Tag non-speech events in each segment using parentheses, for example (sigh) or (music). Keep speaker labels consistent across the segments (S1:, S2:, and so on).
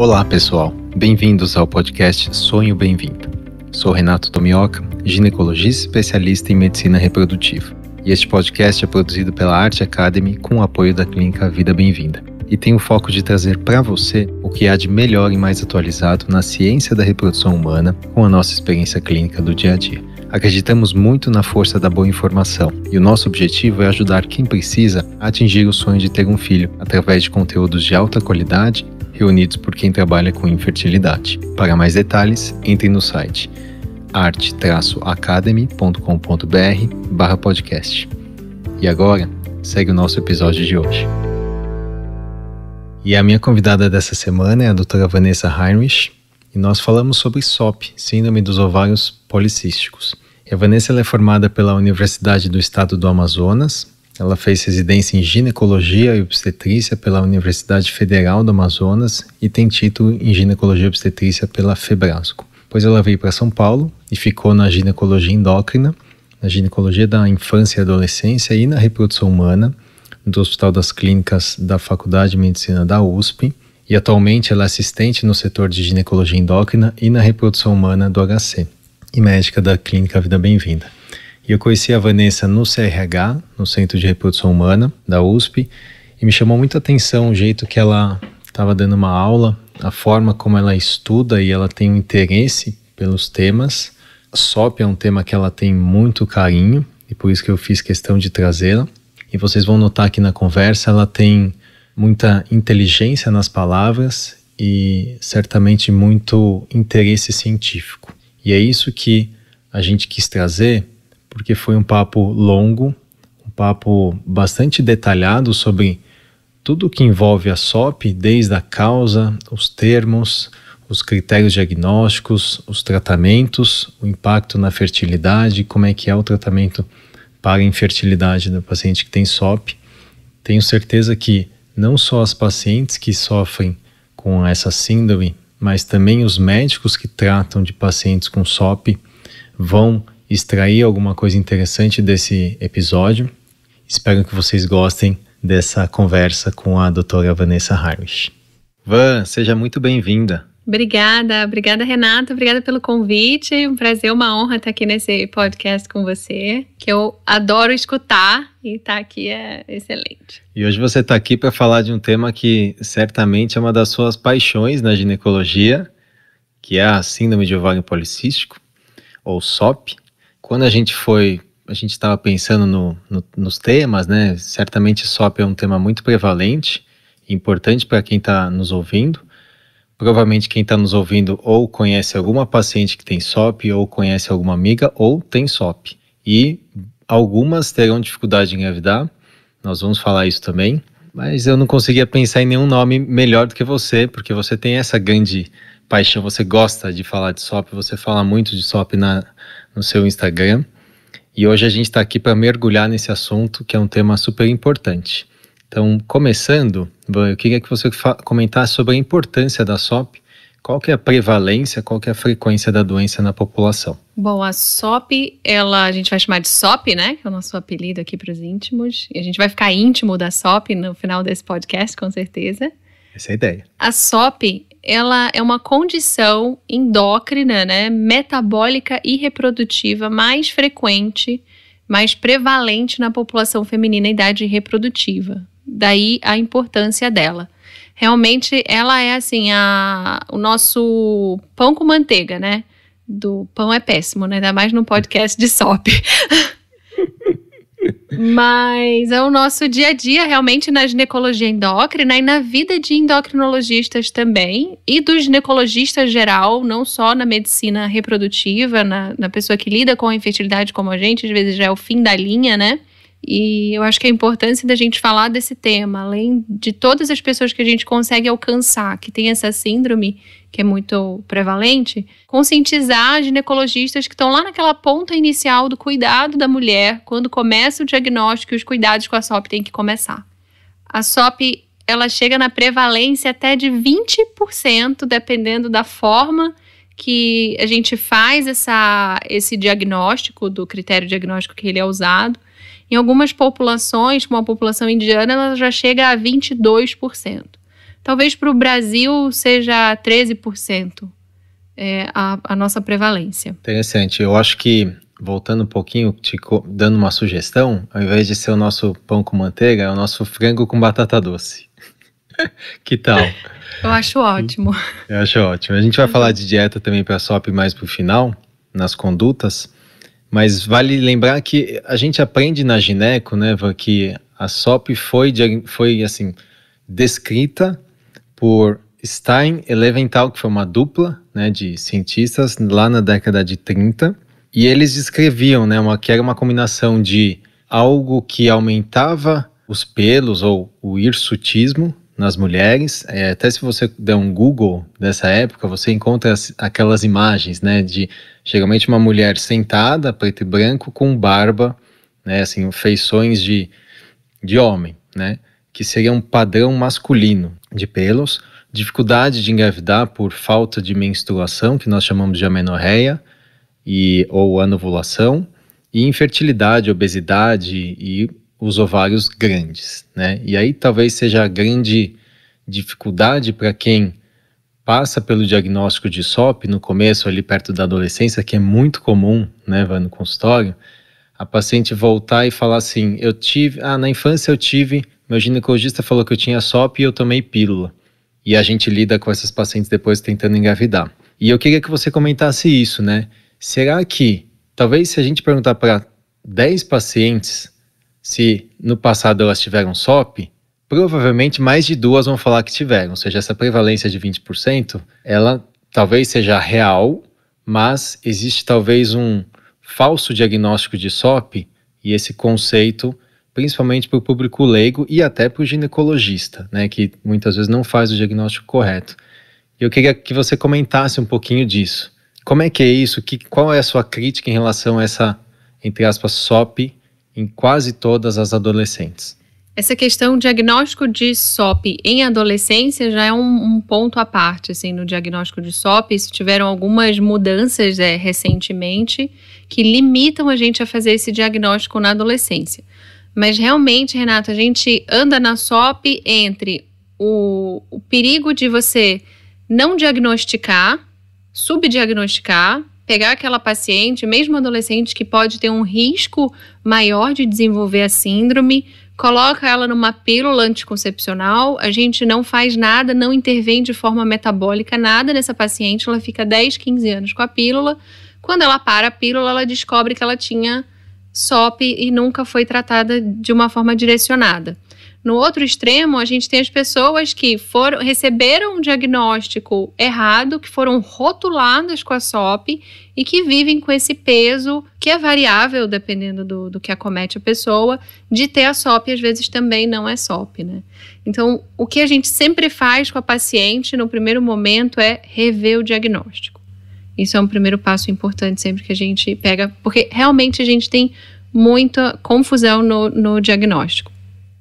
S1: Olá, pessoal. Bem-vindos ao podcast Sonho Bem-vindo. Sou Renato Tomioca, ginecologista especialista em medicina reprodutiva. E este podcast é produzido pela Arte Academy com o apoio da clínica Vida Bem-vinda e tem o foco de trazer para você o que há de melhor e mais atualizado na ciência da reprodução humana com a nossa experiência clínica do dia a dia. Acreditamos muito na força da boa informação e o nosso objetivo é ajudar quem precisa a atingir o sonho de ter um filho através de conteúdos de alta qualidade reunidos por quem trabalha com infertilidade. Para mais detalhes, entre no site arte-academy.com.br barra podcast. E agora, segue o nosso episódio de hoje. E a minha convidada dessa semana é a doutora Vanessa Heinrich, e nós falamos sobre SOP, Síndrome dos Ovários Policísticos. E a Vanessa é formada pela Universidade do Estado do Amazonas, ela fez residência em ginecologia e obstetrícia pela Universidade Federal do Amazonas e tem título em ginecologia e obstetrícia pela Febrasco. Depois ela veio para São Paulo e ficou na ginecologia endócrina, na ginecologia da infância e adolescência e na reprodução humana, do Hospital das Clínicas da Faculdade de Medicina da USP. E atualmente ela é assistente no setor de ginecologia endócrina e na reprodução humana do HC, e médica da Clínica Vida Bem-vinda. E eu conheci a Vanessa no CRH, no Centro de Reprodução Humana da USP, e me chamou muita atenção o jeito que ela estava dando uma aula, a forma como ela estuda e ela tem um interesse pelos temas. SOP é um tema que ela tem muito carinho e por isso que eu fiz questão de trazê-la. E vocês vão notar aqui na conversa ela tem muita inteligência nas palavras e certamente muito interesse científico. E é isso que a gente quis trazer porque foi um papo longo, um papo bastante detalhado sobre tudo o que envolve a SOP, desde a causa, os termos, os critérios diagnósticos, os tratamentos, o impacto na fertilidade, como é que é o tratamento para a infertilidade do paciente que tem SOP. Tenho certeza que não só as pacientes que sofrem com essa síndrome, mas também os médicos que tratam de pacientes com SOP vão extrair alguma coisa interessante desse episódio. Espero que vocês gostem dessa conversa com a doutora Vanessa Harwich. Van, seja muito bem-vinda.
S2: Obrigada, obrigada Renato, obrigada pelo convite. Um prazer, uma honra estar aqui nesse podcast com você, que eu adoro escutar e estar tá aqui é excelente.
S1: E hoje você está aqui para falar de um tema que certamente é uma das suas paixões na ginecologia, que é a síndrome de ovário policístico, ou SOP quando a gente foi, a gente estava pensando no, no, nos temas, né? Certamente SOP é um tema muito prevalente, importante para quem está nos ouvindo. Provavelmente quem está nos ouvindo ou conhece alguma paciente que tem SOP, ou conhece alguma amiga, ou tem SOP. E algumas terão dificuldade em engravidar, nós vamos falar isso também. Mas eu não conseguia pensar em nenhum nome melhor do que você, porque você tem essa grande paixão, você gosta de falar de SOP, você fala muito de SOP na, no seu Instagram. E hoje a gente está aqui para mergulhar nesse assunto que é um tema super importante. Então, começando, eu queria que você comentasse sobre a importância da SOP, qual que é a prevalência, qual que é a frequência da doença na população?
S2: Bom, a SOP, ela a gente vai chamar de SOP, né? Que é o nosso apelido aqui para os íntimos. E a gente vai ficar íntimo da SOP no final desse podcast, com certeza. Essa é a ideia. A SOP, ela é uma condição endócrina, né, metabólica e reprodutiva mais frequente, mais prevalente na população feminina em idade reprodutiva. Daí a importância dela. Realmente ela é assim a, o nosso pão com manteiga, né? Do pão é péssimo, né? Ainda mais num podcast de SOP. (laughs) Mas é o nosso dia a dia realmente na ginecologia endócrina e na vida de endocrinologistas também, e do ginecologista geral, não só na medicina reprodutiva, na, na pessoa que lida com a infertilidade como a gente, às vezes já é o fim da linha, né? E eu acho que a é importância da gente falar desse tema, além de todas as pessoas que a gente consegue alcançar que tem essa síndrome, que é muito prevalente, conscientizar ginecologistas que estão lá naquela ponta inicial do cuidado da mulher, quando começa o diagnóstico e os cuidados com a SOP têm que começar. A SOP ela chega na prevalência até de 20%, dependendo da forma que a gente faz essa, esse diagnóstico, do critério diagnóstico que ele é usado. Em algumas populações, como a população indiana, ela já chega a 22%. Talvez para o Brasil seja 13% é, a, a nossa prevalência.
S1: Interessante. Eu acho que voltando um pouquinho, te dando uma sugestão, ao invés de ser o nosso pão com manteiga, é o nosso frango com batata doce. (laughs) que tal?
S2: Eu acho ótimo.
S1: Eu acho ótimo. A gente vai falar de dieta também para a SOP mais para o final, nas condutas, mas vale lembrar que a gente aprende na Gineco, né, que a SOP foi, foi assim, descrita por Stein e que foi uma dupla né, de cientistas lá na década de 30, e eles descreviam né, uma, que era uma combinação de algo que aumentava os pelos ou o hirsutismo nas mulheres. É, até se você der um Google dessa época, você encontra as, aquelas imagens né, de geralmente uma mulher sentada, preto e branco, com barba, né, assim, feições de, de homem, né, que seria um padrão masculino de pelos, dificuldade de engravidar por falta de menstruação, que nós chamamos de amenorreia e ou anovulação, e infertilidade, obesidade e os ovários grandes, né? E aí talvez seja a grande dificuldade para quem passa pelo diagnóstico de SOP no começo, ali perto da adolescência, que é muito comum, né, vai no consultório, a paciente voltar e falar assim: eu tive, ah, na infância eu tive meu ginecologista falou que eu tinha SOP e eu tomei pílula. E a gente lida com essas pacientes depois tentando engravidar. E eu queria que você comentasse isso, né? Será que, talvez se a gente perguntar para 10 pacientes se no passado elas tiveram SOP, provavelmente mais de duas vão falar que tiveram. Ou seja, essa prevalência de 20%, ela talvez seja real, mas existe talvez um falso diagnóstico de SOP e esse conceito principalmente para o público leigo e até para o ginecologista, né, que muitas vezes não faz o diagnóstico correto. Eu queria que você comentasse um pouquinho disso. Como é que é isso? Que, qual é a sua crítica em relação a essa, entre aspas, SOP em quase todas as adolescentes?
S2: Essa questão diagnóstico de SOP em adolescência já é um, um, ponto à parte, assim, no diagnóstico de SOP. Isso tiveram algumas mudanças é, recentemente que limitam a gente a fazer esse diagnóstico na adolescência. Mas realmente, Renato, a gente anda na SOP entre o, o perigo de você não diagnosticar, subdiagnosticar, pegar aquela paciente, mesmo adolescente, que pode ter um risco maior de desenvolver a síndrome, coloca ela numa pílula anticoncepcional, a gente não faz nada, não intervém de forma metabólica nada nessa paciente, ela fica 10, 15 anos com a pílula. Quando ela para a pílula, ela descobre que ela tinha SOP e nunca foi tratada de uma forma direcionada. No outro extremo, a gente tem as pessoas que foram receberam um diagnóstico errado, que foram rotuladas com a SOP e que vivem com esse peso, que é variável dependendo do, do que acomete a pessoa, de ter a SOP, às vezes também não é SOP, né? Então, o que a gente sempre faz com a paciente no primeiro momento é rever o diagnóstico. Isso é um primeiro passo importante sempre que a gente pega, porque realmente a gente tem muita confusão no, no diagnóstico.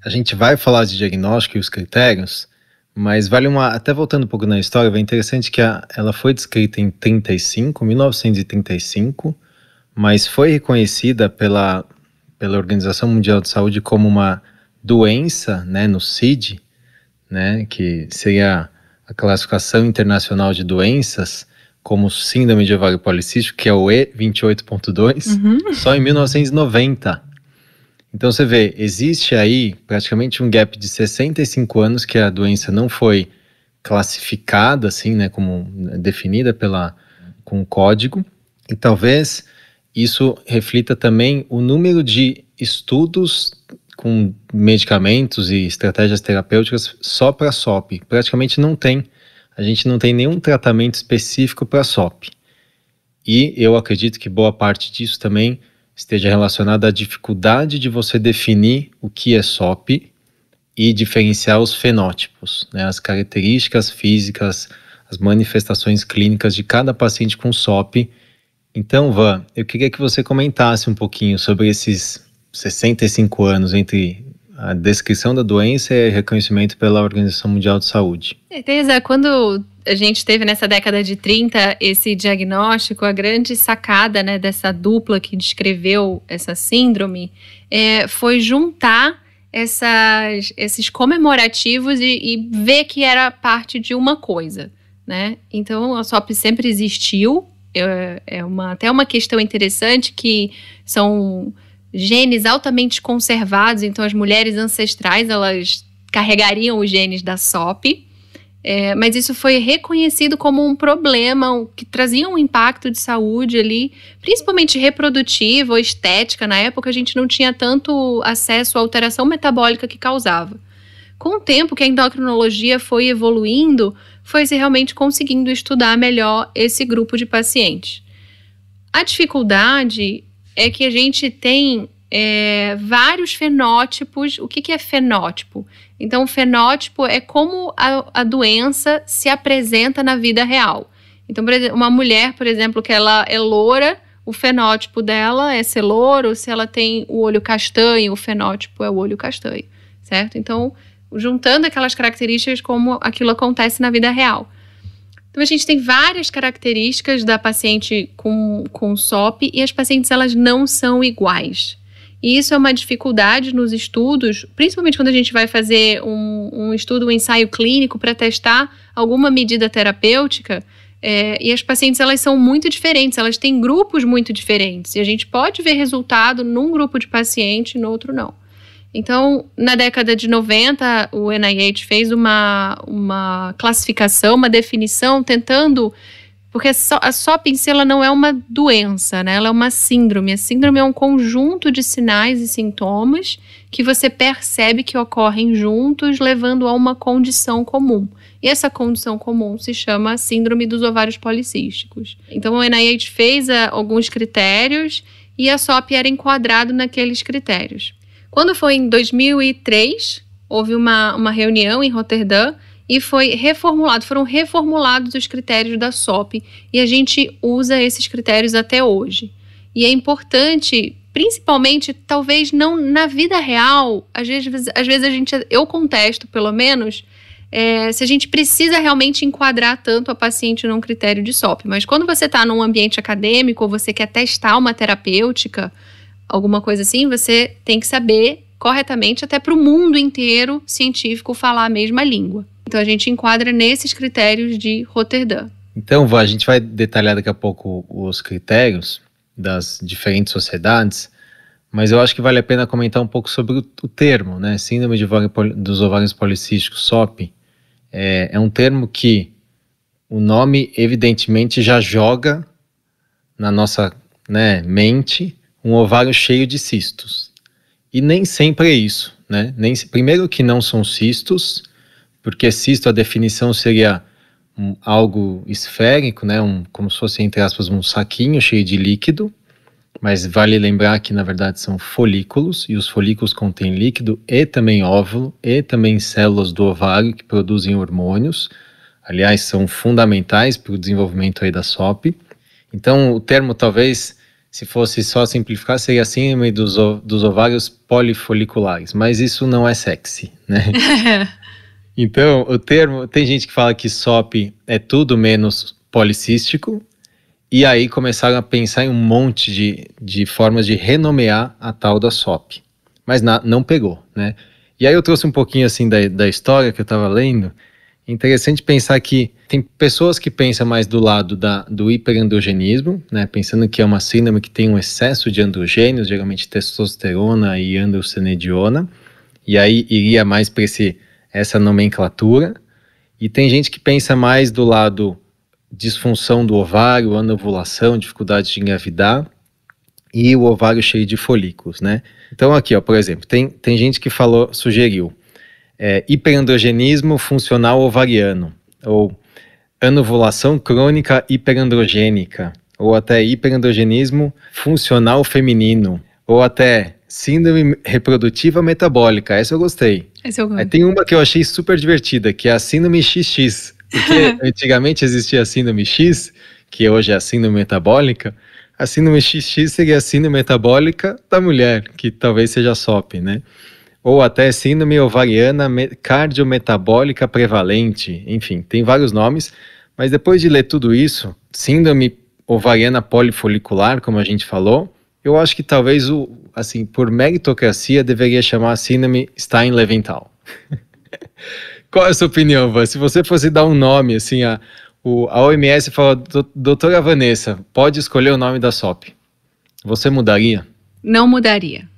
S1: A gente vai falar de diagnóstico e os critérios, mas vale uma. Até voltando um pouco na história, é interessante que a, ela foi descrita em 35, 1935, mas foi reconhecida pela, pela Organização Mundial de Saúde como uma doença, né, no CID, né, que seria a classificação internacional de doenças, como síndrome de ovário policístico, que é o E28.2, uhum. só em 1990. Então você vê, existe aí praticamente um gap de 65 anos que a doença não foi classificada assim, né, como né, definida pela com o código. E talvez isso reflita também o número de estudos com medicamentos e estratégias terapêuticas só para SOP. Praticamente não tem a gente não tem nenhum tratamento específico para SOP. E eu acredito que boa parte disso também esteja relacionada à dificuldade de você definir o que é SOP e diferenciar os fenótipos, né, as características físicas, as manifestações clínicas de cada paciente com SOP. Então, Van, eu queria que você comentasse um pouquinho sobre esses 65 anos entre a descrição da doença é reconhecimento pela Organização Mundial de Saúde.
S2: Certeza, é, quando a gente teve nessa década de 30 esse diagnóstico, a grande sacada né, dessa dupla que descreveu essa síndrome é, foi juntar essas, esses comemorativos e, e ver que era parte de uma coisa. Né? Então a SOP sempre existiu, é, é uma, até uma questão interessante que são genes altamente conservados, então as mulheres ancestrais elas carregariam os genes da SOP, é, mas isso foi reconhecido como um problema que trazia um impacto de saúde ali, principalmente reprodutiva ou estética. Na época a gente não tinha tanto acesso à alteração metabólica que causava. Com o tempo que a endocrinologia foi evoluindo, foi se realmente conseguindo estudar melhor esse grupo de pacientes. A dificuldade é que a gente tem é, vários fenótipos. O que, que é fenótipo? Então, fenótipo é como a, a, doença se apresenta na vida real. Então, exemplo, uma mulher, por exemplo, que ela é loura, o fenótipo dela é ser louro. Se ela tem o olho castanho, o fenótipo é o olho castanho, certo? Então, juntando aquelas características como aquilo acontece na vida real. Então a gente tem várias características da paciente com, com SOP e as pacientes elas não são iguais. E isso é uma dificuldade nos estudos, principalmente quando a gente vai fazer um, um estudo, um ensaio clínico para testar alguma medida terapêutica. É, e as pacientes elas são muito diferentes, elas têm grupos muito diferentes. E a gente pode ver resultado num grupo de paciente e no outro não. Então, na década de 90, o NIH fez uma, uma classificação, uma definição, tentando. Porque só, a SOPS ela não é uma doença, né? ela é uma síndrome. A síndrome é um conjunto de sinais e sintomas que você percebe que ocorrem juntos, levando a uma condição comum. E essa condição comum se chama Síndrome dos Ovários Policísticos. Então, o NIH fez a, ah, alguns critérios e a SOP era enquadrado naqueles critérios. Quando foi em 2003, houve uma, uma reunião em Roterdã e foi reformulado, foram reformulados os critérios da SOP e a gente usa esses critérios até hoje. E é importante, principalmente, talvez não na vida real, às vezes, às vezes a gente, eu contesto pelo menos, é, se a gente precisa realmente enquadrar tanto a paciente num critério de SOP. Mas quando você está num ambiente acadêmico, ou você quer testar uma terapêutica, alguma coisa assim, você tem que saber corretamente até para o mundo inteiro científico falar a mesma língua. Então a gente enquadra nesses critérios de Roterdã.
S1: Então, a gente vai detalhar daqui a pouco os critérios das diferentes sociedades, mas eu acho que vale a pena comentar um pouco sobre o, termo, né? Síndrome de dos ovários policísticos, SOP, é, é um termo que o nome evidentemente já joga na nossa né, mente um ovário cheio de cistos. E nem sempre é isso, né? Nem, primeiro que não são cistos, porque cisto, a definição seria um, algo esférico, né? Um, como se fosse, entre aspas, um saquinho cheio de líquido, mas vale lembrar que na verdade são folículos e os folículos contêm líquido e também óvulo e também células do ovário que produzem hormônios. Aliás, são fundamentais para o desenvolvimento aí da SOP. Então, o termo talvez se fosse só simplificar, seria síndrome dos, dos ovários polifoliculares, mas isso não é sexy,
S2: né? (laughs)
S1: então, o termo, tem gente que fala que SOP é tudo menos policístico, e aí começaram a pensar em um monte de, de formas de renomear a tal da SOP. Mas na, não pegou, né? E aí eu trouxe um pouquinho assim da, da história que eu estava lendo, é interessante pensar que tem pessoas que pensam mais do lado da, do hiperandrogenismo, né? pensando que é uma síndrome que tem um excesso de androgênios, geralmente testosterona e androstenediona, e aí iria mais para essa nomenclatura. E tem gente que pensa mais do lado disfunção do ovário, anovulação, dificuldade de engravidar e o ovário cheio de folículos, né? Então aqui, ó, por exemplo, tem, tem gente que falou, sugeriu é, hiperandrogenismo funcional ovariano, ou anovulação crônica hiperandrogênica, ou até hiperandrogenismo funcional feminino, ou até síndrome reprodutiva metabólica. Essa eu gostei. eu tem uma que eu achei super divertida, que é a síndrome XX. Porque (laughs) antigamente existia a síndrome X, que hoje é a síndrome metabólica. A síndrome XX seria a síndrome metabólica da mulher, que talvez seja SOP, né? Ou até síndrome ovariana cardiometabólica prevalente. Enfim, tem vários nomes. Mas depois de ler tudo isso, síndrome ovariana polifolicular, como a gente falou, eu acho que talvez, o, assim, por meritocracia, deveria chamar síndrome Stein-Leventhal. (laughs) Qual é a sua opinião, Van? Se você fosse dar um nome, assim, a, o, a OMS fala, doutora Vanessa, pode escolher o nome da SOP. Você mudaria?
S2: Não mudaria.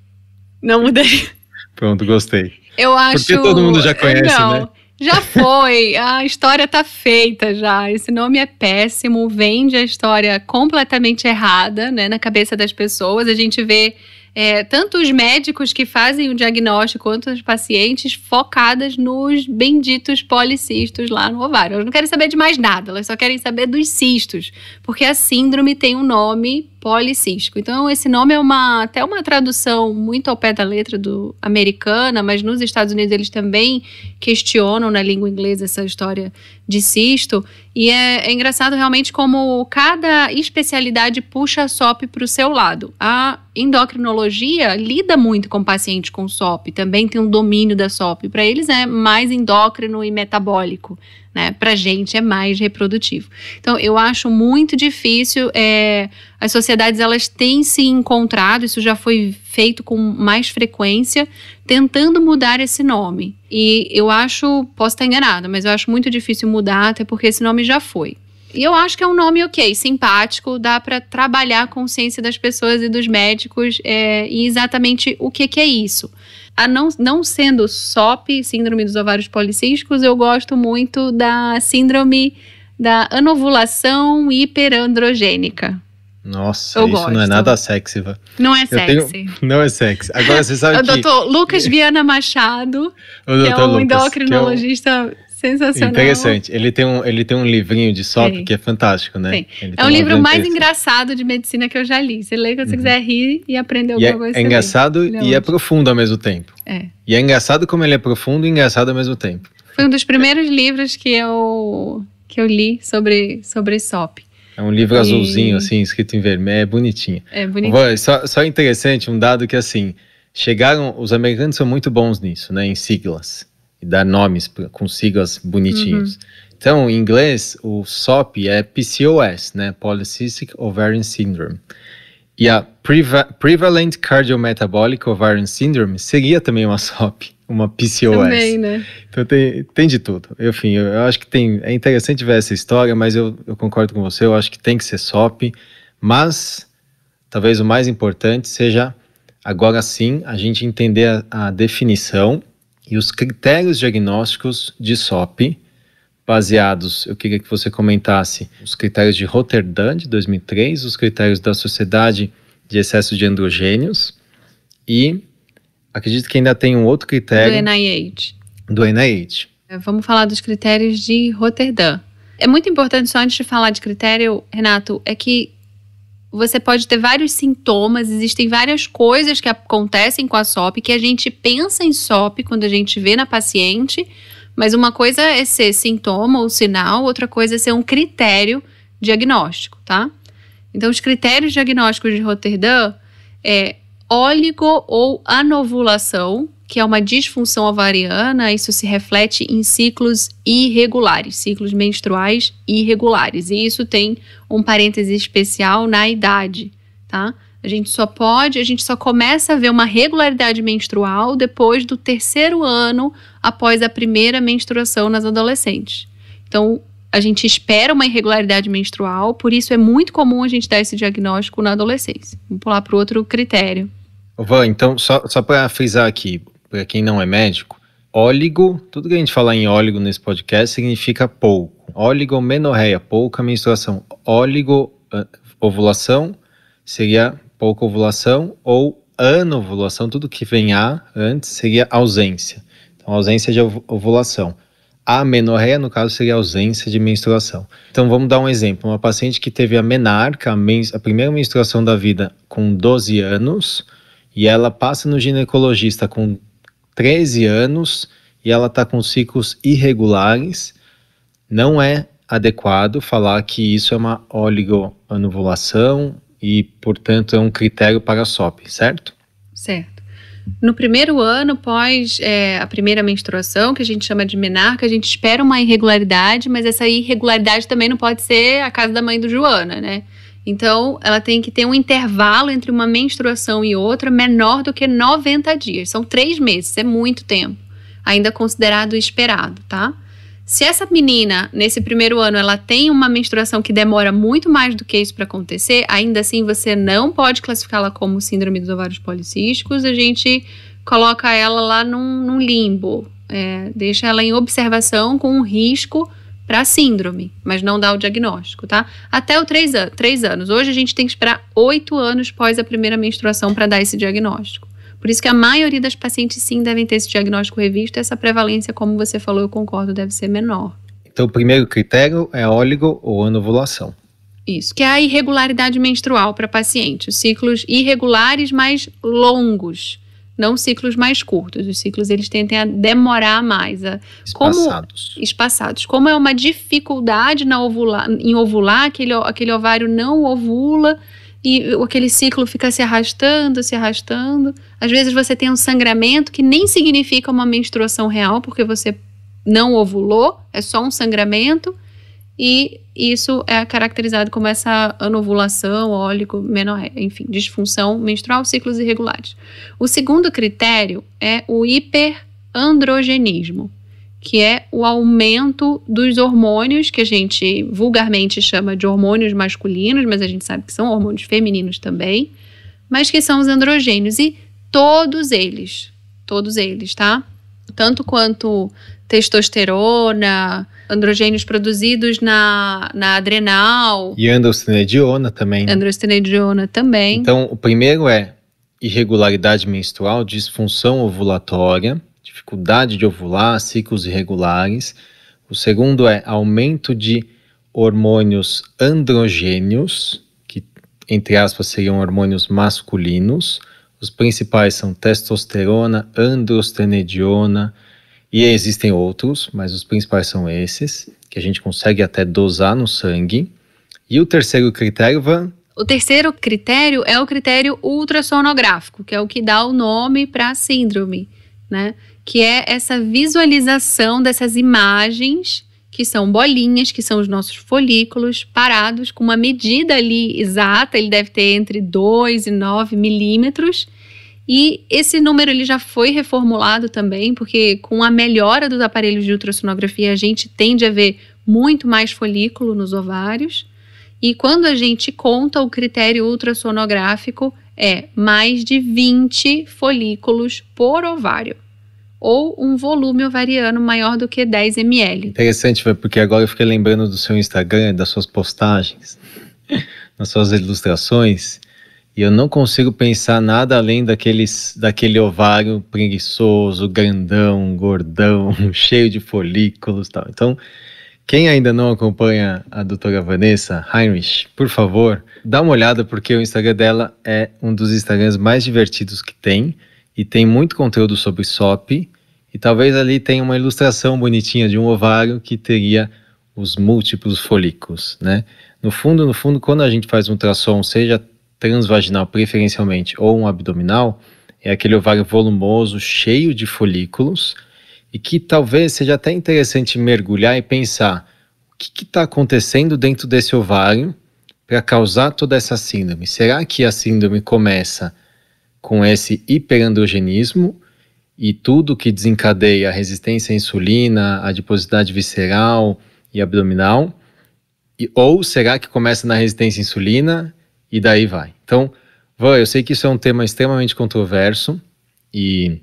S2: Não mudaria.
S1: Pronto, gostei. Eu acho. Porque todo mundo já conhece, Não. né?
S2: Já foi, a história tá feita já. Esse nome é péssimo, vende a história completamente errada, né, na cabeça das pessoas. A gente vê é, tanto os médicos que fazem o diagnóstico quanto os pacientes focadas nos benditos policistos lá no ovário. Elas não querem saber de mais nada, elas só querem saber dos cistos, porque a síndrome tem um nome policístico. Então, esse nome é uma até uma tradução muito ao pé da letra do americana, mas nos Estados Unidos eles também questionam na língua inglesa essa história de cisto. E é, é engraçado realmente como cada especialidade puxa a SOP para o seu lado. A endocrinologia lida muito com pacientes com SOP, também tem um domínio da SOP. Para eles é mais endócrino e metabólico né? Para gente é mais reprodutivo. Então eu acho muito difícil. É, as sociedades elas têm se encontrado, isso já foi feito com mais frequência, tentando mudar esse nome. E eu acho, posso estar enganada, mas eu acho muito difícil mudar, até porque esse nome já foi. E eu acho que é um nome ok, simpático, dá para trabalhar a consciência das pessoas e dos médicos é, e exatamente o que, que é isso. A não, não sendo SOP, síndrome dos ovários policísticos, eu gosto muito da síndrome da anovulação hiperandrogênica.
S1: Nossa, eu isso gosto. não é nada sexy. Vá. Não é sexy. Tenho... Não é sexy. Agora você sabe (laughs) o que... doutor
S2: Lucas Viana Machado, o que é um Lucas, é endocrinologista Sensacional. Interessante.
S1: Ele tem um, ele tem um livrinho de SOP Sim. que é fantástico, né? É um livro mais
S2: engraçado de medicina que eu já li. Você lê quando uhum. você quiser rir e aprender alguma e coisa. É engraçado e é, é, é
S1: profundo ao mesmo tempo. É. E é engraçado como ele é profundo e engraçado ao mesmo tempo.
S2: Foi um dos primeiros livros que eu, que eu li sobre, sobre SOP.
S1: É um livro e... azulzinho, assim, escrito em vermelho, é bonitinho. É bonitinho. Só, só interessante um dado que, assim, chegaram... Os americanos são muito bons nisso, né? Em siglas e dar nomes com siglas bonitinhos. Uhum. Então, em inglês, o SOP é PCOS, né? Polycystic Ovarian Syndrome. E a Preva Prevalent Cardiometabolic Ovarian Syndrome seria também uma SOP, uma PCOS. Também, né? Então tem, tem de tudo. Enfim, eu, eu, acho que tem. É interessante ver essa história, mas eu, eu concordo com você, eu acho que tem que ser SOP. Mas talvez o mais importante seja agora sim a gente entender a, a definição e os critérios diagnósticos de SOP, baseados, eu queria que você comentasse, os critérios de Roterdã, de 2003, os critérios da Sociedade de Excesso de Androgênios, e acredito que ainda tem um outro critério. Do
S2: NIH.
S1: Do NIH.
S2: É, vamos falar dos critérios de Roterdã. É muito importante, só antes de falar de critério, Renato, é que você pode ter vários sintomas, existem várias coisas que acontecem com a SOP que a gente pensa em SOP quando a gente vê na paciente, mas uma coisa é ser sintoma ou sinal, outra coisa é ser um critério diagnóstico, tá? Então, os critérios diagnósticos de Roterdã é oligo ou anovulação, que é uma disfunção ovariana, isso se reflete em ciclos irregulares, ciclos menstruais irregulares. E isso tem um parêntese especial na idade, tá? A gente só pode, a gente só começa a ver uma regularidade menstrual depois do terceiro ano após a primeira menstruação nas adolescentes. Então, a gente espera uma irregularidade menstrual, por isso é muito comum a gente dar esse diagnóstico na adolescência. Vamos pular para outro critério.
S1: Van, então, só, só para frisar aqui, para quem não é médico, óligo, tudo que a gente falar em óligo nesse podcast significa pouco. Óligo, menorreia, pouca menstruação. Óligo, ah, ovulação, seria pouca ovulação, ou anovulação, tudo que vem A antes seria ausência. Então, ausência de ovulação. A menorreia, no caso, seria ausência de menstruação. Então, vamos dar um exemplo. Uma paciente que teve a menarca, a, a primeira menstruação da vida, com 12 anos, e ela passa no ginecologista com 13 anos e ela está com ciclos irregulares, não é adequado falar que isso é uma oligoanovulação e, portanto, é um critério para a SOP, certo?
S2: Certo. No primeiro ano, após é, a primeira menstruação, que a gente chama de menarca, a gente espera uma irregularidade, mas essa irregularidade também não pode ser a casa da mãe do Joana, né? Então, ela tem que ter um intervalo entre uma menstruação e outra menor do que 90 dias. São três meses, é muito tempo. Ainda considerado esperado, tá? Se essa menina, nesse primeiro ano, ela tem uma menstruação que demora muito mais do que isso para acontecer, ainda assim você não pode classificá-la como síndrome dos ovários policísticos, a gente coloca ela lá num, num limbo, é, deixa ela em observação com um risco para síndrome, mas não dá o diagnóstico, tá? Até os três, an anos. Hoje a gente tem que esperar oito anos após a primeira menstruação para dar esse diagnóstico. Por isso que a maioria das pacientes sim devem ter esse diagnóstico revisto. Essa prevalência, como você falou, eu concordo, deve ser menor.
S1: Então, o primeiro critério é óligo ou anovulação.
S2: Isso, que é a irregularidade menstrual para paciente, os ciclos irregulares mais longos não ciclos mais curtos. Os ciclos eles tendem a demorar mais, a, espaçados. Como, espaçados. Como é uma dificuldade na ovular, em ovular, aquele, aquele ovário não ovula e aquele ciclo fica se arrastando, se arrastando. Às vezes você tem um sangramento que nem significa uma menstruação real, porque você não ovulou, é só um sangramento e isso é caracterizado como essa anovulação, óleo, menor, enfim, disfunção menstrual, ciclos irregulares. O segundo critério é o hiperandrogenismo, que é o aumento dos hormônios, que a gente vulgarmente chama de hormônios masculinos, mas a gente sabe que são hormônios femininos também, mas que são os androgênios e todos eles, todos eles, tá? Tanto quanto testosterona, androgênios produzidos na, na adrenal.
S1: E androstenediona também. Né?
S2: Androstenediona também.
S1: Então, o primeiro é irregularidade menstrual, disfunção ovulatória, dificuldade de ovular, ciclos irregulares. O segundo é aumento de hormônios androgênios, que entre aspas seriam hormônios masculinos. Os principais são testosterona, androstenediona, e existem outros, mas os principais são esses, que a gente consegue até dosar no sangue. E o terceiro critério, Van?
S2: O terceiro critério é o critério ultrassonográfico, que é o que dá o nome para a síndrome, né? Que é essa visualização dessas imagens que são bolinhas, que são os nossos folículos parados, com uma medida ali exata, ele deve ter entre 2 e 9 milímetros, e esse número ele já foi reformulado também, porque com a melhora dos aparelhos de ultrassonografia, a gente tende a ver muito mais folículo nos ovários. E quando a gente conta o critério ultrassonográfico, é mais de 20 folículos por ovário ou um volume ovariano maior do que 10 ml.
S1: Interessante, porque agora eu fiquei lembrando do seu Instagram, das suas postagens, (laughs) das suas ilustrações, e eu não consigo pensar nada além daqueles, daquele ovário preguiçoso, grandão, gordão, (laughs) cheio de folículos tal. Então, quem ainda não acompanha a doutora Vanessa Heinrich, por favor, dá uma olhada porque o Instagram dela é um dos Instagrams mais divertidos que tem e tem muito conteúdo sobre SOP e talvez ali tenha uma ilustração bonitinha de um ovário que teria os múltiplos folículos, né? No fundo, no fundo, quando a gente faz um ultrassom, seja transvaginal preferencialmente ou um abdominal é aquele ovário volumoso, cheio de folículos, e que talvez seja até interessante mergulhar e pensar o que está acontecendo dentro desse ovário para causar toda essa síndrome. Será que a síndrome começa com esse hiperandrogenismo e tudo que desencadeia a resistência à insulina, a adiposidade visceral e abdominal? E, ou será que começa na resistência à insulina e daí vai. Então, Van, eu sei que isso é um tema extremamente controverso e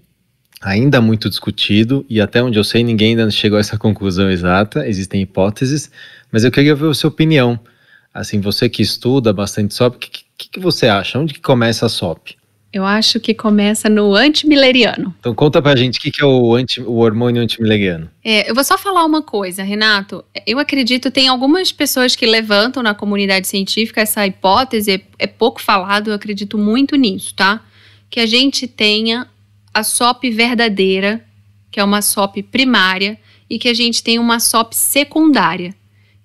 S1: ainda muito discutido, e até onde eu sei, ninguém ainda chegou a essa (laughs) conclusão exata, existem hipóteses, mas eu queria ver a sua opinião. Assim, você que estuda bastante SOP, o que, que, que, você acha? Onde que começa a SOP?
S2: Eu acho que começa no antimileriano.
S1: Então conta pra gente o que, que é o, anti, o hormônio antimileriano.
S2: É, eu vou só falar uma coisa, Renato. Eu acredito, tem algumas pessoas que levantam na comunidade científica essa hipótese, é, é pouco falado, eu acredito muito nisso, tá? Que a gente tenha a SOP verdadeira, que é uma SOP primária, e que a gente tenha uma SOP secundária.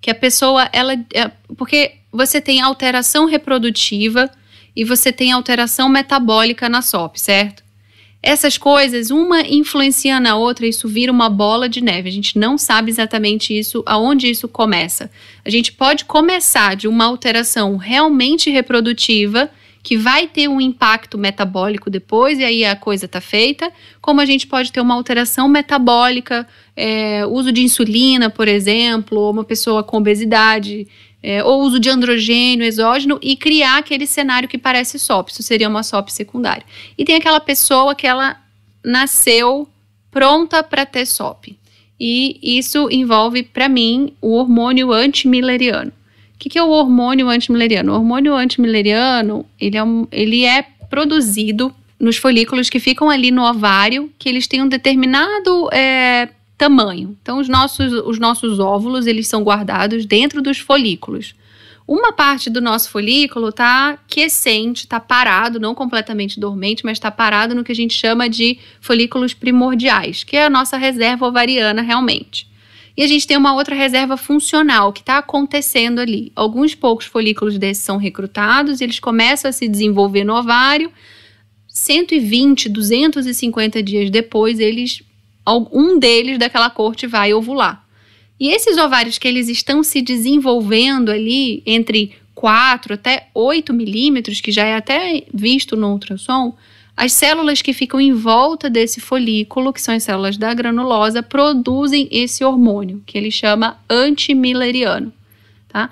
S2: Que a pessoa, ela. É, porque você tem alteração reprodutiva e você tem alteração metabólica na SOP, certo? Essas coisas, uma influencia na outra, isso vira uma bola de neve. A gente não sabe exatamente isso, aonde isso começa. A gente pode começar de uma alteração realmente reprodutiva, que vai ter um impacto metabólico depois, e aí a coisa está feita, como a gente pode ter uma alteração metabólica, é, uso de insulina, por exemplo, ou uma pessoa com obesidade é, ou uso de androgênio exógeno e criar aquele cenário que parece SOP. Isso seria uma SOP secundária. E tem aquela pessoa que ela nasceu pronta para ter SOP. E isso envolve, para mim, o hormônio antimileriano. O que, que é o hormônio antimileriano? O hormônio antimileriano, ele é, ele é produzido nos folículos que ficam ali no ovário, que eles têm um determinado é, tamanho. Então, os nossos, os nossos óvulos, eles são guardados dentro dos folículos. Uma parte do nosso folículo está quiescente, está parado, não completamente dormente, mas está parado no que a gente chama de folículos primordiais, que é a nossa reserva ovariana realmente. E a gente tem uma outra reserva funcional que está acontecendo ali. Alguns poucos folículos desses são recrutados, eles começam a se desenvolver no ovário. 120, 250 dias depois, eles um deles daquela corte vai ovular. E esses ovários que eles estão se desenvolvendo ali entre 4 até 8 milímetros, que já é até visto no ultrassom, as células que ficam em volta desse folículo, que são as células da granulosa, produzem esse hormônio, que ele chama antimileriano, tá?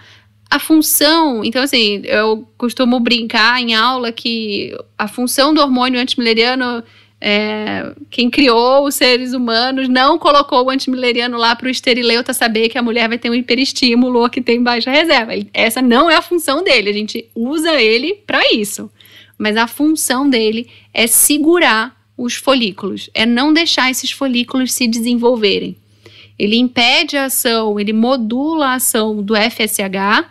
S2: A função, então assim, eu costumo brincar em aula que a função do hormônio antimileriano é, quem criou os seres humanos não colocou o antimileriano lá para o esterileuta saber que a mulher vai ter um hiperestímulo ou que tem baixa reserva. Essa não é a função dele, a gente usa ele para isso. Mas a função dele é segurar os folículos, é não deixar esses folículos se desenvolverem. Ele impede a ação, ele modula a ação do FSH,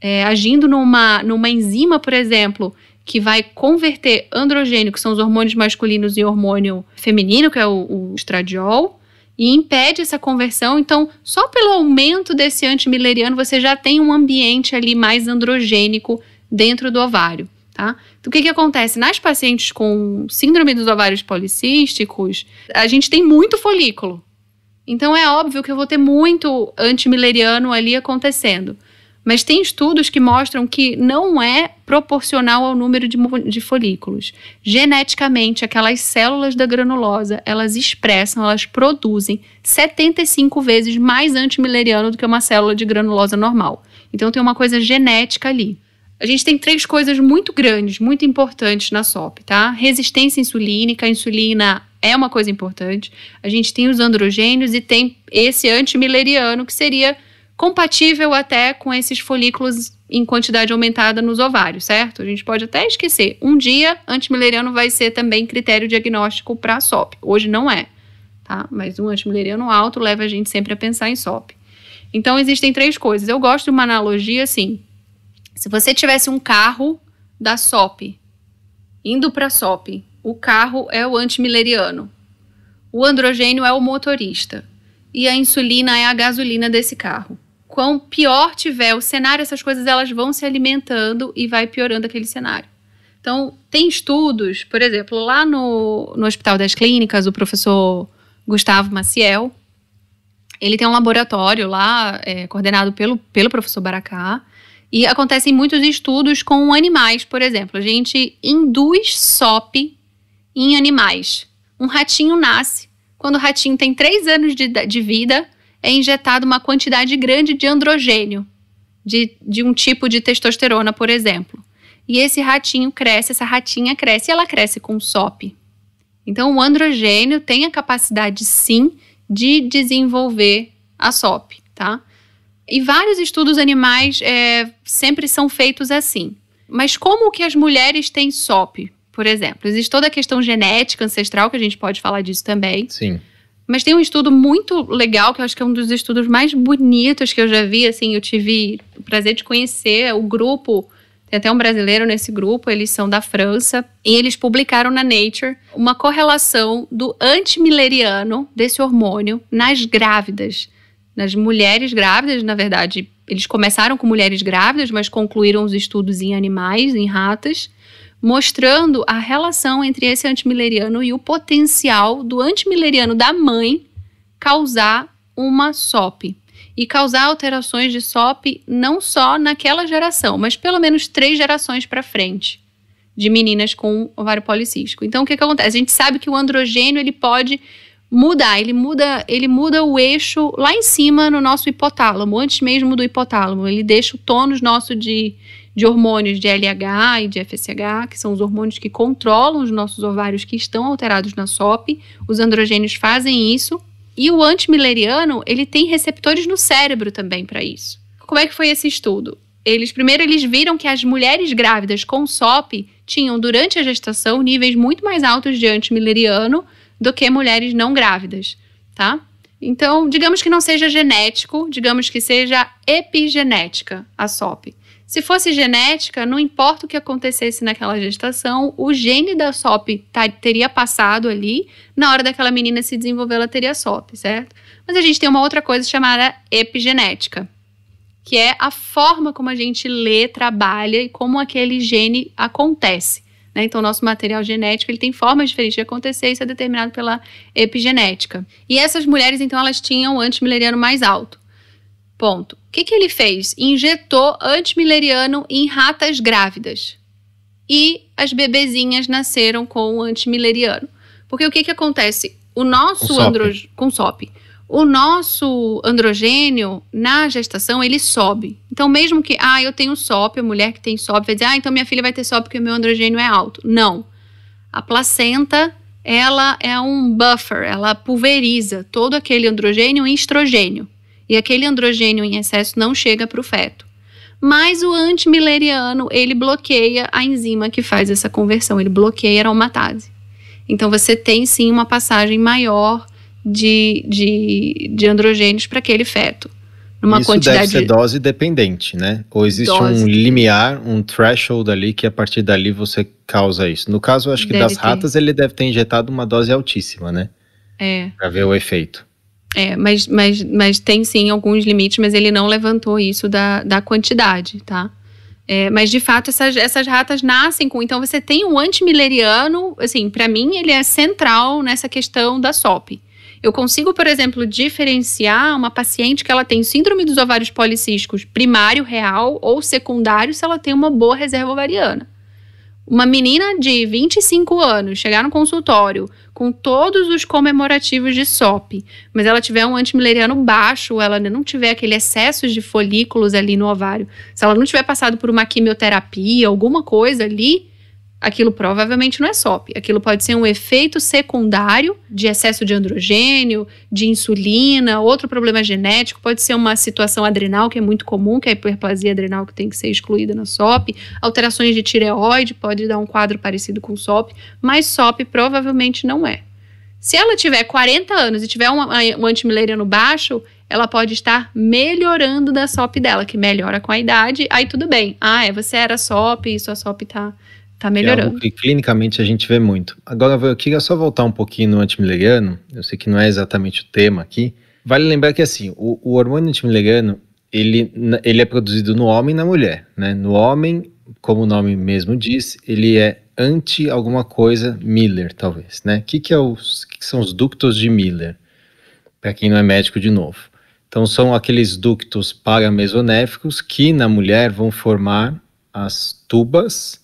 S2: é, agindo numa, numa enzima, por exemplo, que vai converter androgênio, que são os hormônios masculinos, em hormônio feminino, que é o, o estradiol, e impede essa conversão. Então, só pelo aumento desse antimileriano, você já tem um ambiente ali mais androgênico dentro do ovário. Tá? Então, o que, que acontece? Nas pacientes com síndrome dos ovários policísticos, a gente tem muito folículo. Então, é óbvio que eu vou ter muito antimileriano ali acontecendo. Mas tem estudos que mostram que não é proporcional ao número de, de folículos. Geneticamente, aquelas células da granulosa, elas expressam, elas produzem 75 vezes mais antimileriano do que uma célula de granulosa normal. Então tem uma coisa genética ali. A gente tem três coisas muito grandes, muito importantes na SOP, tá? Resistência insulínica, a insulina é uma coisa importante. A gente tem os androgênios e tem esse antimileriano que seria compatível até com esses folículos em quantidade aumentada nos ovários, certo? A gente pode até esquecer. Um dia, antimileriano vai ser também critério diagnóstico para SOP. Hoje não é, tá? Mas um antimileriano alto leva a gente sempre a pensar em SOP. Então, existem três coisas. Eu gosto de uma analogia assim. Se você tivesse um carro da SOP, indo para a SOP, o carro é o antimileriano. O androgênio é o motorista. E a insulina é a gasolina desse carro quão pior tiver o cenário, essas coisas elas vão se alimentando e vai piorando aquele cenário. Então, tem estudos, por exemplo, lá no, no Hospital das Clínicas, o professor Gustavo Maciel, ele tem um laboratório lá, é, coordenado pelo, pelo professor Baracá, e acontecem muitos estudos com animais, por exemplo. A gente induz SOP em animais. Um ratinho nasce. Quando o ratinho tem três anos de, de vida, é injetada uma quantidade grande de androgênio, de, de um tipo de testosterona, por exemplo. E esse ratinho cresce, essa ratinha cresce e ela cresce com SOP. Então, o androgênio tem a capacidade, sim, de desenvolver a SOP, tá? E vários estudos animais é, sempre são feitos assim. Mas como que as mulheres têm SOP, por exemplo? Existe toda a questão genética ancestral, que a gente pode falar disso também. Sim. Mas tem um estudo muito legal, que eu acho que é um dos estudos mais bonitos que eu já vi. Assim, eu tive o prazer de conhecer o grupo. Tem até um brasileiro nesse grupo, eles são da França. E eles publicaram na Nature uma correlação do antimileriano, desse hormônio, nas grávidas. Nas mulheres grávidas, na verdade, eles começaram com mulheres grávidas, mas concluíram os estudos em animais, em ratas mostrando a relação entre esse antimileriano e o potencial do antimileriano da mãe causar uma SOP e causar alterações de SOP não só naquela geração, mas pelo menos três gerações para frente de meninas com ovário policístico. Então o que, que acontece? A gente sabe que o androgênio ele pode mudar, ele muda, ele muda o eixo lá em cima no nosso hipotálamo, antes mesmo do hipotálamo, ele deixa o tônus nosso de de hormônios de LH e de FSH, que são os hormônios que controlam os nossos ovários que estão alterados na SOP. Os androgênios fazem isso. E o antimileriano, ele tem receptores no cérebro também para isso. Como é que foi esse estudo? Eles primeiro eles viram que as mulheres grávidas com SOP tinham durante a gestação níveis muito mais altos de antimileriano do que mulheres não grávidas, tá? Então, digamos que não seja genético, digamos que seja epigenética a SOP. Se fosse genética, não importa o que acontecesse naquela gestação, o gene da SOP tá, teria passado ali, na hora daquela menina se desenvolver, ela teria SOP, certo? Mas a gente tem uma outra coisa chamada epigenética, que é a forma como a gente lê, trabalha e como aquele gene acontece. Né? Então, nosso material genético ele tem formas diferentes de acontecer, isso é determinado pela epigenética. E essas mulheres, então, elas tinham um antimileriano mais alto. Ponto que, que ele fez? Injetou antimileriano em ratas grávidas. E as bebezinhas nasceram com o antimileriano. Porque o que, que acontece? O nosso androgênio. Com SOP. O nosso androgênio na gestação ele sobe. Então, mesmo que, ah, eu tenho SOP, a mulher que tem SOP vai dizer, ah, então minha filha vai ter SOP porque o meu androgênio é alto. Não. A placenta ela é um buffer, ela pulveriza todo aquele androgênio em estrogênio e aquele androgênio em excesso não chega para o feto. Mas o antimileriano, ele bloqueia a enzima que faz essa conversão, ele bloqueia a aromatase. Então você tem sim uma passagem maior de, de, de androgênios para aquele feto. Numa Isso quantidade deve ser
S1: dose dependente, né? Ou existe dose. um limiar, um threshold ali que a partir dali você causa isso. No caso, acho que deve das ter. ratas ele deve ter injetado uma dose altíssima, né?
S2: É. Para ver o efeito. É, mas, mas, mas tem sim alguns limites, mas ele não levantou isso da, da quantidade, tá? É, mas de fato essas, essas ratas nascem com. Então você tem o antimileriano, assim, para mim ele é central nessa questão da SOP. Eu consigo, por exemplo, diferenciar uma paciente que ela tem síndrome dos ovários policísticos primário real ou secundário se ela tem uma boa reserva ovariana. Uma menina de 25 anos chegar no consultório com todos os comemorativos de SOP, mas ela tiver um antimileriano baixo, ela não tiver aquele excesso de folículos ali no ovário, se ela não tiver passado por uma quimioterapia, alguma coisa ali, aquilo provavelmente não é SOP. Aquilo pode ser um efeito secundário de excesso de androgênio, de insulina, outro problema genético, pode ser uma situação adrenal, que é muito comum, que é a hiperplasia adrenal que tem que ser excluída na SOP, alterações de tireoide, pode dar um quadro parecido com SOP, mas SOP provavelmente não é. Se ela tiver 40 anos e tiver um, um antimileriano baixo, ela pode estar melhorando da SOP dela, que melhora com a idade, aí tudo bem. Ah, é, você era SOP e sua SOP está Tá melhorando. É
S1: que clinicamente a gente vê muito. Agora, eu queria só voltar um pouquinho no antimileriano. Eu sei que não é exatamente o tema aqui. Vale lembrar que, assim, o, o hormônio antimileriano, ele, ele é produzido no homem e na mulher, né? No homem, como o nome mesmo diz, ele é anti alguma coisa Miller, talvez, né? O que, que, é os, que são os ductos de Miller? Para quem não é médico, de novo. Então, são aqueles ductos paramesonéficos que, na mulher, vão formar as tubas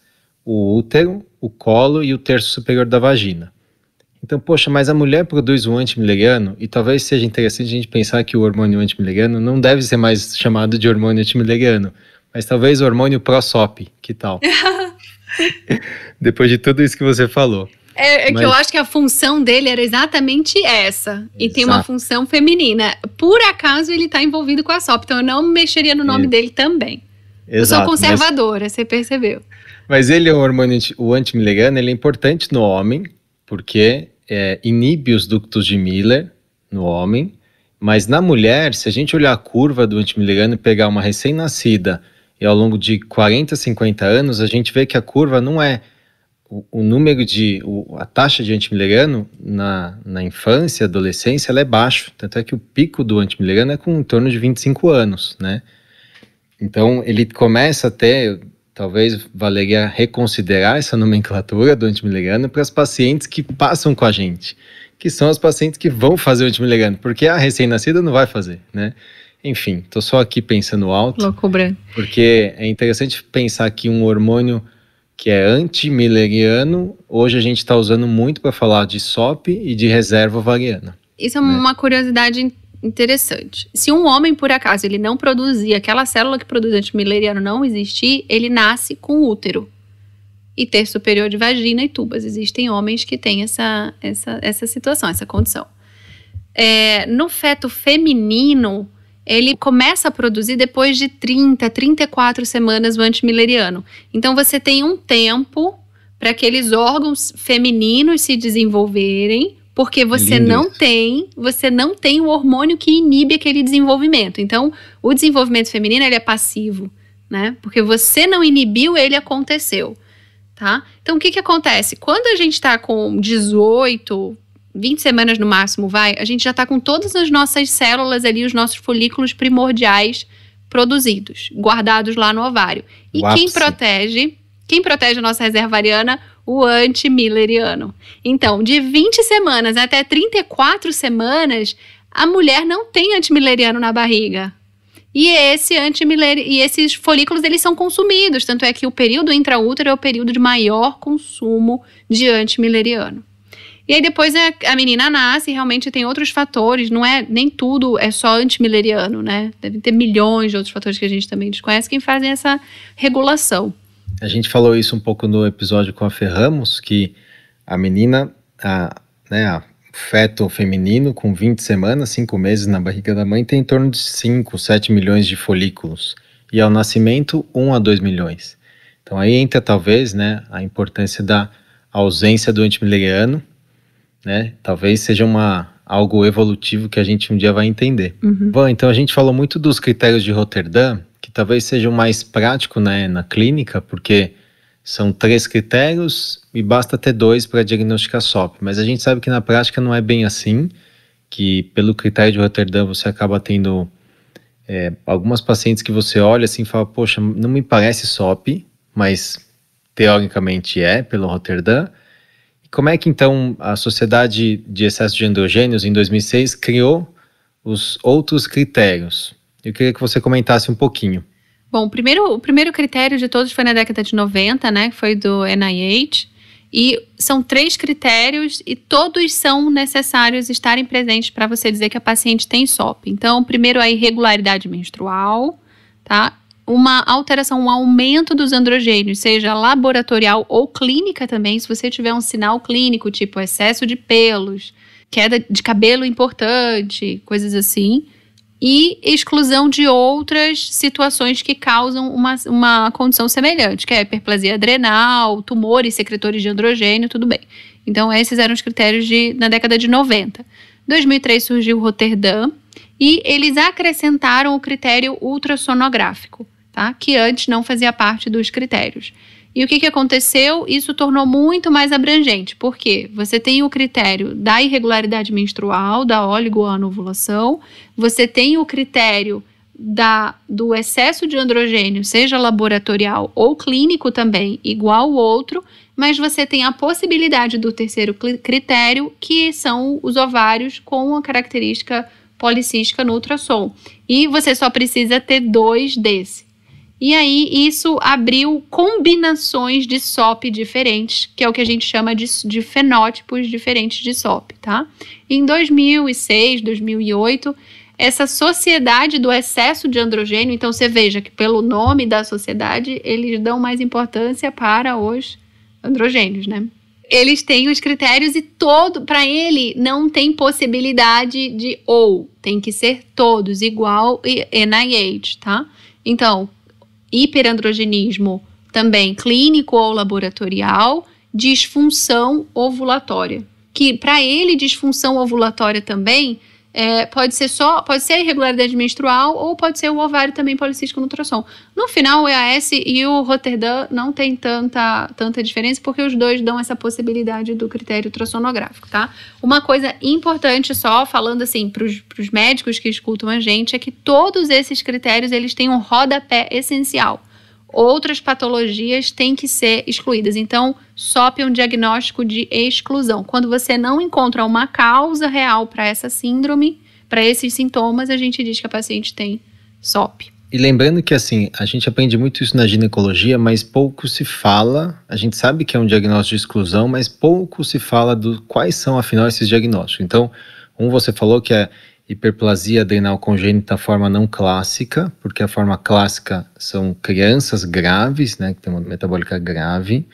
S1: o útero, o colo e o terço superior da vagina. Então, poxa, mas a mulher produz o antimileriano e talvez seja interessante a gente pensar que o hormônio antimileriano não deve ser mais chamado de hormônio antimileriano, mas talvez o hormônio prosop, que tal? (laughs) Depois de tudo isso que você falou.
S2: É, é mas... que eu acho que a função dele era exatamente essa. Exato. E tem uma função feminina. Por acaso ele está envolvido com a SOP, então eu não mexeria no nome dele também. Exato, eu sou conservadora, mas... você percebeu.
S1: Mas ele é um hormônio, o antimiligano, ele é importante no homem, porque é, inibe os ductos de Miller no homem, mas na mulher, se a gente olhar a curva do antimiligano e pegar uma recém-nascida e ao longo de 40, 50 anos, a gente vê que a curva não é o, o número de, o, a taxa de antimiligano na, na infância, adolescência, ela é baixo, tanto é que o pico do antimiligano é com em torno de 25 anos, né? Então, ele começa até, Talvez valeria reconsiderar essa nomenclatura do antimileriano para as pacientes que passam com a gente, que são as pacientes que vão fazer o antimileriano, porque a recém-nascida não vai fazer, né? Enfim, estou só aqui pensando alto. Loucura. Porque é interessante pensar que um hormônio que é antimileriano, hoje a gente está usando muito para falar de SOP e de reserva ovariana.
S2: Isso é né? uma curiosidade interessante. Se um homem, por acaso, ele não produzir, aquela célula que produz antimileriano não existir, ele nasce com útero e ter superior de vagina e tubas. Existem homens que têm essa, essa, essa situação, essa condição. É, no feto feminino, ele começa a produzir depois de 30, 34 semanas o antimileriano. Então você tem um tempo para aqueles órgãos femininos se desenvolverem, porque você Lindo. não tem, você não tem o hormônio que inibe aquele desenvolvimento. Então, o desenvolvimento feminino ele é passivo, né? Porque você não inibiu, ele aconteceu, tá? Então, o que que acontece? Quando a gente está com 18, 20 semanas no máximo, vai, a gente já está com todas as nossas células ali, os nossos folículos primordiais produzidos, guardados lá no ovário. E quem protege quem protege a nossa reserva ariana? O anti-milleriano. Então, de 20 semanas até 34 semanas, a mulher não tem anti-milleriano na barriga. E esse antimiller e esses folículos eles são consumidos, tanto é que o período intraútero é o período de maior consumo de anti-milleriano. E aí depois a, menina nasce, e realmente tem outros fatores, não é nem tudo é só antimileriano, né? Devem ter milhões de outros fatores que a gente também desconhece que fazem essa regulação.
S1: A gente falou isso um pouco no episódio com a Ferramos, que a menina, a, né, a feto feminino com 20 semanas, 5 meses na barriga da mãe, tem em torno de 5, 7 milhões de folículos. E ao nascimento, 1 a 2 milhões. Então aí entra talvez né, a importância da ausência do antimileriano, né? Talvez seja uma algo evolutivo que a gente um dia vai entender. Uhum. Bom, então a gente falou muito dos critérios de Roterdã, talvez seja o mais prático né, na clínica, porque são três critérios e basta ter dois para diagnosticar SOP. Mas a gente sabe que na prática não é bem assim, que pelo critério de Rotterdam você acaba tendo é, algumas pacientes que você olha assim e fala, poxa, não me parece SOP, mas teoricamente é pelo Rotterdam. E como é que então a Sociedade de Excesso de Androgênios, em 2006, criou os outros critérios? Eu queria que você comentasse um pouquinho.
S2: Bom, o primeiro, o primeiro critério de todos foi na década de 90, né? Que foi do NIH. E são três critérios e todos são necessários estarem presentes para você dizer que a paciente tem SOP. Então, primeiro a irregularidade menstrual, tá? Uma alteração, um aumento dos androgênios, seja laboratorial ou clínica também, se você tiver um sinal clínico, tipo excesso de pelos, queda de cabelo importante, coisas assim e exclusão de outras situações que causam uma, uma condição semelhante, que é hiperplasia adrenal, tumores, secretores de androgênio, tudo bem. Então, esses eram os critérios de, na década de 90. 2003 surgiu o Roterdã e eles acrescentaram o critério ultrassonográfico, tá? que antes não fazia parte dos critérios. E o que, que aconteceu? Isso tornou muito mais abrangente, porque você tem o critério da irregularidade menstrual, da oligoanovulação, você tem o critério da, do excesso de androgênio, seja laboratorial ou clínico também, igual o outro, mas você tem a possibilidade do terceiro critério, que são os ovários com a característica policística no ultrassom. E você só precisa ter dois desses. E aí isso abriu combinações de SOP diferentes, que é o que a gente chama de, de fenótipos diferentes de SOP, tá? Em 2006, 2008, essa sociedade do excesso de androgênio, então você veja que pelo nome da sociedade, eles dão mais importância para os androgênios, né? Eles têm os critérios e todo, para ele não tem possibilidade de ou, tem que ser todos igual e NIH, tá? Então, hiperandrogenismo também clínico ou laboratorial, disfunção ovulatória. Que para ele, disfunção ovulatória também é, pode ser só, pode ser a irregularidade menstrual ou pode ser o ovário também policístico no ultrassom. No final, o EAS e o Rotterdam não tem tanta, tanta diferença, porque os dois dão essa possibilidade do critério ultrassonográfico, tá? Uma coisa importante só, falando assim, para os médicos que escutam a gente, é que todos esses critérios, eles têm um rodapé essencial outras patologias têm que ser excluídas. Então, SOP é um diagnóstico de exclusão. Quando você não encontra uma causa real para essa síndrome, para esses sintomas, a gente diz que a paciente tem
S1: SOP. E lembrando que assim, a gente aprende muito isso na ginecologia, mas pouco se fala. A gente sabe que é um diagnóstico de exclusão, mas pouco se fala do quais são afinal esses diagnósticos. Então, um você falou que é hiperplasia adrenal congênita forma não clássica, porque a forma clássica são crianças graves, né, que tem uma metabólica grave,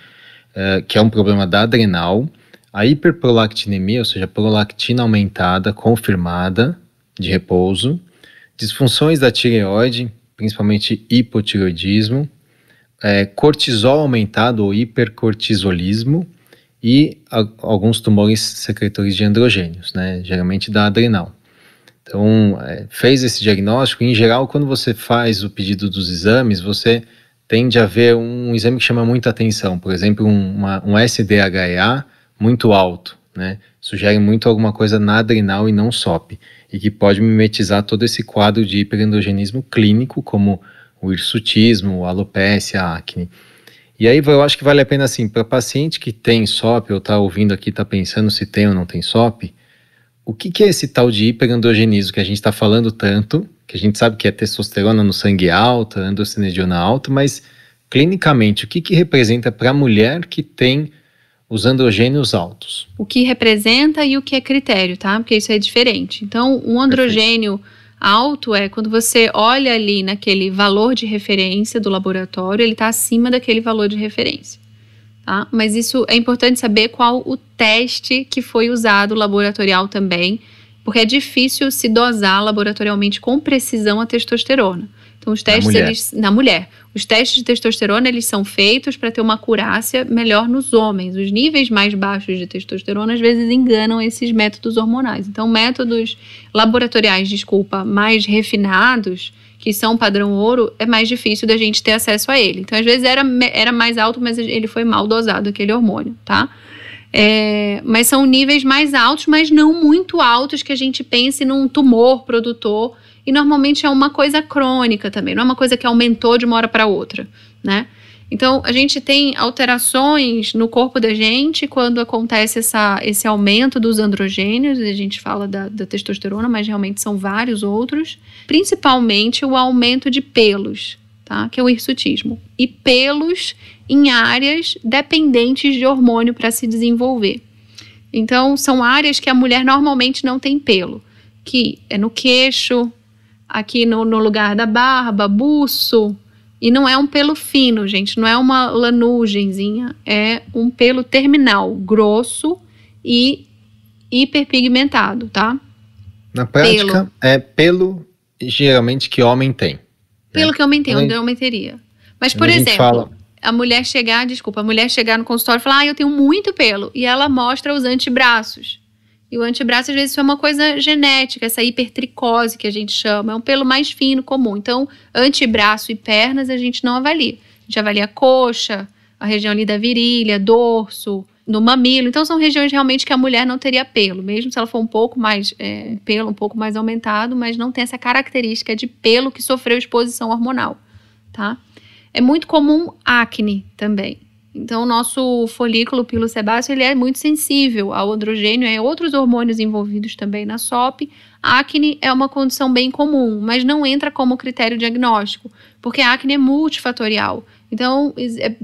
S1: uh, que é um problema da adrenal. A hiperprolactinemia, ou seja, prolactina aumentada, confirmada, de repouso. Disfunções da tireoide, principalmente hipotireoidismo. É, cortisol aumentado ou hipercortisolismo e a, alguns tumores secretores de androgênios, né, geralmente da adrenal. Então, fez esse diagnóstico. Em geral, quando você faz o pedido dos exames, você tende a ver um exame que chama muita atenção, por exemplo, uma, um SDHEA muito alto, né? Sugere muito alguma coisa na adrenal e não SOP, e que pode mimetizar todo esse quadro de hiperendogenismo clínico, como o hirsutismo, a alopecia, a acne. E aí eu acho que vale a pena, assim, para paciente que tem SOP, ou está ouvindo aqui, está pensando se tem ou não tem SOP, o que, que é esse tal de hiperandrogenismo que a gente está falando tanto, que a gente sabe que é testosterona no sangue alta, androstenediona alta, mas clinicamente, o que, que representa para a mulher que tem os androgênios altos?
S2: O que representa e o que é critério, tá? Porque isso é diferente. Então, um androgênio Perfeito. alto é quando você olha ali naquele valor de referência do laboratório, ele está acima daquele valor de referência. Tá? Mas isso é importante saber qual o teste que foi usado laboratorial também, porque é difícil se dosar laboratorialmente com precisão a testosterona. Então, os testes, na mulher. Eles, na mulher os testes de testosterona, eles são feitos para ter uma acurácia melhor nos homens. Os níveis mais baixos de testosterona, às vezes, enganam esses métodos hormonais. Então, métodos laboratoriais, desculpa, mais refinados, que são padrão ouro, é mais difícil da gente ter acesso a ele. Então, às vezes era, era mais alto, mas ele foi mal dosado, aquele hormônio, tá? É, mas são níveis mais altos, mas não muito altos que a gente pense num tumor produtor. E normalmente é uma coisa crônica também, não é uma coisa que aumentou de uma hora para outra, né? Então, a gente tem alterações no corpo da gente quando acontece essa, esse aumento dos androgênios, a gente fala da, da testosterona, mas realmente são vários outros, principalmente o aumento de pelos, tá? que é o hirsutismo, e pelos em áreas dependentes de hormônio para se desenvolver. Então, são áreas que a mulher normalmente não tem pelo, que é no queixo, aqui no, no lugar da barba, buço, e não é um pelo fino, gente, não é uma lanugenzinha, é um pelo terminal, grosso e hiperpigmentado, tá?
S1: Na prática, pelo. é pelo geralmente que homem tem. Né?
S2: Pelo né? que homem tem, onde homem teria. Mas, por a exemplo, fala... a mulher chegar, desculpa, a mulher chegar no consultório e falar, ah, eu tenho muito pelo. E ela mostra os antebraços. E o antebraço, às vezes, é uma coisa genética, essa hipertricose que a gente chama, é um pelo mais fino, comum. Então, antebraço e pernas a gente não avalia. A gente avalia a coxa, a região ali da virilha, dorso, no mamilo. Então, são regiões realmente que a mulher não teria pelo, mesmo se ela for um pouco mais, é, pelo um pouco mais aumentado, mas não tem essa característica de pelo que sofreu exposição hormonal, tá? É muito comum acne também. Então, o nosso folículo pilosebáceo ele é muito sensível ao androgênio e é outros hormônios envolvidos também na SOP. A acne é uma condição bem comum, mas não entra como critério diagnóstico, porque a acne é multifatorial. Então, é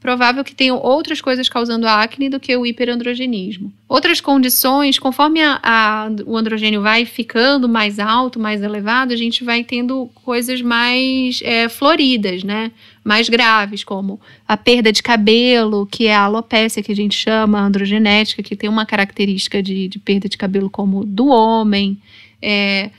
S2: provável que tenham outras coisas causando a acne do que o hiperandrogenismo. Outras condições, conforme a, a, o androgênio vai ficando mais alto, mais elevado, a gente vai tendo coisas mais é, floridas, né? mais graves, como a perda de cabelo, que é a alopecia que a gente chama, androgenética, que tem uma característica de, de perda de cabelo como do homem. É,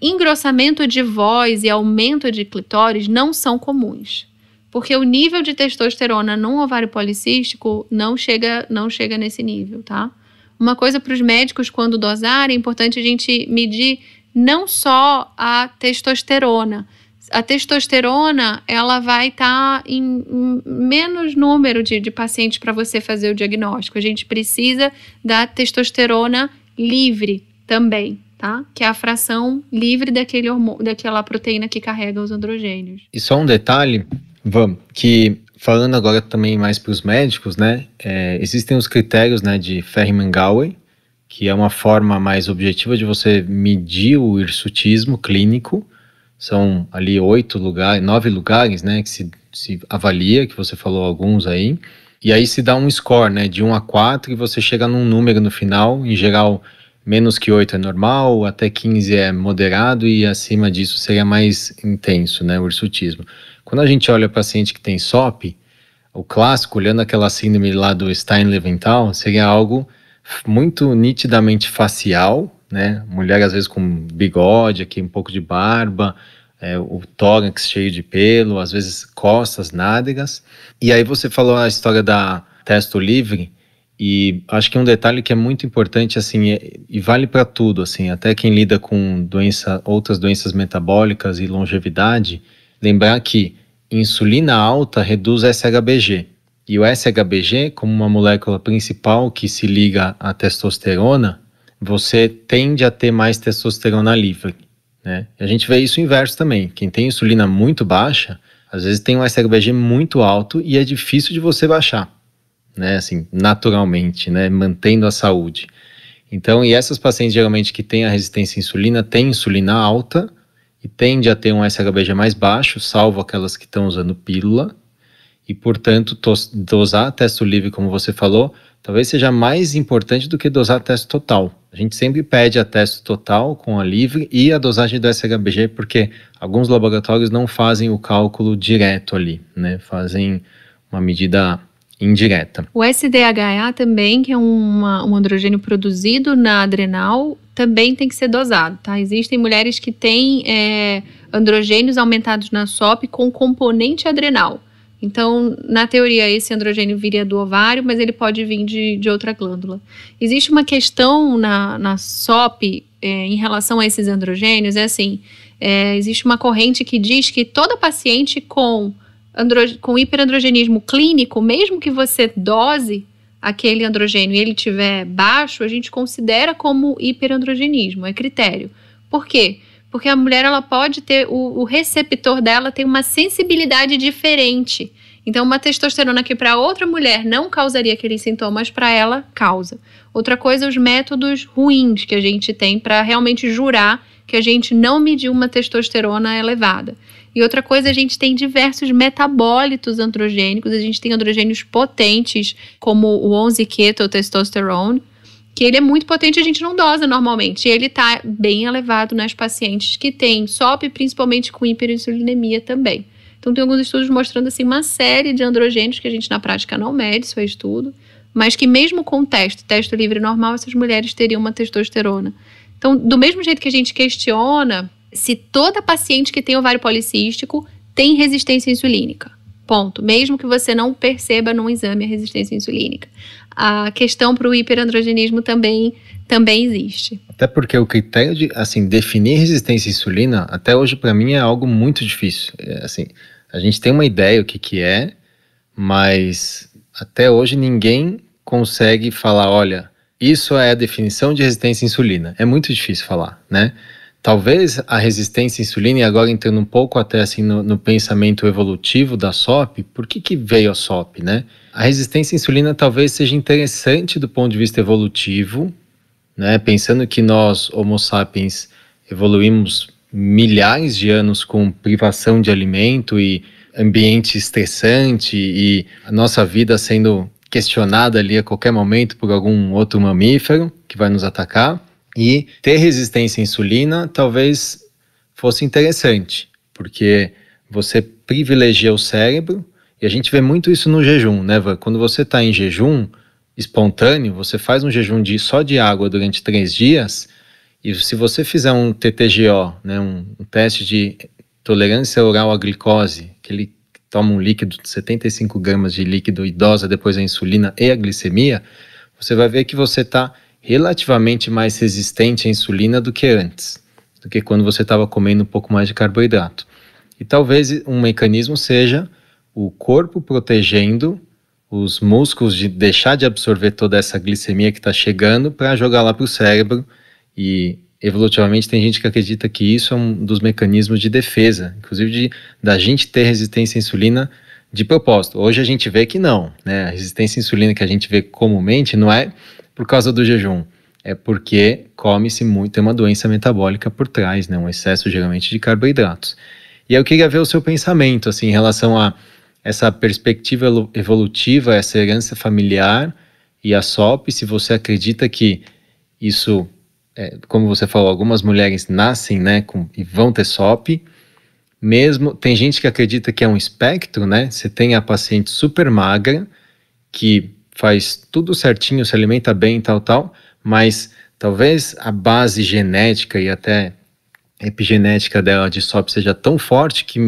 S2: engrossamento de voz e aumento de clitóris não são comuns, porque o nível de testosterona num ovário policístico não chega, não chega nesse nível, tá? Uma coisa para os médicos, quando dosar, é importante a gente medir não só a testosterona, a testosterona ela vai estar tá em menos número de, de pacientes para você fazer o diagnóstico. A gente precisa da testosterona livre também, tá? Que é a fração livre daquele hormônio, daquela proteína que carrega os androgênios.
S1: E só um detalhe, vamos, que falando agora também mais para os médicos, né? É, existem os critérios, né, de ferry gowey que é uma forma mais objetiva de você medir o hirsutismo clínico são ali oito lugares, nove lugares, né, que se, se avalia, que você falou alguns aí. E aí se dá um score, né, de 1 a 4 e você chega num número no final, em geral menos que 8 é normal, até 15 é moderado e acima disso seria mais intenso, né, o hirsutismo. Quando a gente olha o paciente que tem SOP, o clássico, olhando aquela síndrome lá do Stein-Leventhal, seria algo muito nitidamente facial, né? Mulher às vezes com bigode, aqui um pouco de barba, é, o tórax cheio de pelo, às vezes costas, nádegas. E aí você falou a história da testo livre e acho que um detalhe que é muito importante assim é, e vale para tudo assim, até quem lida com doença, outras doenças metabólicas e longevidade, lembrar que insulina alta reduz SHBG. E o SHBG, como uma molécula principal que se liga à testosterona, você tende a ter mais testosterona livre. Né? A gente vê isso inverso também. Quem tem insulina muito baixa, às vezes tem um SRBG muito alto e é difícil de você baixar, né? Assim, naturalmente, né? Mantendo a saúde. Então, e essas pacientes geralmente que têm a resistência à insulina têm insulina alta e tende a ter um SHBG mais baixo, salvo aquelas que estão usando pílula. E, portanto, dosar testo livre, como você falou, talvez seja mais importante do que dosar teste total. A gente sempre pede a teste total com a livre e a dosagem do SHBG, porque alguns laboratórios não fazem o cálculo direto ali, né? Fazem uma medida indireta.
S2: O SDHA também, que é uma, um androgênio produzido na adrenal, também tem que ser dosado, tá? Existem mulheres que têm é, androgênios aumentados na SOP com componente adrenal. Então, na teoria, esse androgênio viria do ovário, mas ele pode vir de, de outra glândula. Existe uma questão na, na SOP é, em relação a esses androgênios, é assim, é, existe uma corrente que diz que toda paciente com, andro, com hiperandrogenismo clínico, mesmo que você dose aquele androgênio e ele tiver baixo, a gente considera como hiperandrogenismo, é critério. Por quê? Porque a mulher ela pode ter o, o receptor dela tem uma sensibilidade diferente. Então, uma testosterona que para outra mulher não causaria aqueles sintomas, para ela causa. Outra coisa, os métodos ruins que a gente tem para realmente jurar que a gente não mediu uma testosterona elevada. E outra coisa, a gente tem diversos metabólitos androgênicos, a gente tem androgênios potentes, como o 11-keto testosterone, que ele é muito potente a gente não dosa normalmente. Ele está bem elevado nas pacientes que têm SOP, principalmente com hiperinsulinemia também. Então, tem alguns estudos mostrando assim, uma série de androgênios que a gente na prática não mede, isso é estudo, mas que mesmo com teste, teste livre normal, essas mulheres teriam uma testosterona. Então, do mesmo jeito que a gente questiona se toda paciente que tem ovário policístico tem resistência insulínica. Ponto. Mesmo que você não perceba num exame a resistência insulínica a questão para o hiperandrogenismo também, também existe.
S1: Até porque o critério de assim, definir resistência à insulina, até hoje para mim é algo muito difícil. É, assim, a gente tem uma ideia o que, que é, mas até hoje ninguém consegue falar, olha, isso é a definição de resistência à insulina. É muito difícil falar, né? Talvez a resistência à insulina, e agora entrando um pouco até assim no, no, pensamento evolutivo da SOP, por que, que veio a SOP, né? A resistência à insulina talvez seja interessante do ponto de vista evolutivo, né? Pensando que nós, Homo sapiens, evoluímos milhares de anos com privação de alimento e ambiente estressante e a nossa vida sendo questionada ali a qualquer momento por algum outro mamífero que vai nos atacar. E ter resistência à insulina talvez fosse interessante, porque você privilegia o cérebro, e a gente vê muito isso no jejum, né, Van? Quando você está em jejum espontâneo, você faz um jejum de, só de água durante três dias, e se você fizer um TTGO, né, um, um teste de tolerância oral à glicose, que ele toma um líquido, 75 gramas de líquido e dosa depois a insulina e a glicemia, você vai ver que você está relativamente mais resistente à insulina do que antes, do que quando você estava comendo um pouco mais de carboidrato. E talvez um mecanismo seja o corpo protegendo os músculos de deixar de absorver toda essa glicemia que está chegando para jogar lá para o cérebro. E evolutivamente tem gente que acredita que isso é um dos mecanismos de defesa, inclusive de, da gente ter resistência à insulina de propósito. Hoje a gente vê que não, né? A resistência à insulina que a gente vê comumente não é por causa do jejum? É porque come-se muito, tem uma doença metabólica por trás, né? um excesso geralmente de carboidratos. E eu queria ver o seu pensamento assim, em relação a essa perspectiva evolutiva, essa herança familiar e a SOP, se você acredita que isso, é, como você falou, algumas mulheres nascem né, com, e vão ter SOP, mesmo tem gente que acredita que é um espectro, né? Você tem a paciente super magra que faz tudo certinho, se alimenta bem, tal, tal, mas talvez a base genética e até epigenética dela de SOP seja tão forte que,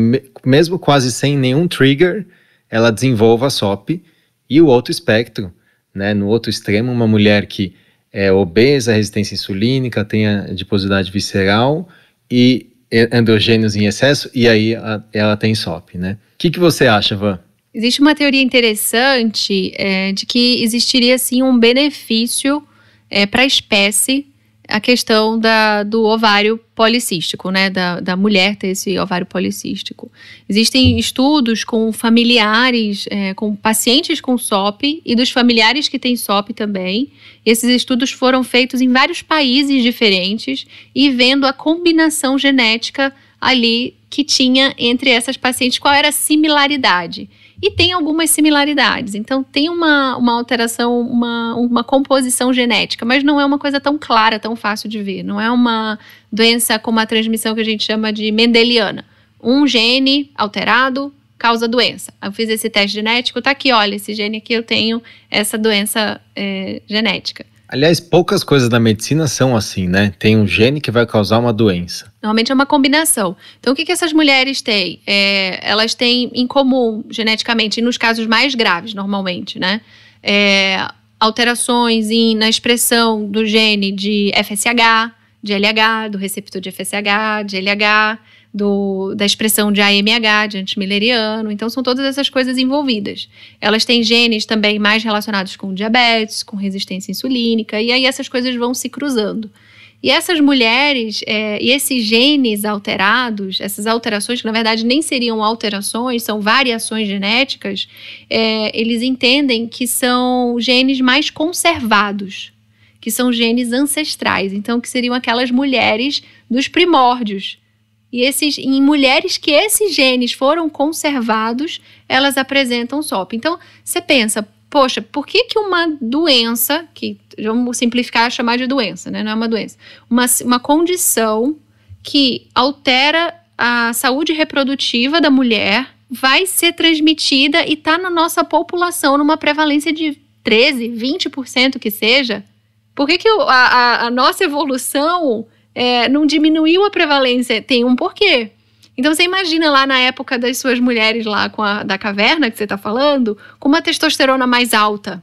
S1: mesmo quase sem nenhum trigger, ela desenvolva a SOP. E o outro espectro, né, no outro extremo, uma mulher que é obesa, resistência insulínica, tem adiposidade visceral e androgênios em excesso, e aí ela tem SOP. Né? O que, que você acha, Van?
S2: Existe uma teoria interessante é, de que existiria sim um benefício é, para a espécie a questão da, do ovário policístico, né? Da, da mulher ter esse ovário policístico. Existem estudos com familiares, é, com pacientes com SOP e dos familiares que têm SOP também. Esses estudos foram feitos em vários países diferentes e vendo a combinação genética ali que tinha entre essas pacientes, qual era a similaridade e tem algumas similaridades. Então, tem uma, uma alteração, uma, uma composição genética, mas não é uma coisa tão clara, tão fácil de ver. Não é uma doença com uma transmissão que a gente chama de mendeliana. Um gene alterado causa doença. Eu fiz esse teste genético, tá aqui, olha, esse gene aqui eu tenho essa doença é, genética.
S1: Aliás, poucas coisas da medicina são assim, né? Tem um gene que vai causar uma doença.
S2: Normalmente é uma combinação. Então, o que, que essas mulheres têm? É, elas têm em comum, geneticamente, e nos casos mais graves, normalmente, né? É, alterações em, na expressão do gene de FSH, de LH, do receptor de FSH, de LH do, da expressão de AMH, de antimileriano. Então, são todas essas coisas envolvidas. Elas têm genes também mais relacionados com diabetes, com resistência insulínica, e aí essas coisas vão se cruzando. E essas mulheres é, e esses genes alterados, essas alterações, que na verdade nem seriam alterações, são variações genéticas, é, eles entendem que são genes mais conservados, que são genes ancestrais, então que seriam aquelas mulheres dos primórdios e esses, em mulheres que esses genes foram conservados, elas apresentam SOP. Então, você pensa, poxa, por que, que uma doença, que vamos simplificar chamar de doença, né? Não é uma doença, uma, uma condição que altera a saúde reprodutiva da mulher vai ser transmitida e está na nossa população numa prevalência de 13, 20% que seja. Por que, que a, a, a nossa evolução é, não diminuiu a prevalência. Tem um porquê. Então você imagina lá na época das suas mulheres lá com a, da caverna que você está falando, com uma testosterona mais alta.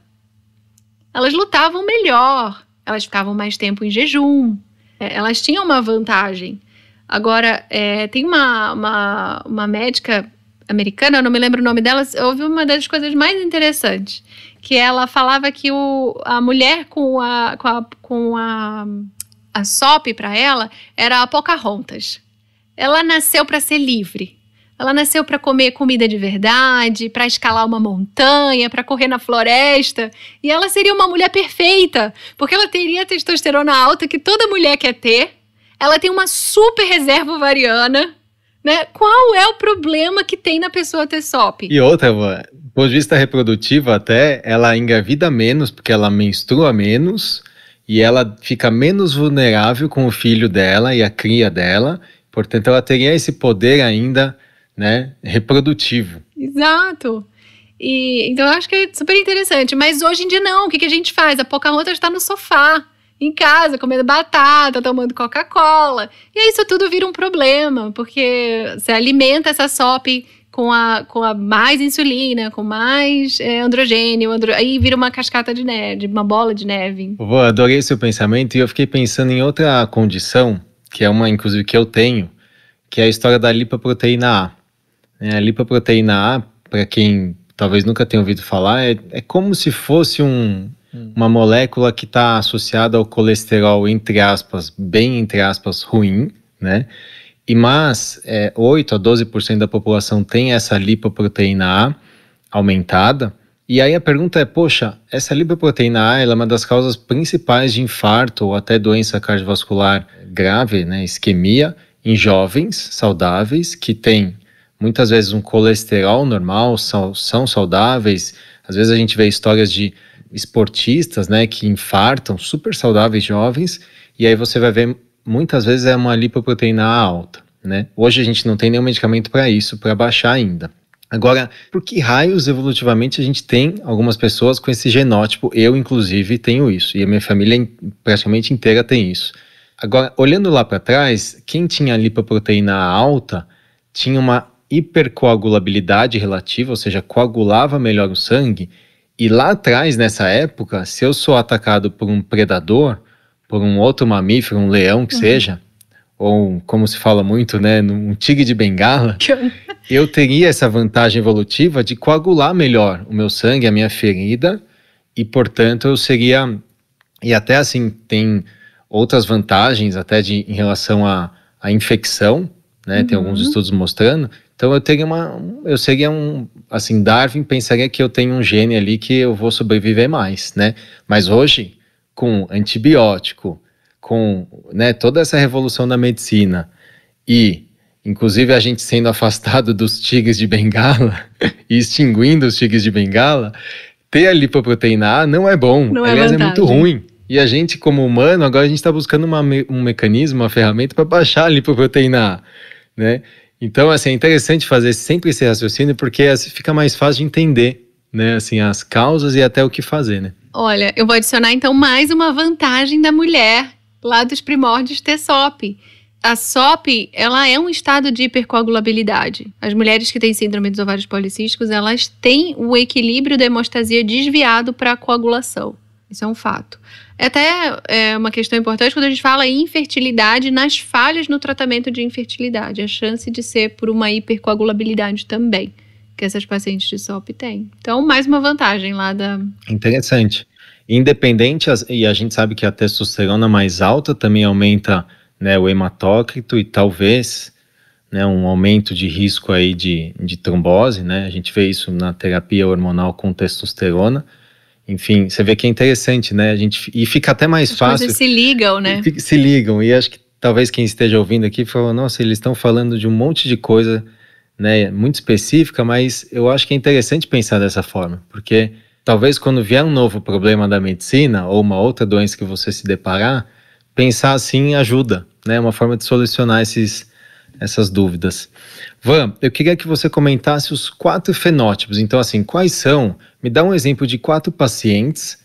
S2: Elas lutavam melhor, elas ficavam mais tempo em jejum, é, elas tinham uma vantagem. Agora, é, tem uma, uma, uma médica americana, eu não me lembro o nome dela, houve uma das coisas mais interessantes, que ela falava que o, a mulher com a, com a, com a a SOP para ela era a Pocahontas. Ela nasceu para ser livre. Ela nasceu para comer comida de verdade, para escalar uma montanha, para correr na floresta. E ela seria uma mulher perfeita, porque ela teria a testosterona alta que toda mulher quer ter. Ela tem uma super reserva ovariana. Né? Qual é o problema que tem na pessoa ter SOP? E outra,
S1: do ponto de vista reprodutivo até, ela engravida menos, porque ela menstrua menos e ela fica menos vulnerável com o filho dela e a cria dela, portanto ela teria esse poder ainda, né, reprodutivo.
S2: Exato. E, então eu acho que é super interessante, mas hoje em dia não, o que, que a gente faz? A Pocahontas está no sofá, em casa, comendo batata, tomando Coca-Cola. E isso tudo vira um problema, porque você alimenta essa SOP com a, com a mais insulina, com mais é, androgênio, andro... aí vira uma cascata de neve, uma bola de neve.
S1: eu adorei seu pensamento e eu fiquei pensando em outra condição, que é uma, inclusive, que eu tenho, que é a história da lipoproteína A. É, a lipoproteína A, para quem talvez nunca tenha ouvido falar, é, é como se fosse um, hum. uma molécula que está associada ao colesterol, entre aspas, bem entre aspas, ruim, né? E mais é, 8 a 12% da população tem essa lipoproteína A aumentada. E aí a pergunta é, poxa, essa lipoproteína A é uma das causas principais de infarto ou até doença cardiovascular grave, né, isquemia, em jovens saudáveis que têm muitas vezes um colesterol normal, são, são saudáveis. Às vezes a gente vê histórias de esportistas, né, que infartam, super saudáveis jovens, e aí você vai ver muitas vezes é uma lipoproteína alta. Né? Hoje a gente não tem nenhum medicamento para isso, para baixar ainda. Agora, por que raios evolutivamente a gente tem algumas pessoas com esse genótipo? Eu, inclusive, tenho isso, e a minha família praticamente inteira tem isso. Agora, olhando lá para trás, quem tinha lipoproteína alta tinha uma hipercoagulabilidade relativa, ou seja, coagulava melhor o sangue. E lá atrás, nessa época, se eu sou atacado por um predador, por um outro mamífero, um leão que uhum. seja, ou como se fala muito, né, um tigre de bengala, (laughs) eu teria essa vantagem evolutiva de coagular melhor o meu sangue, a minha ferida, e portanto eu seria e até assim tem outras vantagens até de em relação à, à infecção, né? Uhum. Tem alguns uhum. estudos mostrando. Então eu teria uma, eu seria um, assim Darwin pensaria que eu tenho um gene ali que eu vou sobreviver mais, né? Mas hoje com antibiótico, com né, toda essa revolução da medicina e, inclusive, a gente sendo afastado dos tigres de Bengala (laughs) e extinguindo os tigres de Bengala, ter a lipoproteína A não é bom. Não é Aliás, é, é muito ruim. E a gente, como humano, agora a gente está buscando uma, um mecanismo, uma ferramenta para baixar a lipoproteína A, né? Então, assim, é interessante fazer sempre esse raciocínio, porque assim, fica mais fácil de entender, né? Assim, as causas e até o que fazer, né?
S2: Olha, eu vou adicionar então mais uma vantagem da mulher lá dos primórdios ter SOP. A SOP, ela é um estado de hipercoagulabilidade. As mulheres que têm síndrome dos ovários policísticos, elas têm o equilíbrio da hemostasia desviado para a coagulação. Isso é um fato. É até é uma questão importante quando a gente fala em infertilidade nas falhas no tratamento de infertilidade, a chance de ser por uma hipercoagulabilidade também que essas pacientes de SOP têm. Então, mais uma vantagem lá da.
S1: Interessante. Independente, e a gente sabe que a testosterona mais alta também aumenta né, o hematócrito e talvez né, um aumento de risco aí de, de trombose, né? A gente vê isso na terapia hormonal com testosterona. Enfim, você vê que é interessante, né? A gente, e fica até mais As fácil. se
S2: ligam, né?
S1: Se ligam. E acho que talvez quem esteja ouvindo aqui falou: nossa, eles estão falando de um monte de coisa né, muito específica, mas eu acho que é interessante pensar dessa forma, porque talvez quando vier um novo problema da medicina ou uma outra doença que você se deparar, pensar assim ajuda, né, uma forma de solucionar esses essas dúvidas. Van, eu queria que você comentasse os quatro fenótipos. Então, assim, quais são? Me dá um exemplo de quatro pacientes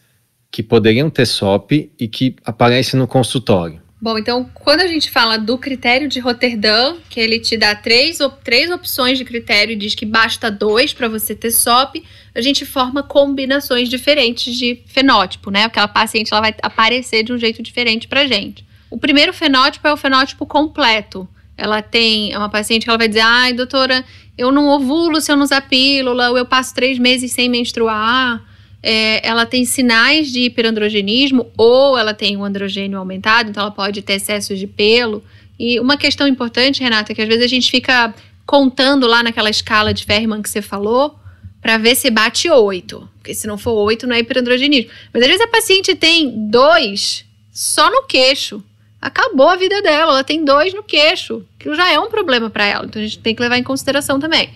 S1: que poderiam ter SOP e que aparecem no consultório.
S2: Bom, então quando a gente fala do critério de Roterdã, que ele te dá três, três opções de critério e diz que basta dois para você ter SOP, a gente forma combinações diferentes de fenótipo, né? Aquela paciente ela vai aparecer de um jeito diferente para gente. O primeiro fenótipo é o fenótipo completo. Ela tem é uma paciente que ela vai dizer, ai doutora, eu não ovulo se eu não usar pílula, ou eu passo três meses sem menstruar é, ela tem sinais de hiperandrogenismo ou ela tem um androgênio aumentado, então ela pode ter excessos de pelo. E uma questão importante, Renata, é que às vezes a gente fica contando lá naquela escala de Ferriman que você falou, para ver se bate oito Porque se não for oito não é hiperandrogenismo. Mas às vezes a paciente tem dois só no queixo. Acabou a vida dela, ela tem dois no queixo, que já é um problema para ela. Então a gente tem que levar em consideração também.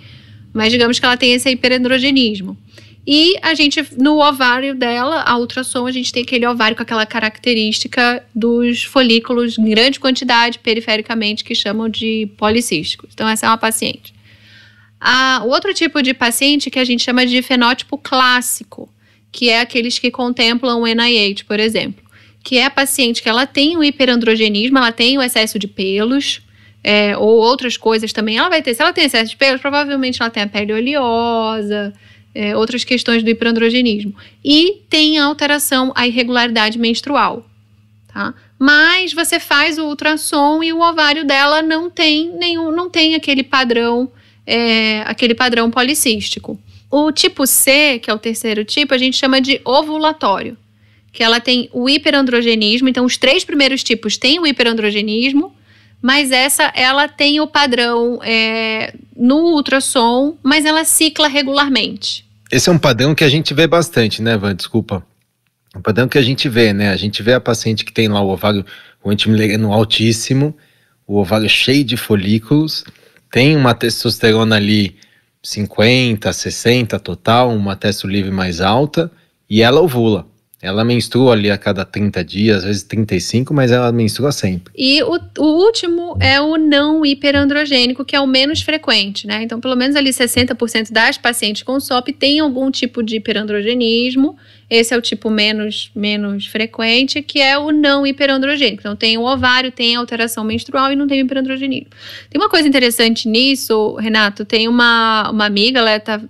S2: Mas digamos que ela tem esse hiperandrogenismo. E a gente, no ovário dela, a ultrassom, a gente tem aquele ovário com aquela característica dos folículos em grande quantidade, perifericamente, que chamam de policísticos. Então, essa é uma paciente. O outro tipo de paciente que a gente chama de fenótipo clássico, que é aqueles que contemplam o NIH, por exemplo, que é a paciente que ela tem o hiperandrogenismo, ela tem o excesso de pelos, é, ou outras coisas também, ela vai ter. Se ela tem excesso de pelos, provavelmente ela tem a pele oleosa, é, outras questões do hiperandrogenismo. E tem alteração à irregularidade menstrual. Tá? Mas você faz o ultrassom e o ovário dela não tem nenhum, não tem aquele padrão, é, aquele padrão policístico. O tipo C, que é o terceiro tipo, a gente chama de ovulatório, que ela tem o hiperandrogenismo. Então, os três primeiros tipos têm o hiperandrogenismo, mas essa ela tem o padrão é, no ultrassom, mas ela cicla regularmente.
S1: Esse é um padrão que a gente vê bastante, né, Van? Desculpa. Um padrão que a gente vê, né? A gente vê a paciente que tem lá o ovário, o antimileriano altíssimo, o ovário cheio de folículos, tem uma testosterona ali 50, 60 total, uma testo livre mais alta, e ela ovula. Ela menstrua ali a cada 30 dias, às vezes 35, mas ela menstrua sempre.
S2: E o, o último é o não hiperandrogênico, que é o menos frequente, né? Então, pelo menos ali 60% das pacientes com SOP têm algum tipo de hiperandrogenismo. Esse é o tipo menos, menos frequente, que é o não hiperandrogênico. Então, tem o ovário, tem alteração menstrual e não tem hiperandrogenismo. Tem uma coisa interessante nisso, Renato, tem uma, uma amiga, ela está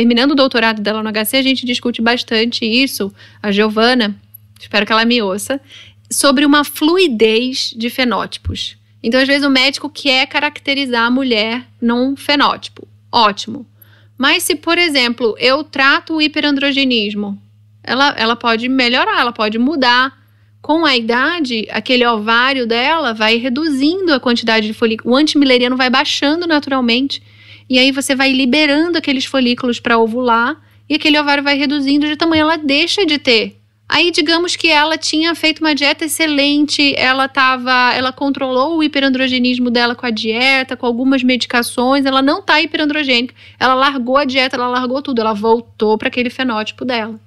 S2: terminando o doutorado dela no HC, a gente discute bastante isso, a Giovana, espero que ela me ouça, sobre uma fluidez de fenótipos. Então, às vezes, o médico quer caracterizar a mulher num fenótipo. Ótimo. Mas se, por exemplo, eu trato o hiperandrogenismo, ela, ela pode melhorar, ela pode mudar. Com a idade, aquele ovário dela vai reduzindo a quantidade de folículo. O antimileriano vai baixando naturalmente. E aí você vai liberando aqueles folículos para ovular e aquele ovário vai reduzindo de tamanho, ela deixa de ter. Aí digamos que ela tinha feito uma dieta excelente, ela tava, ela controlou o hiperandrogenismo dela com a dieta, com algumas medicações, ela não tá hiperandrogênica. Ela largou a dieta, ela largou tudo, ela voltou para aquele fenótipo dela.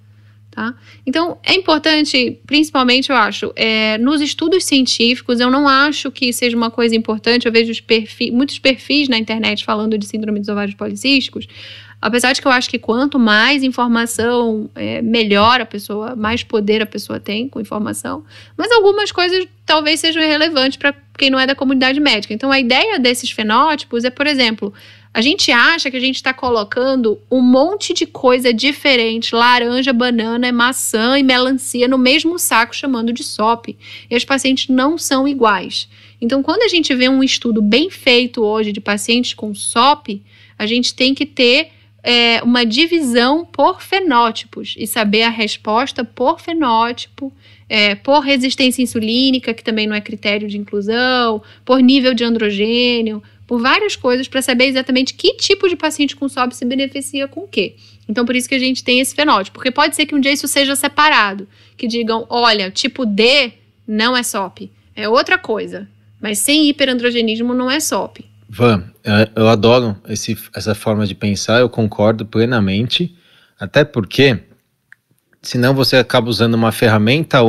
S2: Tá? Então, é importante, principalmente, eu acho, é, nos estudos científicos, eu não acho que seja uma coisa importante. Eu vejo perfis, muitos perfis na internet falando de síndrome dos ovários policísticos. Apesar de que eu acho que quanto mais informação, é, melhor a pessoa, mais poder a pessoa tem com informação. Mas algumas coisas talvez sejam irrelevantes para quem não é da comunidade médica. Então, a ideia desses fenótipos é, por exemplo, a gente acha que a gente está colocando um monte de coisa diferente, laranja, banana, maçã e melancia no mesmo saco, chamando de SOP. E os pacientes não são iguais. Então, quando a gente vê um estudo bem feito hoje de pacientes com SOP, a gente tem que ter é, uma divisão por fenótipos e saber a resposta por fenótipo, é, por resistência insulínica, que também não é critério de inclusão, por nível de androgênio, por várias coisas para saber exatamente que tipo de paciente com SOB se beneficia com o quê. Então, por isso que a gente tem esse fenótipo, porque pode ser que um dia isso seja separado, que digam, olha, tipo D não é SOP, é outra coisa, mas sem hiperandrogenismo não é SOP.
S1: Van, é, eu adoro esse, essa forma de pensar, eu concordo plenamente, até porque senão você acaba usando uma ferramenta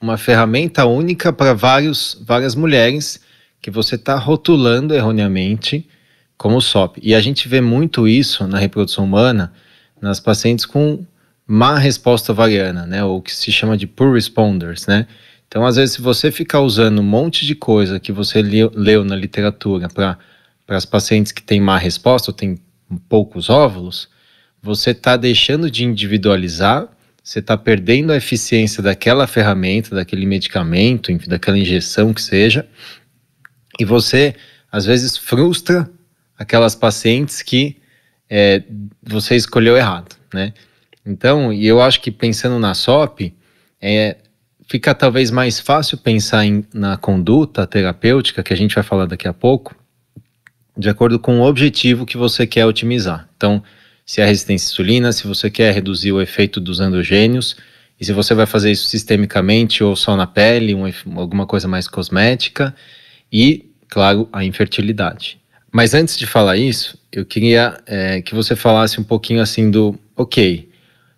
S1: uma ferramenta única para várias mulheres que você está rotulando erroneamente como SOP. E a gente vê muito isso na reprodução humana nas pacientes com má resposta ovariana, né? Ou que se chama de poor responders, né? Então, às vezes, se você ficar usando um monte de coisa que você leu, leu na literatura para as pacientes que têm má resposta ou têm poucos óvulos, você está deixando de individualizar, você está perdendo a eficiência daquela ferramenta, daquele medicamento, enfim, daquela injeção que seja, e você, às vezes, frustra aquelas pacientes que é, você escolheu errado, né? Então, e eu acho que pensando na SOP, é, fica talvez mais fácil pensar em, na conduta terapêutica, que a gente vai falar daqui a pouco, de acordo com o objetivo que você quer otimizar. Então, se é resistência à insulina, se você quer reduzir o efeito dos androgênios, e se você vai fazer isso sistemicamente ou só na pele, um, alguma coisa mais cosmética, e claro, a infertilidade. Mas antes de falar isso, eu queria é, que você falasse um pouquinho assim do, ok,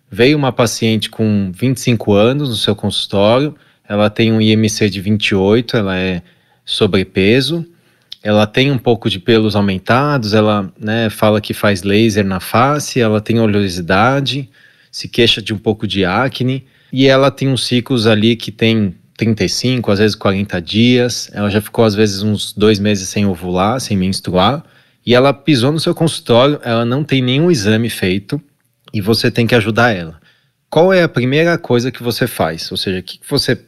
S1: veio uma paciente com 25 anos no seu consultório, ela tem um IMC de 28, ela é sobrepeso, ela tem um pouco de pelos aumentados, ela né, fala que faz laser na face, ela tem oleosidade, se queixa de um pouco de acne, e ela tem uns ciclos ali que tem 35, às vezes 40 dias. Ela já ficou, às vezes, uns dois meses sem ovular, sem menstruar. E ela pisou no seu consultório, ela não tem nenhum exame feito e você tem que ajudar ela. Qual é a primeira coisa que você faz? Ou seja, o que você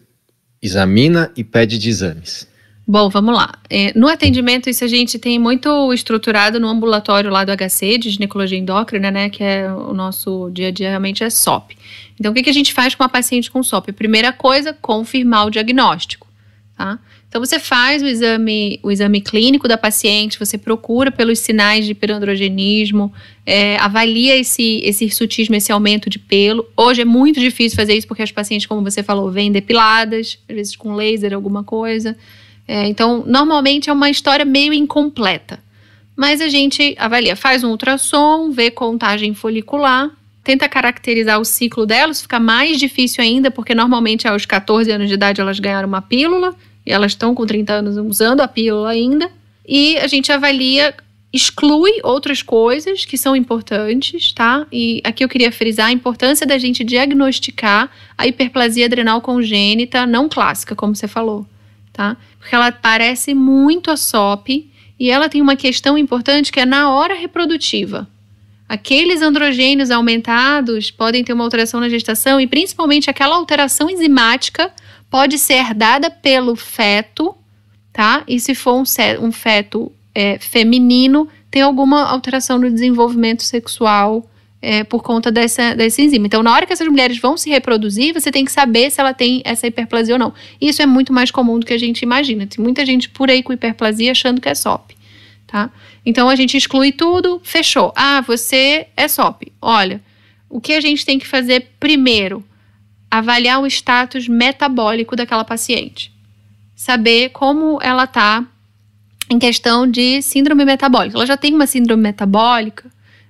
S1: examina e pede de exames?
S2: Bom, vamos lá. É, no atendimento, isso a gente tem muito estruturado no ambulatório lá do HC, de ginecologia endócrina, né? Que é o nosso dia a dia realmente é SOP. Então, o que, a gente faz com a paciente com SOP? Primeira coisa, confirmar o diagnóstico, tá? Então, você faz o exame, o exame clínico da paciente, você procura pelos sinais de hiperandrogenismo, é, avalia esse, esse hirsutismo, esse aumento de pelo. Hoje é muito difícil fazer isso porque as pacientes, como você falou, vêm depiladas, às vezes com laser, alguma coisa. É, então, normalmente é uma história meio incompleta. Mas a gente avalia, faz um ultrassom, vê contagem folicular, tenta caracterizar o ciclo delas, fica mais difícil ainda, porque normalmente aos 14 anos de idade elas ganharam uma pílula, e elas estão com 30 anos usando a pílula ainda, e a gente avalia, exclui outras coisas que são importantes, tá? E aqui eu queria frisar a importância da gente diagnosticar a hiperplasia adrenal congênita não clássica, como você falou tá? Porque ela parece muito a SOP e ela tem uma questão importante que é na hora reprodutiva. Aqueles androgênios aumentados podem ter uma alteração na gestação e principalmente aquela alteração enzimática pode ser dada pelo feto, tá? E se for um, feto é, feminino, tem alguma alteração no desenvolvimento sexual é, por conta dessa, dessa enzima. Então, na hora que essas mulheres vão se reproduzir, você tem que saber se ela tem essa hiperplasia ou não. Isso é muito mais comum do que a gente imagina. Tem muita gente por aí com hiperplasia achando que é SOP. Tá? Então a gente exclui tudo, fechou. Ah, você é SOP. Olha, o que a gente tem que fazer primeiro? Avaliar o status metabólico daquela paciente. Saber como ela está em questão de síndrome metabólica. Ela já tem uma síndrome metabólica?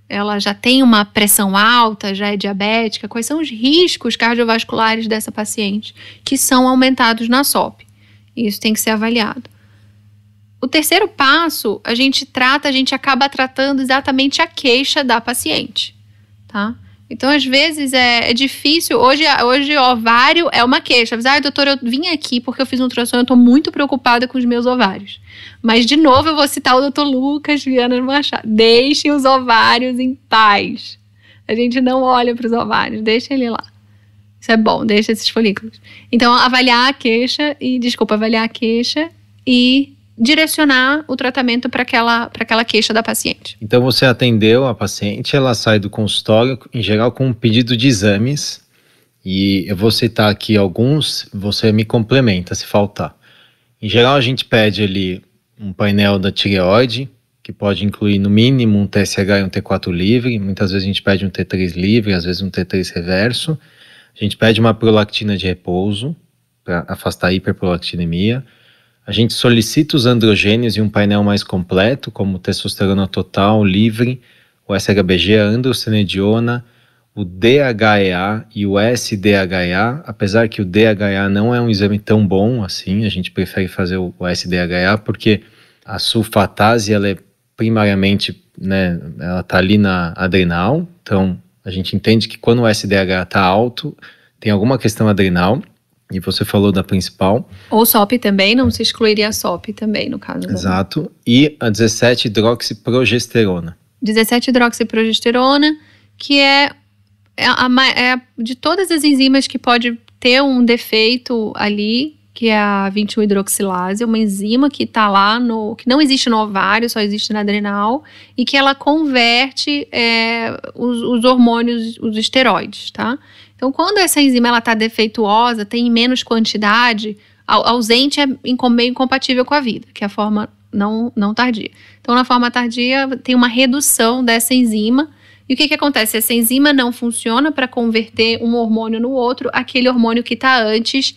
S2: ela já tem uma pressão alta, já é diabética, quais são os riscos cardiovasculares dessa paciente que são aumentados na SOP. Isso tem que ser avaliado. O terceiro passo, a gente trata, a gente acaba tratando exatamente a queixa da paciente, tá? Então, às vezes é, é difícil. Hoje, hoje, ovário é uma queixa. Ah, doutor, eu vim aqui porque eu fiz um ultrassom, eu estou muito preocupada com os meus ovários. Mas, de novo, eu vou citar o Dr. Lucas Viana Machado. Deixem os ovários em paz. A gente não olha para os ovários, deixa ele lá. Isso é bom, deixa esses folículos. Então, avaliar a queixa e, desculpa, avaliar a queixa e direcionar o tratamento para aquela, aquela queixa da paciente.
S1: Então, você atendeu a paciente, ela sai do consultório, em geral, com um pedido de exames. E eu vou citar aqui alguns, você me complementa se faltar. Em geral, a gente pede ali um painel da tireoide, que pode incluir no mínimo um TSH e um T4 livre. Muitas vezes a gente pede um T3 livre, às vezes um T3 reverso. A gente pede uma prolactina de repouso para afastar a hiperprolactinemia. A gente solicita os androgênios e um painel mais completo, como testosterona total, livre, o SHBG, a androstenediona, o DHEA e o SDHEA, apesar que o DHEA não é um exame tão bom assim, a gente prefere fazer o SDHEA porque a sulfatase ela é primariamente, né, ela tá ali na adrenal, então a gente entende que quando o SDH está alto, tem alguma questão adrenal, e você falou da principal.
S2: Ou SOP também, não se excluiria a SOP também, no caso. Né? Exato.
S1: E a 17-hidroxiprogesterona.
S2: 17-hidroxiprogesterona, que é é, a, é de todas as enzimas que pode ter um defeito ali, que é a 21 hidroxilase, uma enzima que está lá no que não existe no ovário, só existe na adrenal e que ela converte é, os, os, hormônios, os esteroides, tá? Então, quando essa enzima ela está defeituosa, tem menos quantidade, ausente é meio incompatível com a vida, que é a forma não não tardia. Então, na forma tardia tem uma redução dessa enzima e o que, que acontece? Essa enzima não funciona para converter um hormônio no outro, aquele hormônio que está antes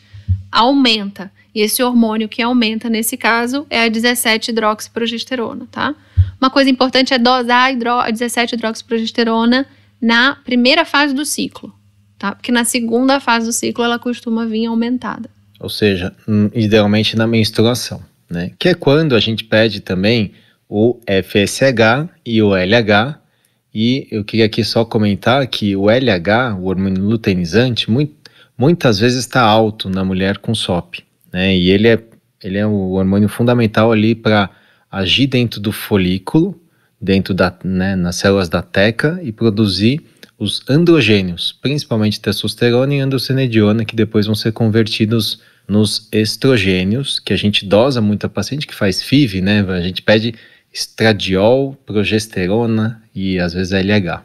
S2: aumenta. E esse hormônio que aumenta nesse caso é a 17-hidroxiprogesterona, tá? Uma coisa importante é dosar a 17-hidroxiprogesterona na primeira fase do ciclo, tá? Porque na segunda fase do ciclo ela costuma vir aumentada.
S1: Ou seja, hum, idealmente na menstruação, né? Que é quando a gente pede também o FSH e o LH e eu queria aqui só comentar que o LH, o hormônio luteinizante, muito, muitas vezes está alto na mulher com SOP. Né? E ele é, ele é o hormônio fundamental ali para agir dentro do folículo, dentro da, né, nas células da teca e produzir os androgênios, principalmente testosterona e androstenediona, que depois vão ser convertidos nos estrogênios, que a gente dosa muito a paciente que faz FIV, né? A gente pede estradiol, progesterona, e às vezes é LH.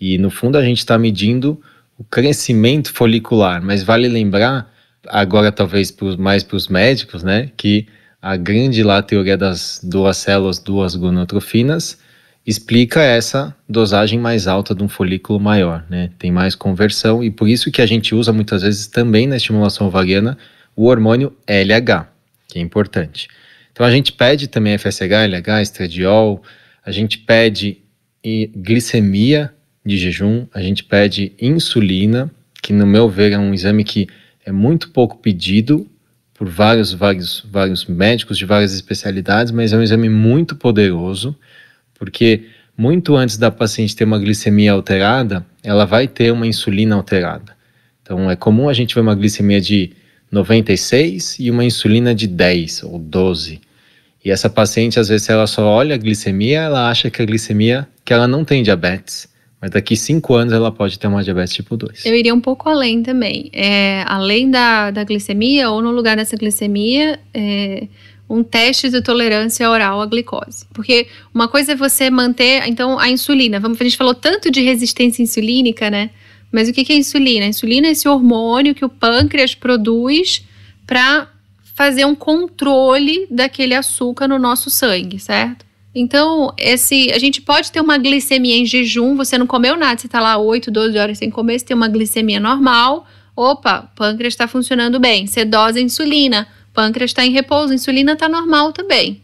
S1: E no fundo a gente está medindo o crescimento folicular, mas vale lembrar, agora talvez pros, mais para os médicos, né, que a grande lá teoria das duas células, duas gonotrofinas, explica essa dosagem mais alta de um folículo maior, né? Tem mais conversão e por isso que a gente usa muitas vezes também na estimulação ovariana o hormônio LH, que é importante. Então a gente pede também FSH, LH, estradiol, a gente pede e glicemia de jejum, a gente pede insulina, que no meu ver é um exame que é muito pouco pedido por vários, vários, vários médicos de várias especialidades, mas é um exame muito poderoso, porque muito antes da paciente ter uma glicemia alterada, ela vai ter uma insulina alterada. Então é comum a gente ver uma glicemia de 96 e uma insulina de 10 ou 12. E essa paciente, às vezes, ela só olha a glicemia, ela acha que a glicemia, que ela não tem diabetes. Mas daqui cinco anos ela pode ter uma diabetes tipo 2.
S2: Eu iria um pouco além também. É, além da, da glicemia, ou no lugar dessa glicemia, é, um teste de tolerância oral à glicose. Porque uma coisa é você manter, então, a insulina. Vamos, a gente falou tanto de resistência insulínica, né? Mas o que é insulina? A insulina é esse hormônio que o pâncreas produz para fazer um controle daquele açúcar no nosso sangue, certo? Então, esse, a gente pode ter uma glicemia em jejum, você não comeu nada, você está lá 8, 12 horas sem comer, você tem uma glicemia normal. Opa, pâncreas está funcionando bem. Você dosa insulina, pâncreas está em repouso, insulina está normal também.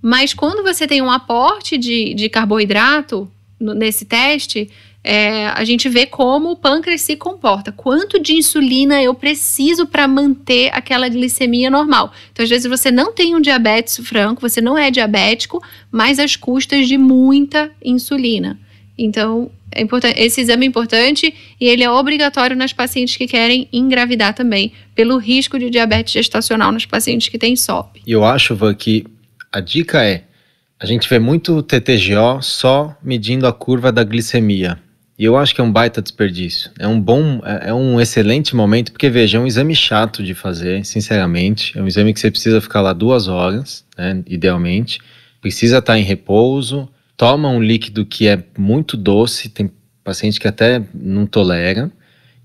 S2: Mas quando você tem um aporte de, de carboidrato nesse teste, é, a gente vê como o pâncreas se comporta, quanto de insulina eu preciso para manter aquela glicemia normal. Então, às vezes, você não tem um diabetes franco, você não é diabético, mas às custas de muita insulina. Então, é esse exame é importante e ele é obrigatório nas pacientes que querem engravidar também, pelo risco de diabetes gestacional nos pacientes que têm SOP.
S1: E eu acho, Van, que a dica é: a gente vê muito TTGO só medindo a curva da glicemia e eu acho que é um baita desperdício. É um bom, é, é um excelente momento, porque veja, é um exame chato de fazer, sinceramente. É um exame que você precisa ficar lá duas horas, né, idealmente. Precisa estar tá em repouso. Toma um líquido que é muito doce, tem paciente que até não tolera.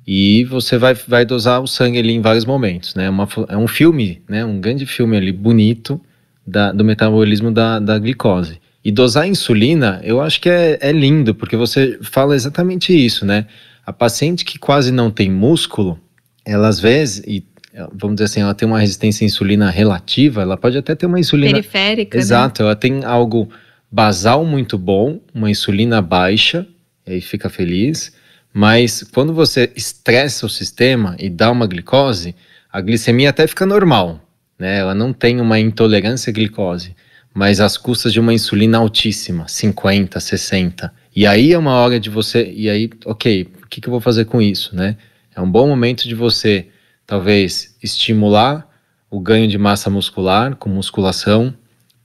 S1: E você vai, vai dosar o sangue ali em vários momentos, né? É uma, é um filme, né? Um grande filme ali, bonito, da, do metabolismo da, da glicose. E dosar insulina, eu acho que é, é lindo, porque você fala exatamente isso, né? A paciente que quase não tem músculo, ela às vezes, e é, vamos dizer assim, ela tem uma resistência à insulina relativa, ela pode até ter uma insulina. Periférica. Né? Exato, né? ela tem algo basal muito bom, uma insulina baixa, e aí fica feliz. Mas quando você estressa o sistema e dá uma glicose, a glicemia até fica normal, né? Ela não tem uma intolerância à glicose mas às custas de uma insulina altíssima, 50, 60. E aí é uma hora de você. E aí, ok, o que, que eu vou fazer com isso, né? É um bom momento de você, talvez, estimular o ganho de massa muscular com musculação,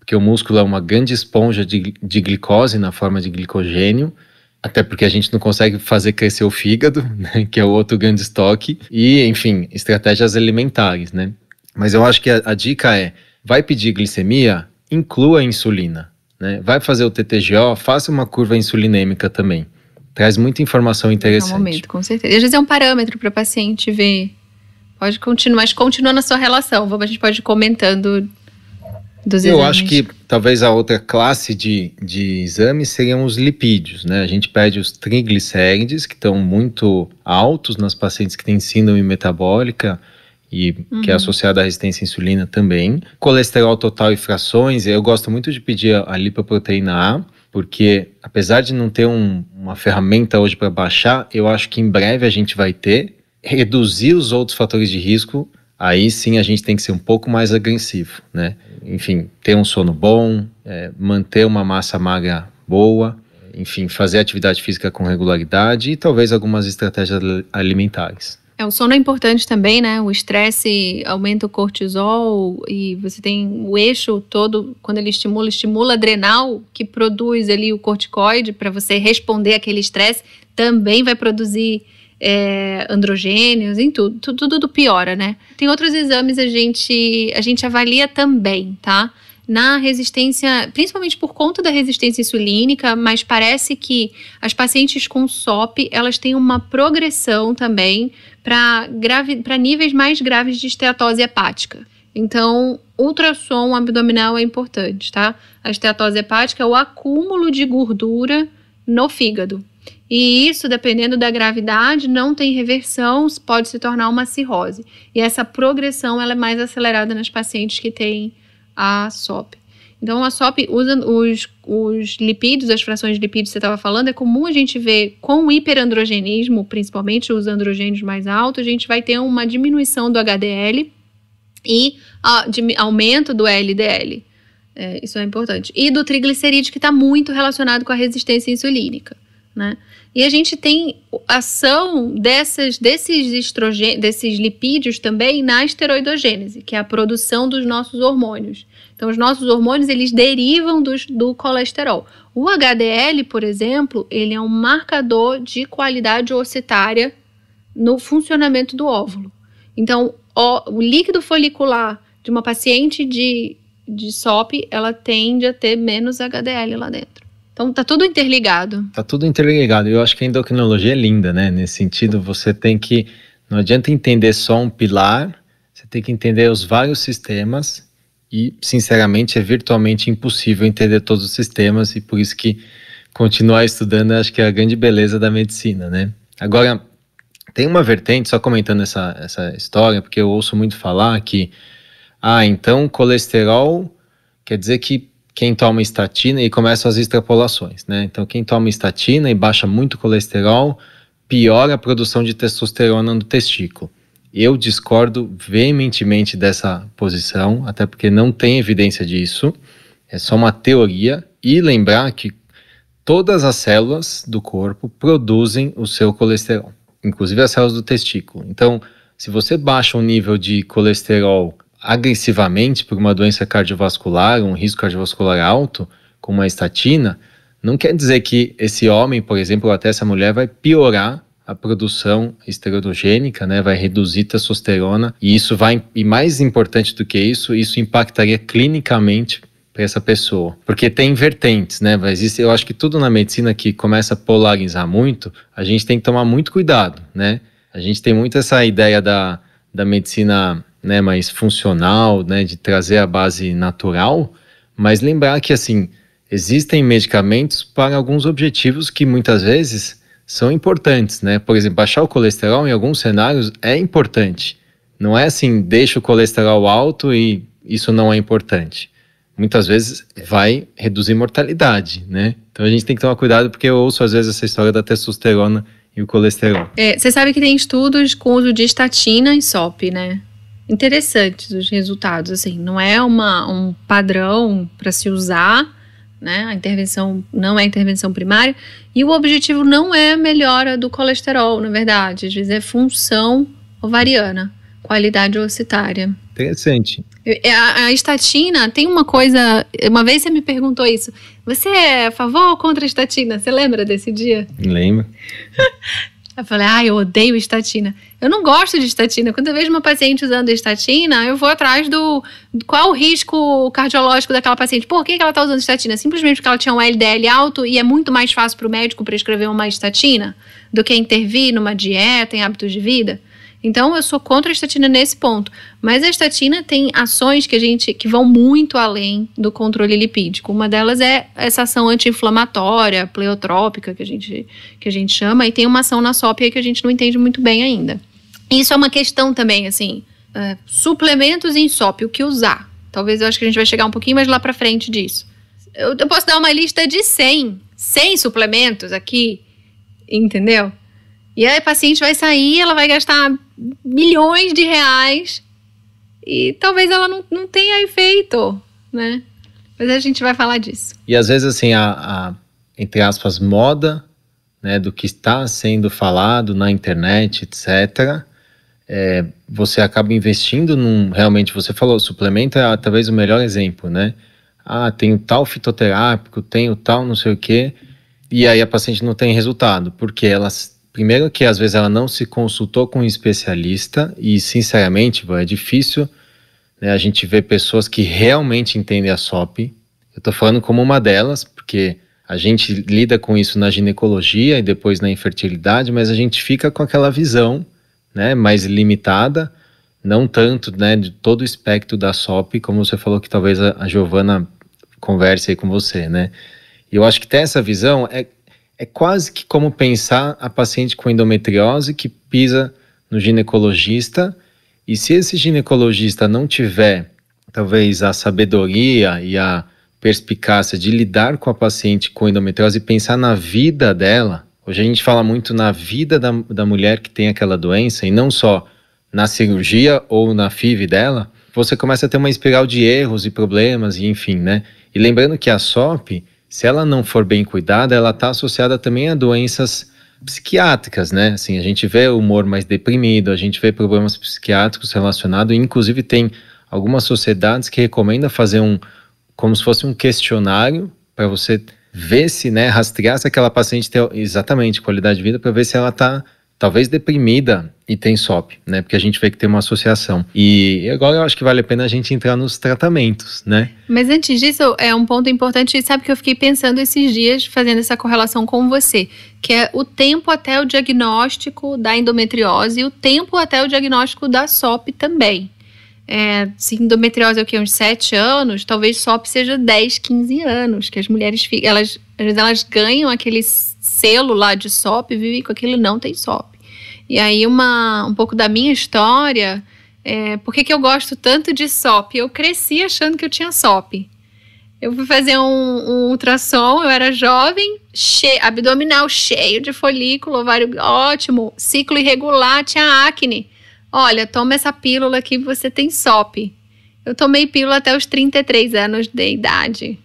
S1: porque o músculo é uma grande esponja de, de glicose na forma de glicogênio, até porque a gente não consegue fazer crescer o fígado, (laughs) né, que é o outro grande estoque, e, enfim, estratégias alimentares, né? Mas eu acho que a, a dica é, vai pedir glicemia? inclua a insulina. Né? Vai fazer o TTGO, faça uma curva insulinêmica também. Traz muita informação interessante. É um momento,
S2: com certeza. E às vezes é um parâmetro para o paciente ver. Pode continuar, mas continua na sua relação. A gente pode ir comentando dos exames. Eu acho
S1: que talvez a outra classe de, de exames seriam os lipídios, né? A gente pede os triglicérides, que estão muito altos nas pacientes que têm síndrome metabólica, e uhum. que é uhum. associada à resistência à insulina também. Colesterol total e frações, eu gosto muito de pedir a, lipoproteína A, porque apesar de não ter um, uma ferramenta hoje para baixar, eu acho que em breve a gente vai ter. Reduzir os outros fatores de risco, aí sim a gente tem que ser um pouco mais agressivo, né? Enfim, ter um sono bom, é, manter uma massa magra boa, enfim, fazer atividade física com regularidade e talvez algumas estratégias alimentares.
S2: É, o sono é importante também, né? O estresse aumenta o cortisol e você tem o eixo todo, quando ele estimula, estimula adrenal, que produz ali o corticoide para você responder aquele estresse, também vai produzir é, androgênios, em tudo, tudo, tudo piora, né? Tem outros exames a gente, a gente avalia também, tá? na resistência, principalmente por conta da resistência insulínica, mas parece que as pacientes com SOP, elas têm uma progressão também para níveis mais graves de esteatose hepática. Então, ultrassom abdominal é importante, tá? A esteatose hepática é o acúmulo de gordura no fígado. E isso, dependendo da gravidade, não tem reversão, pode se tornar uma cirrose. E essa progressão ela é mais acelerada nas pacientes que têm a SOP. Então, a SOP usa os, os lipídios, as frações de lipídios que você estava falando. É comum a gente ver com o hiperandrogenismo, principalmente os androgênios mais altos, a gente vai ter uma diminuição do HDL e a, de, aumento do LDL. É, isso é importante. E do triglicerídeo, que está muito relacionado com a resistência insulínica. Né? E a gente tem ação dessas, desses, estrogen, desses lipídios também na esteroidogênese, que é a produção dos nossos hormônios. Então, os nossos hormônios, eles derivam dos, do colesterol. O HDL, por exemplo, ele é um marcador de qualidade ossitária no funcionamento do óvulo. Então, o, o líquido folicular de uma paciente de, de SOP, ela tende a ter menos HDL lá dentro. Então tá tudo interligado.
S1: Tá tudo interligado. Eu acho que a endocrinologia é linda, né? Nesse sentido, você tem que não adianta entender só um pilar, você tem que entender os vários sistemas e, sinceramente, é virtualmente impossível entender todos os sistemas e por isso que continuar estudando acho que é a grande beleza da medicina, né? Agora, tem uma vertente, só comentando essa, essa história, porque eu ouço muito falar que, ah, então colesterol quer dizer que quem toma estatina, e começam as extrapolações, né? Então, quem toma estatina e baixa muito colesterol, piora a produção de testosterona no testículo. Eu discordo veementemente dessa posição, até porque não tem evidência disso. É só uma teoria. E lembrar que todas as células do corpo produzem o seu colesterol, inclusive as células do testículo. Então, se você baixa o nível de colesterol agressivamente por uma doença cardiovascular, um risco cardiovascular alto, com uma estatina, não quer dizer que esse homem, por exemplo, ou até essa mulher vai piorar a produção esterogênica, né, vai reduzir testosterona e isso vai e mais importante do que isso, isso impactaria clinicamente para essa pessoa, porque tem vertentes, né? Mas isso, eu acho que tudo na medicina que começa a polarizar muito, a gente tem que tomar muito cuidado, né? A gente tem muito essa ideia da, da medicina, né, mais funcional, né, de trazer a base natural, mas lembrar que assim existem medicamentos para alguns objetivos que muitas vezes são importantes, né? Por exemplo, baixar o colesterol em alguns cenários é importante. Não é assim, deixa o colesterol alto e isso não é importante. Muitas vezes vai reduzir mortalidade, né? Então a gente tem que tomar cuidado porque eu ouço às vezes essa história da testosterona e o colesterol.
S2: É, você sabe que tem estudos com uso de estatina e SOP, né? Interessantes os resultados, assim. Não é uma, um padrão para se usar, né? A intervenção não é intervenção primária e o objetivo não é a melhora do colesterol, na verdade, às vezes é função ovariana, qualidade oocitária.
S1: Interessante.
S2: A, a, estatina tem uma coisa. Uma vez você me perguntou isso. Você é a favor ou contra a estatina? Você lembra desse dia? Lembro. (laughs) Eu falei, ah, eu odeio estatina. Eu não gosto de estatina. Quando eu vejo uma paciente usando estatina, eu vou atrás do, do qual o risco cardiológico daquela paciente. Por que, que ela está usando estatina? Simplesmente porque ela tinha um LDL alto e é muito mais fácil para o médico prescrever uma estatina do que intervir numa dieta, em hábitos de vida? Então eu sou contra a estatina nesse ponto, mas a estatina tem ações que a gente que vão muito além do controle lipídico. Uma delas é essa ação anti-inflamatória, pleotrópica que a gente que a gente chama e tem uma ação na sópia que a gente não entende muito bem ainda. Isso é uma questão também, assim, é, suplementos em sópio, o que usar? Talvez eu acho que a gente vai chegar um pouquinho mais lá para frente disso. Eu, eu posso dar uma lista de 100, 100 suplementos aqui, entendeu? E aí a paciente vai sair, ela vai gastar milhões de reais e talvez ela não, não tenha efeito, né? Mas a gente vai falar disso.
S1: E às vezes, assim, a, a entre aspas, moda né, do que está sendo falado na internet, etc., é, você acaba investindo num. Realmente, você falou, suplemento é talvez o melhor exemplo, né? Ah, tenho tal fitoterápico, tenho tal não sei o quê, e aí a paciente não tem resultado, porque elas Primeiro que às vezes ela não se consultou com um especialista e, sinceramente, é difícil né, a gente ver pessoas que realmente entendem a SOP. Eu estou falando como uma delas, porque a gente lida com isso na ginecologia e depois na infertilidade, mas a gente fica com aquela visão né, mais limitada, não tanto né, de todo o espectro da SOP, como você falou que talvez a, Giovana converse aí com você, né? E eu acho que ter essa visão é é quase que como pensar a paciente com endometriose que pisa no ginecologista e se esse ginecologista não tiver talvez a sabedoria e a perspicácia de lidar com a paciente com endometriose e pensar na vida dela. Hoje a gente fala muito na vida da, da mulher que tem aquela doença e não só na cirurgia ou na FIV dela, você começa a ter uma espiral de erros e problemas e enfim, né? E lembrando que a SOP se ela não for bem cuidada, ela está associada também a doenças psiquiátricas, né? Assim, a gente vê humor mais deprimido, a gente vê problemas psiquiátricos relacionados, inclusive tem algumas sociedades que recomendam fazer um, como se fosse um questionário para você ver se, né, rastrear se aquela paciente tem exatamente qualidade de vida para ver se ela está talvez deprimida e tem SOP, né? Porque a gente vê que tem uma associação. E agora eu acho que vale a pena a gente entrar nos tratamentos, né?
S2: Mas antes disso, é um ponto importante, sabe que eu fiquei pensando esses dias, fazendo essa correlação com você, que é o tempo até o diagnóstico da endometriose e o tempo até o diagnóstico da SOP também. É, se endometriose é o quê? Uns 7 anos, talvez SOP seja 10, 15 anos, que as mulheres elas, às vezes elas ganham aquele selo lá de SOP e vivem com aquilo não tem SOP. E aí, uma, um pouco da minha história, é, por que eu gosto tanto de SOP? Eu cresci achando que eu tinha SOP. Eu fui fazer um, um ultrassom, eu era jovem, abdominal cheio de folículo, ovário ótimo, ciclo irregular, tinha acne. Olha, toma essa pílula que você tem SOP. Eu tomei pílula até os 33 anos de idade.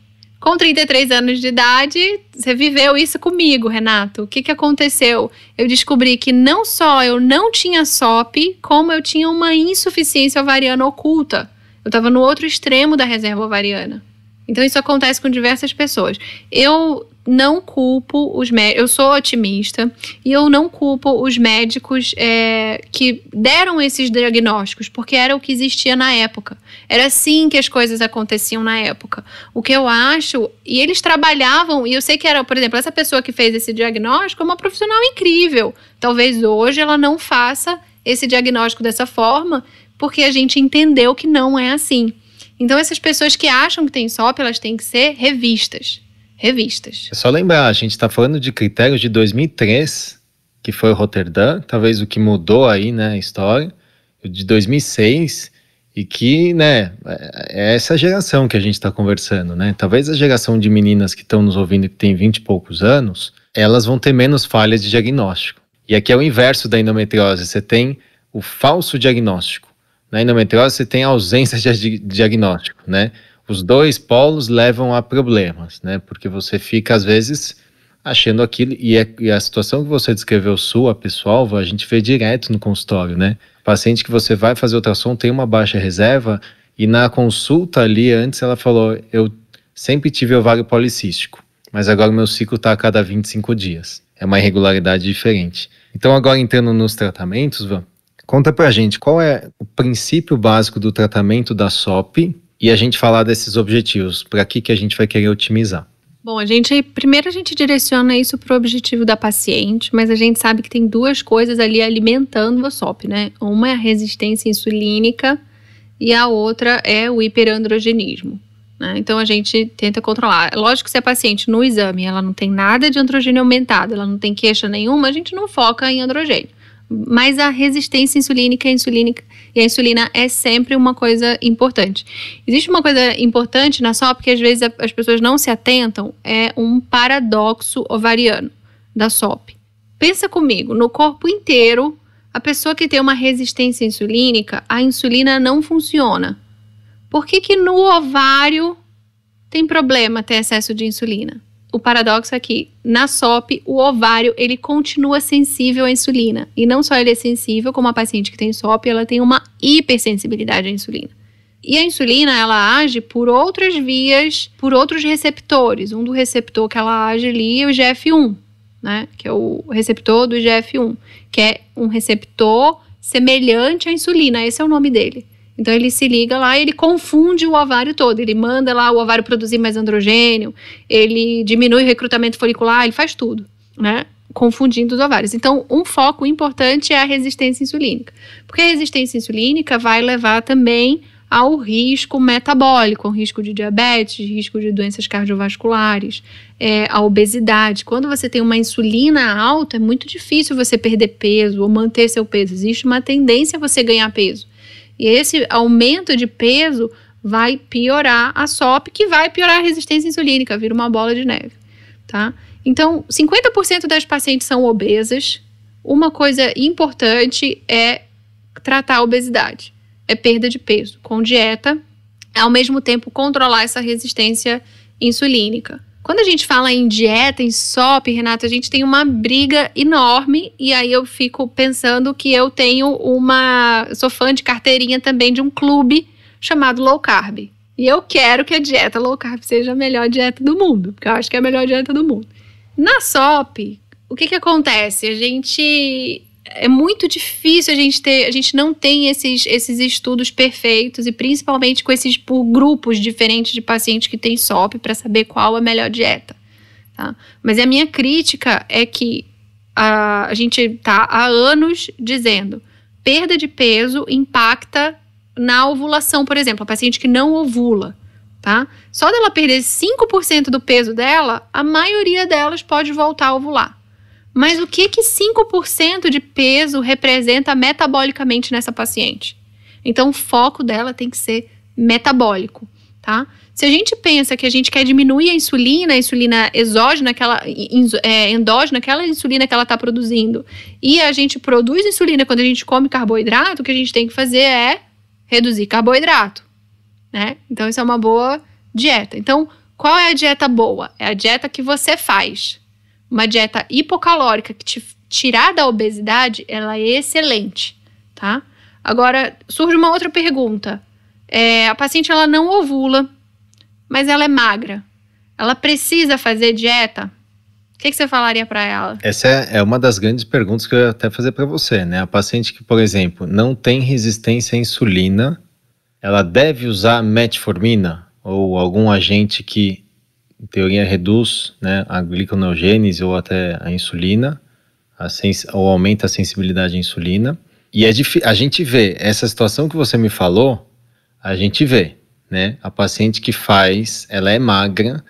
S2: Com 33 anos de idade, você viveu isso comigo, Renato. O que, que aconteceu? Eu descobri que não só eu não tinha SOP, como eu tinha uma insuficiência ovariana oculta. Eu estava no outro extremo da reserva ovariana. Então, isso acontece com diversas pessoas. Eu não culpo os médicos. Eu sou otimista e eu não culpo os médicos é, que deram esses diagnósticos, porque era o que existia na época. Era assim que as coisas aconteciam na época. O que eu acho, e eles trabalhavam, e eu sei que era, por exemplo, essa pessoa que fez esse diagnóstico é uma profissional incrível. Talvez hoje ela não faça esse diagnóstico dessa forma, porque a gente entendeu que não é assim. Então, essas pessoas que acham que tem SOP, elas têm que ser revistas revistas.
S1: É só lembrar, a gente está falando de critérios de 2003, que foi o Roterdã, talvez o que mudou aí, né, a história, de 2006, e que, né, é, é essa geração que a gente está conversando, né? Talvez a geração de meninas que estão nos ouvindo que tem 20 e poucos anos, elas vão ter menos falhas de diagnóstico. E aqui é o inverso da endometriose, você tem o falso diagnóstico. Na endometriose você tem ausência de diagnóstico, né? os dois polos levam a problemas, né? Porque você fica, às vezes, achando aquilo. E, é, e a situação que você descreveu sua, pessoal, a gente vê direto no consultório, né? Paciente que você vai fazer ultrassom tem uma baixa reserva e na consulta ali antes ela falou: Eu sempre tive ovário policístico, mas agora meu ciclo está a cada 25 dias. É uma irregularidade diferente. Então, agora entrando nos tratamentos, Van, conta pra gente qual é o princípio básico do tratamento da SOP e a gente falar desses objetivos, para que, que a gente vai querer otimizar?
S2: Bom, a gente primeiro a gente direciona isso para o objetivo da paciente, mas a gente sabe que tem duas coisas ali alimentando o SOP, né? Uma é a resistência insulínica e a outra é o hiperandrogenismo. Né? Então a gente tenta controlar. Lógico que se a paciente no exame ela não tem nada de androgênio aumentado, ela não tem queixa nenhuma, a gente não foca em androgênio. Mas a resistência insulínica, insulínica e a insulina é sempre uma coisa importante. Existe uma coisa importante na SOP que às vezes as pessoas não se atentam, é um paradoxo ovariano da SOP. Pensa comigo, no corpo inteiro, a pessoa que tem uma resistência insulínica, a insulina não funciona. Por que, que no ovário tem problema ter excesso de insulina? o paradoxo é que na SOP o ovário ele continua sensível à insulina. E não só ele é sensível, como a paciente que tem SOP, ela tem uma hipersensibilidade à insulina. E a insulina, ela age por outras vias, por outros receptores. Um do receptor que ela age ali é o GF1, né? Que é o receptor do GF1, que é um receptor semelhante à insulina, esse é o nome dele. Então ele se liga lá e ele confunde o ovário todo. Ele manda lá o ovário produzir mais androgênio, ele diminui o recrutamento folicular, ele faz tudo, né? Confundindo os ovários. Então, um foco importante é a resistência insulínica. Porque a resistência insulínica vai levar também ao risco metabólico, ao risco de diabetes, risco de doenças cardiovasculares, é, a obesidade. Quando você tem uma insulina alta, é muito difícil você perder peso ou manter seu peso. Existe uma tendência a você ganhar peso. E esse aumento de peso vai piorar a SOP, que vai piorar a resistência insulínica, vira uma bola de neve, tá? Então, 50% das pacientes são obesas. Uma coisa importante é tratar a obesidade, é perda de peso com dieta, ao mesmo tempo controlar essa resistência insulínica. Quando a gente fala em dieta, em SOP, Renato, a gente tem uma briga enorme e aí eu fico pensando que eu tenho uma. sou fã de carteirinha também de um clube chamado Low Carb. E eu quero que a dieta low carb seja a melhor dieta do mundo, porque eu acho que é a melhor dieta do mundo. Na SOP, o que, que acontece? A gente é muito difícil a gente ter, a gente não tem esses, esses estudos perfeitos e principalmente com esses por grupos diferentes de pacientes que têm SOP para saber qual a melhor dieta. Tá? Mas a minha crítica é que a, a gente está há anos dizendo perda de peso impacta na ovulação, por exemplo, a paciente que não ovula. Tá? Só dela perder 5% do peso dela, a maioria delas pode voltar a ovular. Mas o que que 5% de peso representa metabolicamente nessa paciente? Então o foco dela tem que ser metabólico, tá? Se a gente pensa que a gente quer diminuir a insulina, a insulina exógena, aquela é, endógena, aquela insulina que ela está produzindo, e a gente produz insulina quando a gente come carboidrato, o que a gente tem que fazer é reduzir carboidrato, né? Então isso é uma boa dieta. Então qual é a dieta boa? É a dieta que você faz uma dieta hipocalórica que te tirar da obesidade, ela é excelente, tá? Agora, surge uma outra pergunta. É, a paciente ela não ovula, mas ela é magra. Ela precisa fazer dieta? O que, que você falaria para ela?
S1: Essa é, é uma das grandes perguntas que eu ia até fazer para você, né? A paciente que, por exemplo, não tem resistência à insulina, ela deve usar metformina ou algum agente que em teoria, reduz né, a gliconeogênese ou até a insulina, a ou aumenta a sensibilidade à insulina. E é a gente vê, essa situação que você me falou, a gente vê, né? A paciente que faz, ela é magra,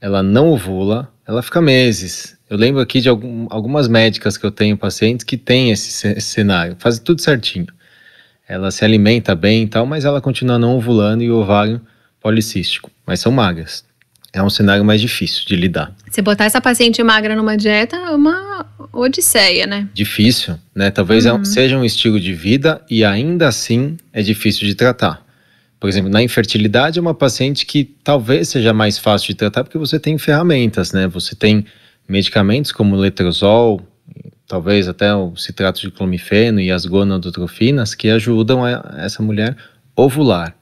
S1: ela não ovula, ela fica meses. Eu lembro aqui de algum, algumas médicas que eu tenho pacientes que têm esse, esse cenário, fazem tudo certinho. Ela se alimenta bem e tal, mas ela continua não ovulando e o ovário policístico, mas são magras é um cenário mais difícil de lidar.
S2: Você botar essa paciente magra numa dieta é uma odisseia, né?
S1: Difícil, né? Talvez é uhum. seja um estilo de vida e ainda assim é difícil de tratar. Por exemplo, na infertilidade é uma paciente que talvez seja mais fácil de tratar porque você tem ferramentas, né? Você tem medicamentos como letrozol, talvez até o citrato de clomifeno e as gonadotrofinas que ajudam essa mulher ovular.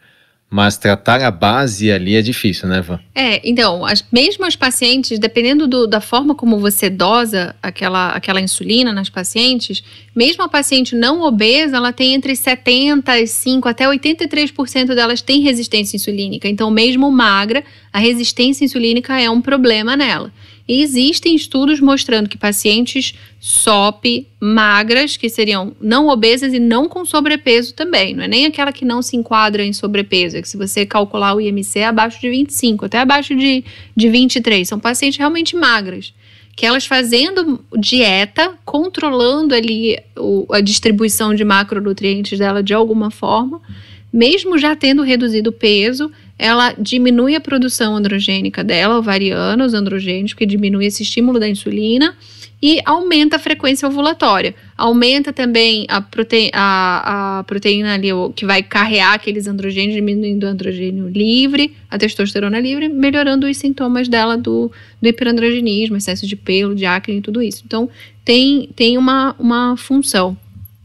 S1: Mas tratar a base ali é difícil, né, Van?
S2: É, então, as, mesmo as pacientes, dependendo do, da forma como você dosa aquela, aquela insulina nas pacientes, mesmo a paciente não obesa, ela tem entre 75% até 83% delas tem resistência insulínica. Então, mesmo magra, a resistência insulínica é um problema nela existem estudos mostrando que pacientes SOP magras, que seriam não obesas e não com sobrepeso também, não é nem aquela que não se enquadra em sobrepeso, é que se você calcular o IMC é abaixo de 25, até abaixo de, de 23, são pacientes realmente magras que elas fazendo dieta, controlando ali o, a distribuição de macronutrientes dela de alguma forma, mesmo já tendo reduzido o peso, ela diminui a produção androgênica dela, ovariana, os androgênios, que diminui esse estímulo da insulina e aumenta a frequência ovulatória. Aumenta também a, prote a, a proteína ali que vai carrear aqueles androgênios, diminuindo o androgênio livre, a testosterona livre, melhorando os sintomas dela do, do hiperandrogenismo, excesso de pelo, de acne e tudo isso. Então, tem, tem uma, uma função.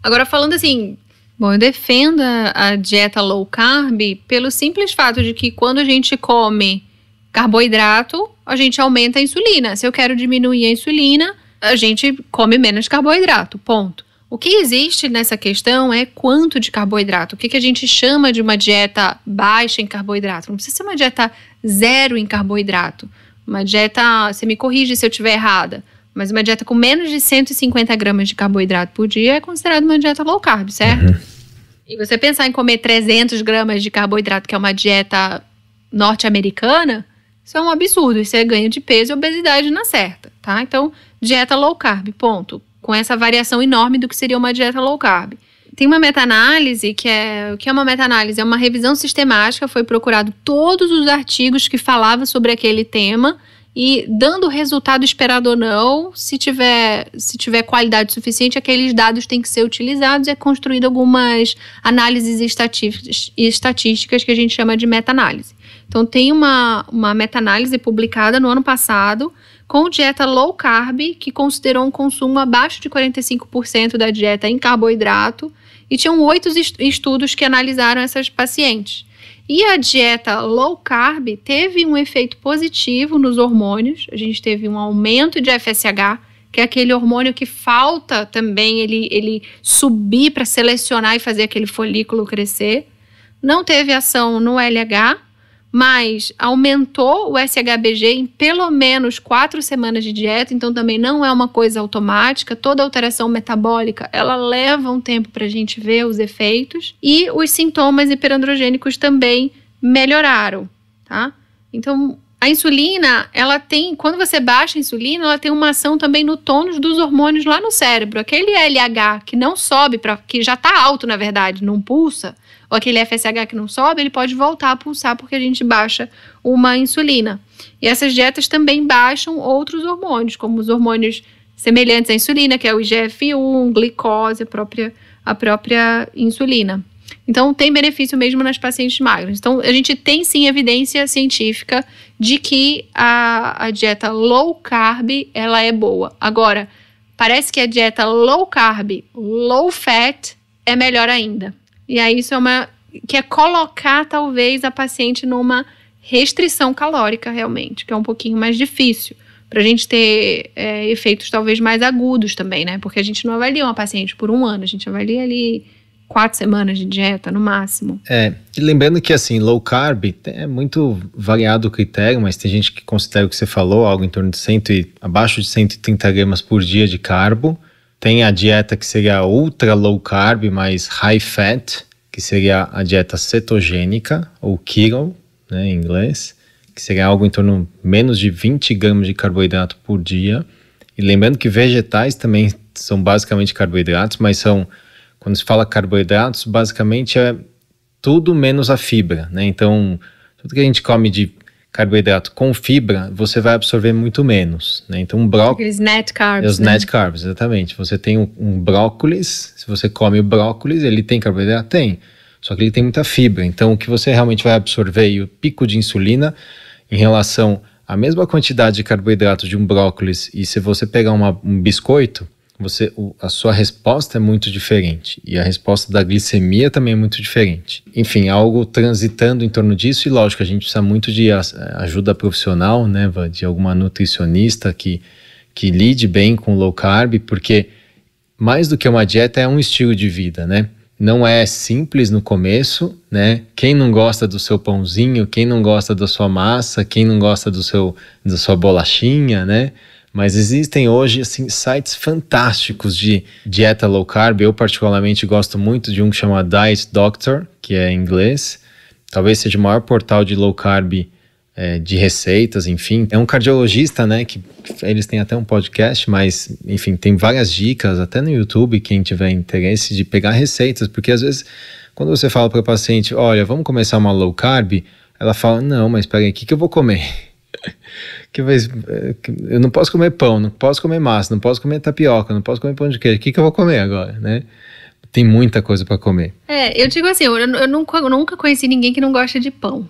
S2: Agora, falando assim, Bom, eu defendo a dieta low carb pelo simples fato de que quando a gente come carboidrato, a gente aumenta a insulina. Se eu quero diminuir a insulina, a gente come menos carboidrato, ponto. O que existe nessa questão é quanto de carboidrato. O que, que a gente chama de uma dieta baixa em carboidrato? Não precisa ser uma dieta zero em carboidrato. Uma dieta, você me corrige se eu estiver errada, mas uma dieta com menos de 150 gramas de carboidrato por dia é considerada uma dieta low carb, certo? Uhum. E você pensar em comer 300 gramas de carboidrato, que é uma dieta norte-americana, isso é um absurdo. Isso é ganho de peso e obesidade na certa, tá? Então, dieta low carb, ponto. Com essa variação enorme do que seria uma dieta low carb. Tem uma meta-análise que é. O que é uma meta-análise? É uma revisão sistemática, foi procurado todos os artigos que falavam sobre aquele tema e dando o resultado esperado ou não, se tiver, se tiver qualidade suficiente, aqueles dados têm que ser utilizados e é construído algumas análises estatísticas que a gente chama de meta-análise. Então, tem uma, uma meta-análise publicada no ano passado com dieta low carb, que considerou um consumo abaixo de 45% da dieta em carboidrato, e tinham oito estudos que analisaram essas pacientes. E a dieta low carb teve um efeito positivo nos hormônios. A gente teve um aumento de FSH, que é aquele hormônio que falta também ele, ele subir para selecionar e fazer aquele folículo crescer. Não teve ação no LH, mas aumentou o SHBG em pelo menos quatro semanas de dieta, então também não é uma coisa automática. Toda alteração metabólica ela leva um tempo para a gente ver os efeitos e os sintomas hiperandrogênicos também melhoraram, tá? Então a insulina, ela tem, quando você baixa a insulina, ela tem uma ação também no tônus dos hormônios lá no cérebro. Aquele LH que não sobe para que já está alto na verdade, não pulsa, ou aquele FSH que não sobe, ele pode voltar a pulsar porque a gente baixa uma insulina. E essas dietas também baixam outros hormônios, como os hormônios semelhantes à insulina, que é o IGF-1, glicose, a própria, a própria insulina. Então, tem benefício mesmo nas pacientes magras. Então, a gente tem sim evidência científica de que a, a dieta low carb ela é boa. Agora, parece que a dieta low carb, low fat é melhor ainda. E aí isso é uma que é colocar talvez a paciente numa restrição calórica realmente, que é um pouquinho mais difícil para a gente ter é, efeitos talvez mais agudos também, né? Porque a gente não avalia uma paciente por um ano, a gente avalia ali quatro semanas de dieta no máximo.
S1: É, lembrando que assim, low carb é muito variado o critério, mas tem gente que considera o que você falou, algo em torno de 100 e, abaixo de 130 gramas por dia de carbo. Tem a dieta que seria a ultra low carb, mais high fat, que seria a dieta cetogênica, ou keto, né, em inglês, que seria algo em torno de menos de 20 gramas de carboidrato por dia. E lembrando que vegetais também são basicamente carboidratos, mas são, quando se fala carboidratos, basicamente é tudo menos a fibra, né? Então, tudo que a gente come de carboidrato com fibra, você vai absorver muito menos. Né? Então, um brócolis.
S2: Aqueles net carbs. os né? net
S1: carbs, exatamente. Você tem um, um brócolis, se você come o brócolis, ele tem carboidrato? Tem. Só que ele tem muita fibra. Então, o que você realmente vai absorver e o pico de insulina em relação à mesma quantidade de carboidrato de um brócolis e se você pegar uma, um biscoito você a sua resposta é muito diferente e a resposta da glicemia também é muito diferente. Enfim, algo transitando em torno disso e lógico, a gente precisa muito de ajuda profissional, né, de alguma nutricionista que que lide bem com low carb, porque mais do que uma dieta é um estilo de vida, né? Não é simples no começo, né? Quem não gosta do seu pãozinho, quem não gosta da sua massa, quem não gosta do seu da sua bolachinha, né? Mas existem hoje assim, sites fantásticos de dieta low carb. Eu, particularmente, gosto muito de um que chama Diet Doctor, que é em inglês. Talvez seja o maior portal de low carb é, de receitas, enfim. É um cardiologista, né? Que eles têm até um podcast, mas, enfim, tem várias dicas, até no YouTube, quem tiver interesse, de pegar receitas, porque às vezes, quando você fala para o paciente, olha, vamos começar uma low carb, ela fala, não, mas peraí, o que, que eu vou comer? que vai, é, eu não posso comer pão, não posso comer massa, não posso comer tapioca, não posso comer pão de queijo. O que, que eu vou comer agora, né? Tem muita coisa para comer.
S2: É, eu digo assim, eu, eu, nunca, eu, nunca, conheci ninguém que não gosta de pão.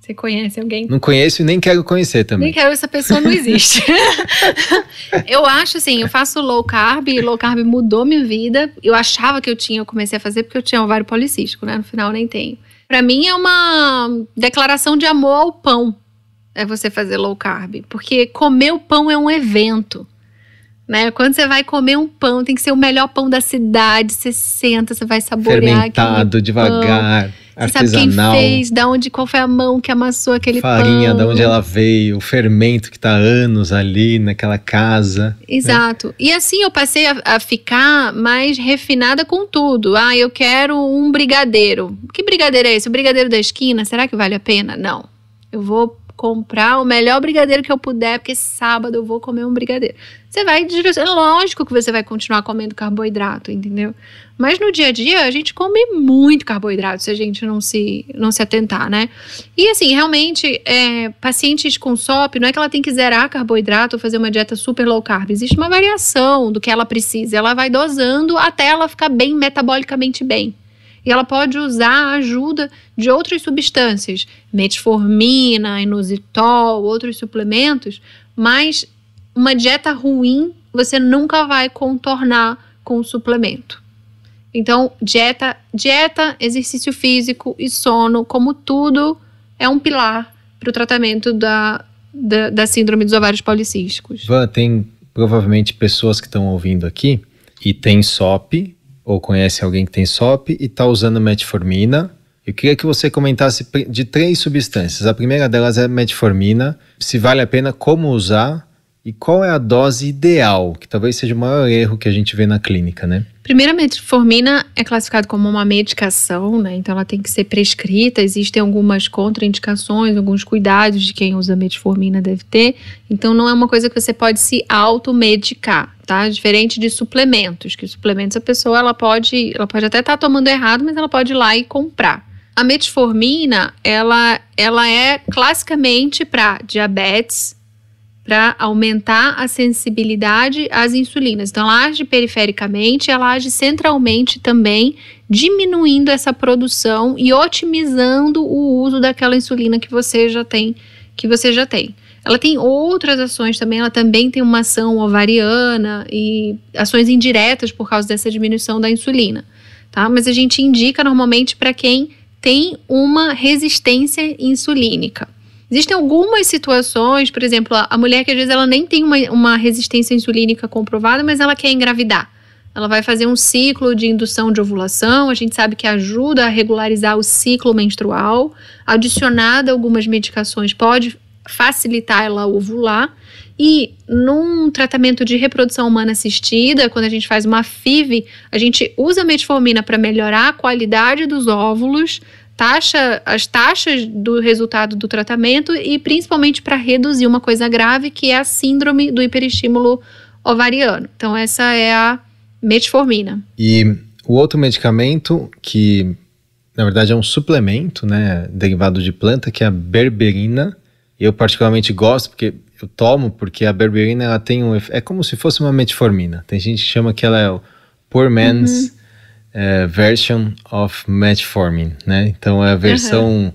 S2: Você conhece alguém? Não
S1: conheço e nem quero conhecer também. Nem quero, essa
S2: pessoa não existe. (laughs) eu acho assim, eu faço low carb e low carb mudou minha vida. Eu achava que eu tinha, eu comecei a fazer porque eu tinha ovário policístico, né? No final nem tenho. Para mim é uma declaração de amor ao pão é você fazer low carb, porque comer o pão é um evento. Né? Quando você vai comer um pão, tem que ser o melhor pão da cidade. Você senta, você vai saborear. Fermentado, devagar. Pão. Artesanal. Você sabe quem fez, da onde, qual foi a mão que amassou aquele farinha, pão. Farinha, da onde ela
S1: veio, o fermento que está há anos ali naquela casa. Né?
S2: Exato. Né? E assim eu passei a, a, ficar mais refinada com tudo. Ah, eu quero um brigadeiro. Que brigadeiro é esse? O brigadeiro da esquina? Será que vale a pena? Não. Eu vou comprar o melhor brigadeiro que eu puder, porque sábado eu vou comer um brigadeiro. Você vai É lógico que você vai continuar comendo carboidrato, entendeu? Mas no dia a dia a gente come muito carboidrato se a gente não se, não se atentar, né? E assim, realmente, é, pacientes com SOP, não é que ela tem que zerar carboidrato ou fazer uma dieta super low carb. Existe uma variação do que ela precisa. Ela vai dosando até ela ficar bem metabolicamente bem e ela pode usar a ajuda de outras substâncias, metformina, inositol, outros suplementos, mas uma dieta ruim você nunca vai contornar com o suplemento. Então, dieta, dieta, exercício físico e sono, como tudo, é um pilar para o tratamento da, da, da, síndrome dos ovários policísticos.
S1: Van, tem provavelmente pessoas que estão ouvindo aqui e tem SOP ou conhece alguém que tem SOP e está usando metformina. Eu queria que você comentasse de três substâncias. A primeira delas é metformina, se vale a pena, como usar e qual é a dose ideal, que talvez seja o maior erro que a gente vê na clínica, né?
S2: Primeiro, a metformina é classificada como uma medicação, né? Então ela tem que ser prescrita. Existem algumas contraindicações, alguns cuidados de quem usa metformina deve ter. Então não é uma coisa que você pode se automedicar, tá? Diferente de suplementos, que suplementos a pessoa ela pode, ela pode até estar tá tomando errado, mas ela pode ir lá e comprar. A metformina, ela, ela é classicamente para diabetes, para aumentar a sensibilidade às insulinas. Então, ela age perifericamente, ela age centralmente também, diminuindo essa produção e otimizando o uso daquela insulina que você já tem, que você já tem. Ela tem outras ações também, ela também tem uma ação ovariana e ações indiretas por causa dessa diminuição da insulina, tá? Mas a gente indica normalmente para quem tem uma resistência insulínica. Existem algumas situações, por exemplo, a mulher que às vezes ela nem tem uma, uma resistência insulínica comprovada, mas ela quer engravidar. Ela vai fazer um ciclo de indução de ovulação, a gente sabe que ajuda a regularizar o ciclo menstrual. Adicionada algumas medicações, pode facilitar ela ovular. E num tratamento de reprodução humana assistida, quando a gente faz uma FIV, a gente usa metformina para melhorar a qualidade dos óvulos, taxa, as taxas do resultado do tratamento e principalmente para reduzir uma coisa grave que é a síndrome do hiperestímulo ovariano. Então essa é a metformina.
S1: E o outro medicamento que na verdade é um suplemento, né, derivado de planta, que é a berberina. Eu particularmente gosto porque eu tomo porque a berberina ela tem um é como se fosse uma metformina. Tem gente que chama que ela é o poor man's uhum é, version of metformin, né? Então é a versão uhum.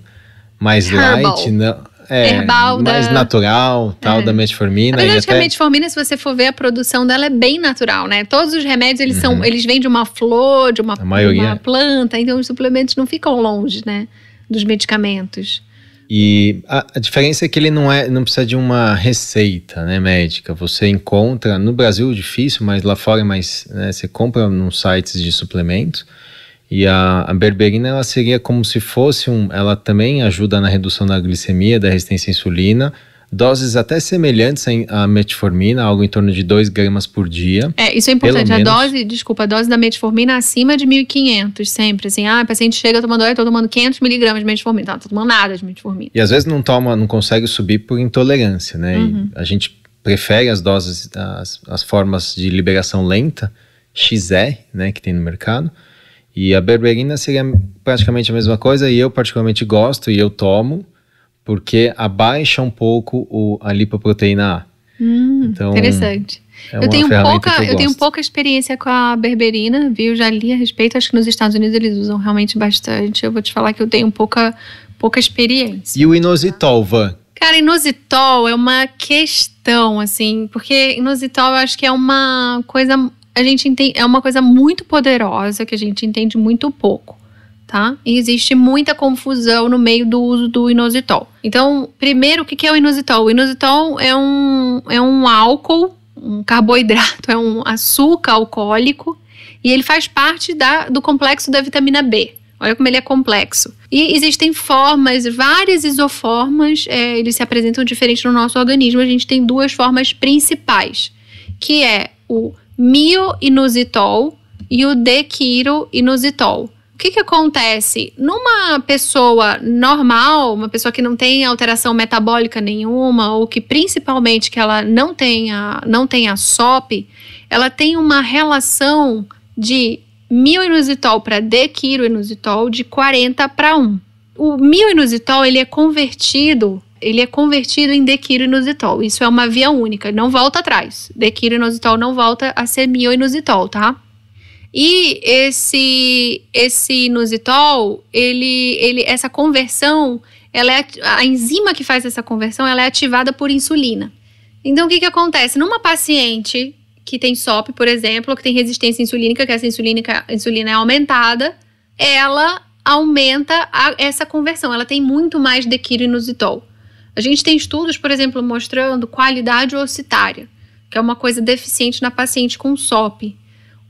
S1: mais Herbal. light, não, é, Herbal mais da... natural, tal, é. da metformina. Na verdade, até... a
S2: metformina, se você for ver, a produção dela é bem natural, né? Todos os remédios, eles uhum. são, eles vêm de uma flor, de uma, maioria... uma planta, então os suplementos não ficam longe, né? Dos medicamentos.
S1: E a, a, diferença é que ele não, é, não precisa de uma receita né, médica. Você encontra, no Brasil é difícil, mas lá fora é mais. Né, você compra nos sites de suplementos. E a, a, berberina ela seria como se fosse um. Ela também ajuda na redução da glicemia, da resistência à insulina doses até semelhantes à metformina, algo em torno de 2 gramas por dia. É, isso é importante. A menos. dose,
S2: desculpa, a dose da metformina acima de 1.500 sempre. Assim, ah, o paciente chega tomando, olha, estou tomando 500 miligramas de metformina. Não, tô tomando nada de metformina.
S1: E às vezes não toma, não consegue subir por intolerância, né? Uhum. a gente prefere as doses, as, as formas de liberação lenta, XR, né, que tem no mercado. E a berberina seria praticamente a mesma coisa e eu particularmente gosto e eu tomo porque abaixa um pouco o, a lipoproteína A. Hum, então, interessante. É eu, tenho pouca, eu, eu tenho
S2: pouca experiência com a berberina, viu? Já li a respeito. Acho que nos Estados Unidos eles usam realmente bastante. Eu vou te falar que eu tenho pouca, pouca experiência.
S1: E o inositol, Van?
S2: Cara, inositol é uma questão, assim, porque inositol eu acho que é uma coisa. A gente entende, é uma coisa muito poderosa que a gente entende muito pouco tá? E existe muita confusão no meio do uso do inositol. Então, primeiro, o que é o inositol? O inositol é um, é um álcool, um carboidrato, (laughs) é um açúcar alcoólico e ele faz parte da, do complexo da vitamina B. Olha como ele é complexo. E existem formas, várias isoformas, é, eles se apresentam diferentes no nosso organismo. A gente tem duas formas principais, que é o mioinositol e o dequiroinositol o que, que acontece? Numa pessoa normal, uma pessoa que não tem alteração metabólica nenhuma, ou que principalmente que ela não tenha, não tenha SOP, ela tem uma relação de mil inositol para dequiroinositol de 40 para 1. O mil inositol ele é convertido ele é convertido em dequiroinositol. Isso é uma via única, não volta atrás. Dequiroinositol não volta a ser mioinositol, tá? E esse esse inositol, ele, ele essa conversão, ela é a enzima que faz essa conversão, ela é ativada por insulina. Então o que que acontece? Numa paciente que tem SOP, por exemplo, que tem resistência insulínica, que essa insulínica, insulina é aumentada, ela aumenta a, essa conversão, ela tem muito mais quirinositol. A gente tem estudos, por exemplo, mostrando qualidade ossitária, que é uma coisa deficiente na paciente com SOP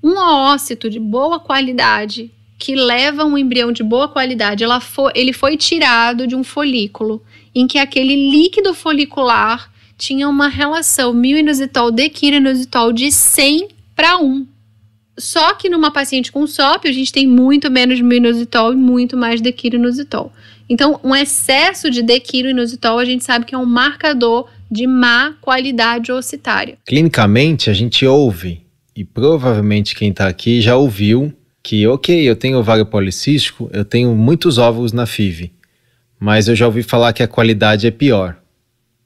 S2: um ócito de boa qualidade que leva um embrião de boa qualidade, foi, ele foi tirado de um folículo em que aquele líquido folicular tinha uma relação mioinositol de quinositol de 100 para 1. Só que numa paciente com SOP, a gente tem muito menos mioinositol e muito mais dequirinozitol. Então, um excesso de dequirinozitol a gente sabe que é um marcador de má qualidade ocitária.
S1: Clinicamente, a gente ouve e provavelmente quem está aqui já ouviu que, ok, eu tenho ovário policístico, eu tenho muitos óvulos na FIV, mas eu já ouvi falar que a qualidade é pior.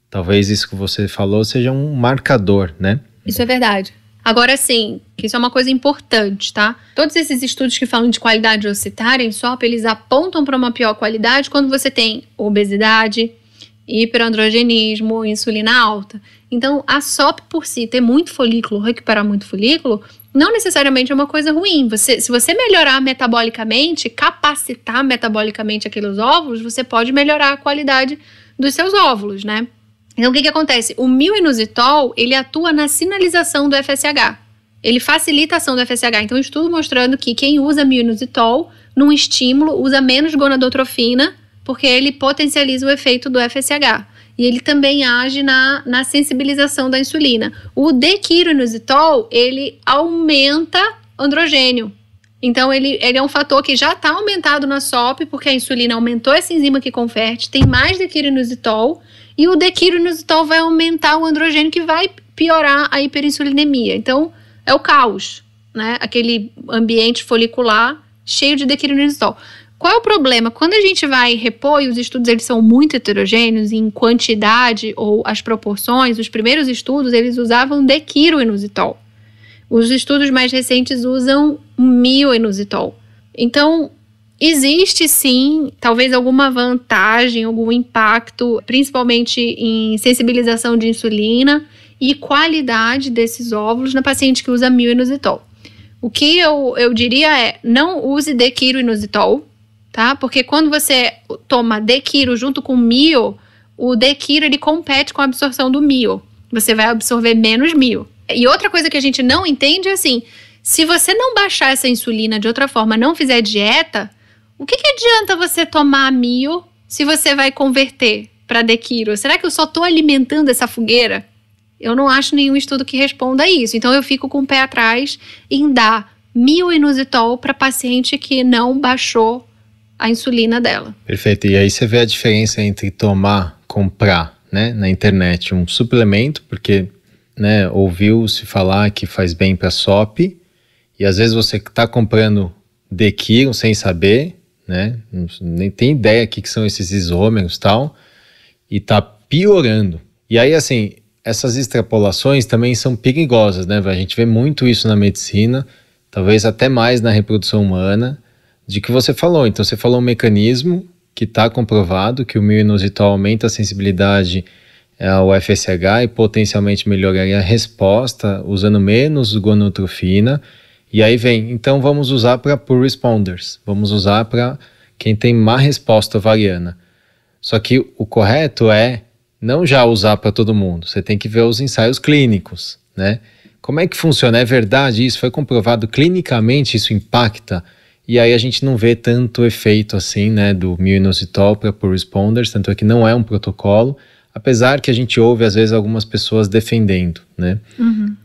S1: Talvez isso que você falou seja um marcador, né?
S2: Isso é verdade. Agora sim, isso é uma coisa importante, tá? Todos esses estudos que falam de qualidade ocitária em SOP, eles apontam para uma pior qualidade quando você tem obesidade, hiperandrogenismo, insulina alta. Então, a SOP por si ter muito folículo, recuperar muito folículo, não necessariamente é uma coisa ruim. Você, se você melhorar metabolicamente, capacitar metabolicamente aqueles óvulos, você pode melhorar a qualidade dos seus óvulos, né? Então, o que, que acontece? O milinositol, ele atua na sinalização do FSH. Ele facilita a ação do FSH. Então, estudo mostrando que quem usa milinositol, num estímulo, usa menos gonadotrofina, porque ele potencializa o efeito do FSH e ele também age na, na sensibilização da insulina. O dequironositol, ele aumenta androgênio. Então, ele, ele é um fator que já está aumentado na SOP, porque a insulina aumentou essa enzima que converte, tem mais dequironositol, e o dequironositol vai aumentar o androgênio, que vai piorar a hiperinsulinemia. Então, é o caos, né? Aquele ambiente folicular cheio de dequironositol. Qual é o problema? Quando a gente vai repor, e os estudos eles são muito heterogêneos em quantidade ou as proporções, os primeiros estudos eles usavam dequiro Os estudos mais recentes usam mioinositol. Então, existe sim, talvez alguma vantagem, algum impacto, principalmente em sensibilização de insulina e qualidade desses óvulos na paciente que usa mioinositol. O que eu, eu diria é, não use dequiro tá? Porque quando você toma dequiro junto com mio, o dequiro ele compete com a absorção do mio. Você vai absorver menos mio. E outra coisa que a gente não entende é assim, se você não baixar essa insulina de outra forma, não fizer dieta, o que, que adianta você tomar mio se você vai converter para dequiro? Será que eu só estou alimentando essa fogueira? Eu não acho nenhum estudo que responda a isso. Então eu fico com o pé atrás em dar mil inusitol para paciente que não baixou a insulina dela.
S1: Perfeito. E aí você vê a diferença entre tomar, comprar, né, na internet um suplemento, porque, né, ouviu-se falar que faz bem para SOP, e às vezes você está comprando de Dequiro sem saber, né, nem tem ideia o que, que são esses isômeros e tal, e está piorando. E aí, assim, essas extrapolações também são perigosas, né? A gente vê muito isso na medicina, talvez até mais na reprodução humana, de que você falou. Então, você falou um mecanismo que está comprovado que o mioinositol aumenta a sensibilidade é, ao FSH e potencialmente melhoraria a resposta usando menos gonutrofina. E aí vem, então vamos usar para poor responders, vamos usar para quem tem má resposta ovariana. Só que o correto é não já usar para todo mundo, você tem que ver os ensaios clínicos, né? Como é que funciona? É verdade isso? Foi comprovado clinicamente isso impacta? E aí a gente não vê tanto efeito assim, né, do mioinositol para por responders, tanto é que não é um protocolo, apesar que a gente ouve às vezes algumas pessoas defendendo, né?
S2: Uhum.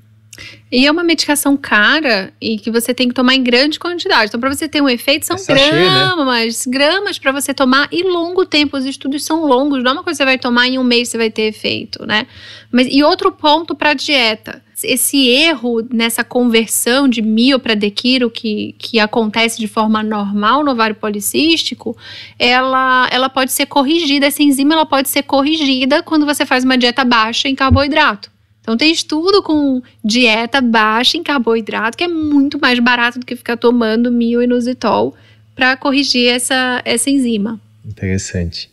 S2: E é uma medicação cara e que você tem que tomar em grande quantidade. Então, para você ter um efeito, são é sachê, gramas, né? gramas para você tomar e longo tempo. Os estudos são longos, não é uma coisa que você vai tomar em um mês você vai ter efeito, né? Mas, e outro ponto para dieta esse erro nessa conversão de mio para dequiro que, que acontece de forma normal no ovário policístico, ela, ela pode ser corrigida, essa enzima ela pode ser corrigida quando você faz uma dieta baixa em carboidrato. Então tem estudo com dieta baixa em carboidrato que é muito mais barato do que ficar tomando mil inositol para corrigir essa, essa enzima.
S1: Interessante.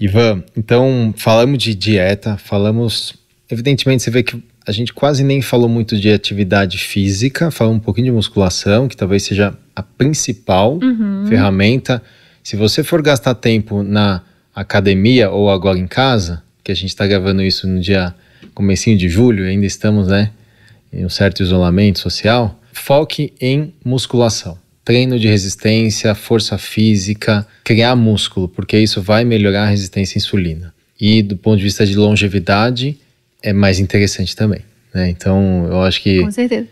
S1: Ivan, então falamos de dieta, falamos. Evidentemente, você vê que a gente quase nem falou muito de atividade física, falou um pouquinho de musculação, que talvez seja a principal uhum. ferramenta. Se você for gastar tempo na academia ou agora em casa, que a gente está gravando isso no dia comecinho de julho, ainda estamos, né, em um certo isolamento social, foque em musculação. Treino de resistência, força física, criar músculo, porque isso vai melhorar a resistência à insulina. E do ponto de vista de longevidade, é mais interessante também. Né? Então, eu acho que. Com certeza.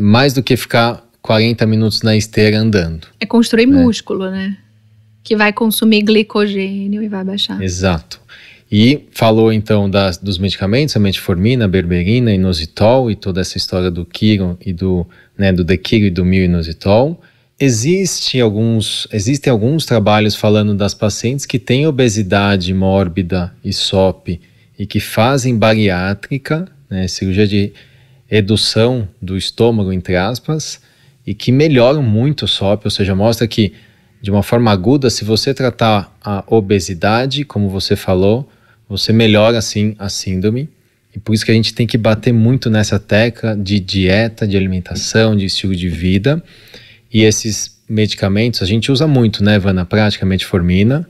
S1: Mais do que ficar 40 minutos na esteira andando.
S2: É construir né? músculo, né? Que vai consumir glicogênio e vai baixar.
S1: Exato. E falou então das, dos medicamentos, a metformina, a berberina, inositol e toda essa história do quiron e do, né, do dequiro e do mil-inositol. Existe alguns, existem alguns trabalhos falando das pacientes que têm obesidade mórbida e SOP e que fazem bariátrica, né, cirurgia de redução do estômago, entre aspas, e que melhoram muito o SOP, ou seja, mostra que de uma forma aguda, se você tratar a obesidade, como você falou, você melhora assim a síndrome. E por isso que a gente tem que bater muito nessa tecla de dieta, de alimentação, de estilo de vida. E esses medicamentos a gente usa muito, né, Vana? Praticamente formina.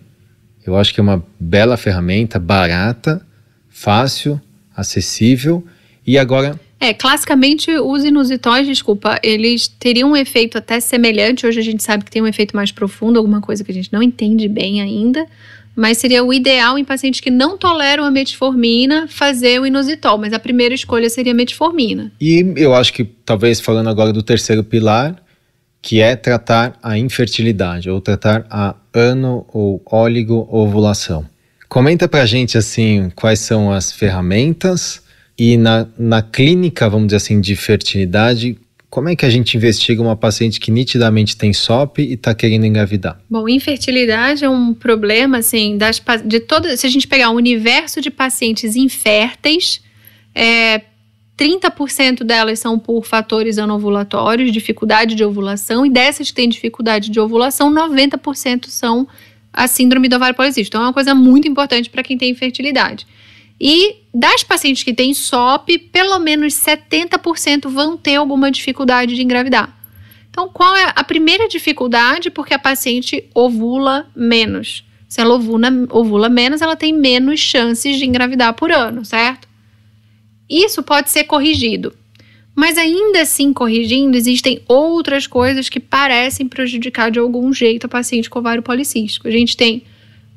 S1: Eu acho que é uma bela ferramenta, barata, fácil, acessível e agora
S2: é, classicamente os inusitóis, desculpa, eles teriam um efeito até semelhante. Hoje a gente sabe que tem um efeito mais profundo, alguma coisa que a gente não entende bem ainda. Mas seria o ideal em pacientes que não toleram a metformina fazer o inositol mas a primeira escolha seria a metformina.
S1: E eu acho que, talvez falando agora do terceiro pilar, que é tratar a infertilidade, ou tratar a ano ou óligo ovulação. Comenta pra gente assim quais são as ferramentas e na, na clínica, vamos dizer assim, de fertilidade, como é que a gente investiga uma paciente que nitidamente tem SOP e está querendo engravidar?
S2: Bom, infertilidade é um problema, assim, das, de todo, se a gente pegar o um universo de pacientes inférteis, é, 30% delas são por fatores anovulatórios, dificuldade de ovulação, e dessas que têm dificuldade de ovulação, 90% são a síndrome do ovário policístico. Então, é uma coisa muito importante para quem tem infertilidade. E das pacientes que têm SOP, pelo menos 70% vão ter alguma dificuldade de engravidar. Então, qual é a primeira dificuldade? Porque a paciente ovula menos. Se ela ovula, ovula menos, ela tem menos chances de engravidar por ano, certo? Isso pode ser corrigido mas ainda assim, corrigindo, existem outras coisas que parecem prejudicar de algum jeito a paciente com ovário policístico. A gente tem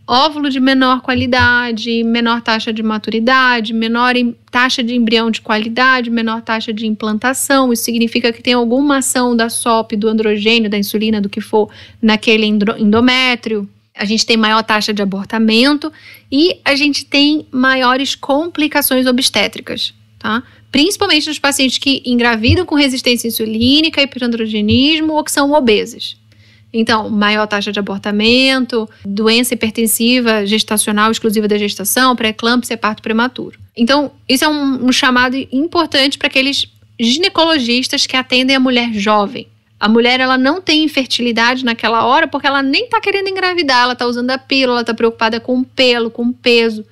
S2: óvulo de menor qualidade, menor taxa de maturidade, menor taxa de embrião de qualidade, menor taxa de implantação. Isso significa que tem alguma ação da SOP, do androgênio, da insulina, do que for, naquele endométrio. A gente tem maior taxa de abortamento e a gente tem maiores complicações obstétricas, tá? principalmente nos pacientes que engravidam com resistência insulínica, hiperandrogenismo ou que são obesos. Então, maior taxa de abortamento, doença hipertensiva gestacional exclusiva da gestação, pré-eclâmpsia, parto prematuro. Então, isso é um, um chamado importante para aqueles ginecologistas que atendem a mulher jovem. A mulher ela não tem infertilidade naquela hora porque ela nem está querendo engravidar, ela está usando a pílula, está preocupada com o pelo, com o peso.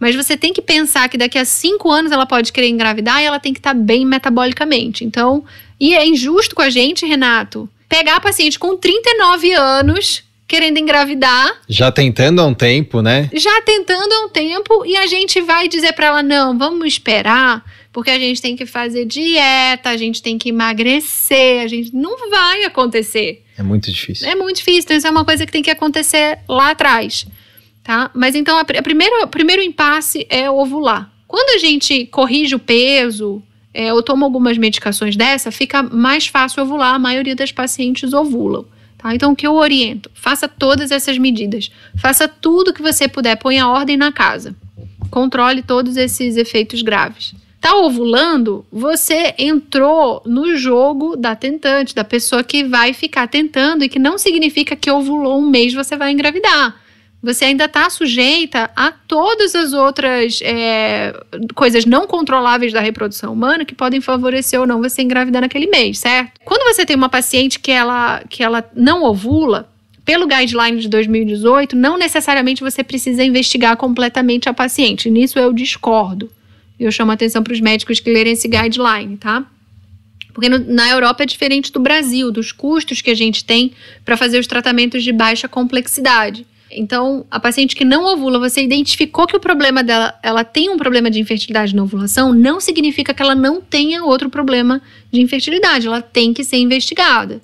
S2: Mas você tem que pensar que daqui a cinco anos ela pode querer engravidar e ela tem que estar tá bem metabolicamente. Então, e é injusto com a gente, Renato, pegar a paciente com 39 anos querendo engravidar.
S1: Já tentando há um tempo, né?
S2: Já tentando há um tempo e a gente vai dizer para ela: não, vamos esperar, porque a gente tem que fazer dieta, a gente tem que emagrecer, a gente não vai acontecer.
S1: É muito difícil. É
S2: muito difícil, então isso é uma coisa que tem que acontecer lá atrás tá? Mas então, a, a primeira, o primeiro impasse é ovular. Quando a gente corrige o peso, é, eu tomo algumas medicações dessa, fica mais fácil ovular, a maioria das pacientes ovulam. Tá? Então, o que eu oriento? Faça todas essas medidas. Faça tudo que você puder, ponha ordem na casa. Controle todos esses efeitos graves. Tá ovulando? Você entrou no jogo da tentante, da pessoa que vai ficar tentando e que não significa que ovulou um mês você vai engravidar você ainda está sujeita a todas as outras é, coisas não controláveis da reprodução humana que podem favorecer ou não você engravidar naquele mês, certo? Quando você tem uma paciente que ela, que ela não ovula, pelo guideline de 2018, não necessariamente você precisa investigar completamente a paciente. Nisso eu discordo. Eu chamo a atenção para os médicos que lerem esse guideline, tá? Porque no, na Europa é diferente do Brasil, dos custos que a gente tem para fazer os tratamentos de baixa complexidade. Então, a paciente que não ovula, você identificou que o problema dela, ela tem um problema de infertilidade na ovulação, não significa que ela não tenha outro problema de infertilidade. Ela tem que ser investigada.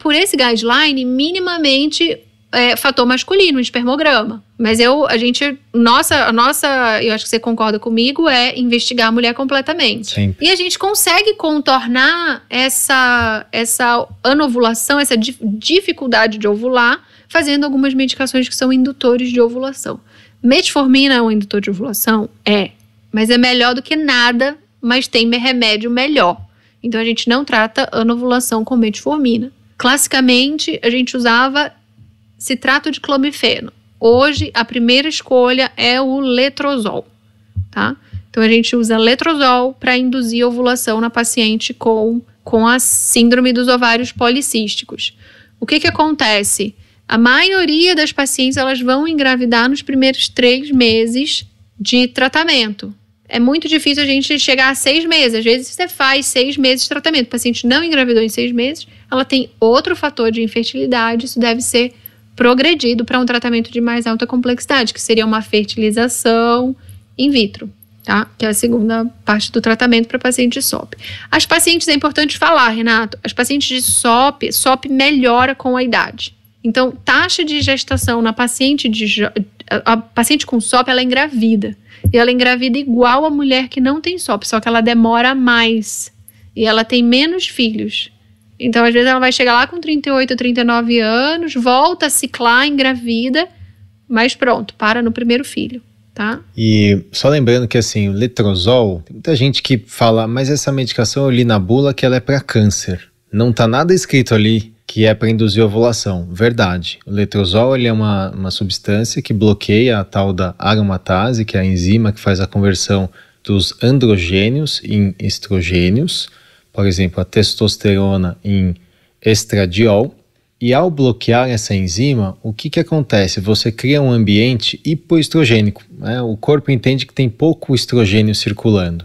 S2: Por esse guideline, minimamente é, fator masculino, espermograma. Mas eu, a gente, nossa, a nossa, eu acho que você concorda comigo, é investigar a mulher completamente. Sempre. E a gente consegue contornar essa, essa anovulação, essa dificuldade de ovular fazendo algumas medicações que são indutores de ovulação. Metformina é um indutor de ovulação? É, mas é melhor do que nada, mas tem remédio melhor. Então a gente não trata anovulação com metformina. Classicamente, a gente usava citrato de clomifeno. Hoje, a primeira escolha é o letrozol, tá? Então a gente usa letrozol para induzir ovulação na paciente com, com a síndrome dos ovários policísticos. O que, que acontece? A maioria das pacientes elas vão engravidar nos primeiros três meses de tratamento. É muito difícil a gente chegar a seis meses. Às vezes você faz seis meses de tratamento. O paciente não engravidou em seis meses, ela tem outro fator de infertilidade. Isso deve ser progredido para um tratamento de mais alta complexidade, que seria uma fertilização in vitro. Tá? Que é a segunda parte do tratamento para pacientes de SOP. As pacientes, é importante falar, Renato, as pacientes de SOP, SOP melhora com a idade. Então, taxa de gestação na paciente de a, paciente com SOP, ela é engravida. E ela é engravida igual a mulher que não tem SOP, só que ela demora mais e ela tem menos filhos. Então, às vezes ela vai chegar lá com 38, 39 anos, volta a ciclar engravida, mas pronto, para no primeiro filho. Tá.
S1: E só lembrando que assim, o letrozol, tem muita gente que fala, mas essa medicação eu li na bula que ela é para câncer. Não tá nada escrito ali que é para induzir ovulação. Verdade. O letrozol ele é uma, uma substância que bloqueia a tal da aromatase, que é a enzima que faz a conversão dos androgênios em estrogênios, por exemplo, a testosterona em estradiol. E ao bloquear essa enzima, o que, que acontece? Você cria um ambiente hipoestrogênico. Né? O corpo entende que tem pouco estrogênio circulando.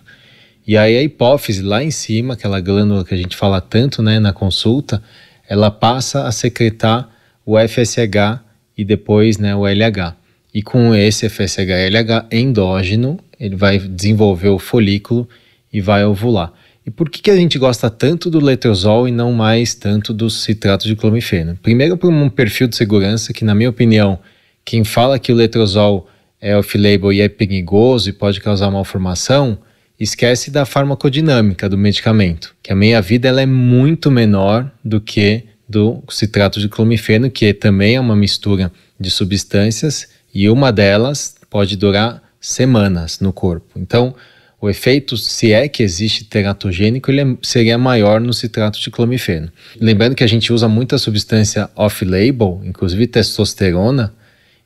S1: E aí a hipófise lá em cima, aquela glândula que a gente fala tanto né, na consulta, ela passa a secretar o FSH e depois né, o LH. E com esse FSH-LH endógeno, ele vai desenvolver o folículo e vai ovular. E por que, que a gente gosta tanto do letrozol e não mais tanto do citrato de clomifeno? Primeiro, por um perfil de segurança que, na minha opinião, quem fala que o letrozol é off-label e é perigoso e pode causar malformação, esquece da farmacodinâmica do medicamento, que a meia-vida é muito menor do que do citrato de clomifeno, que também é uma mistura de substâncias e uma delas pode durar semanas no corpo. Então, o efeito, se é que existe teratogênico, ele é, seria maior no citrato de clomifeno. Lembrando que a gente usa muita substância off-label, inclusive testosterona,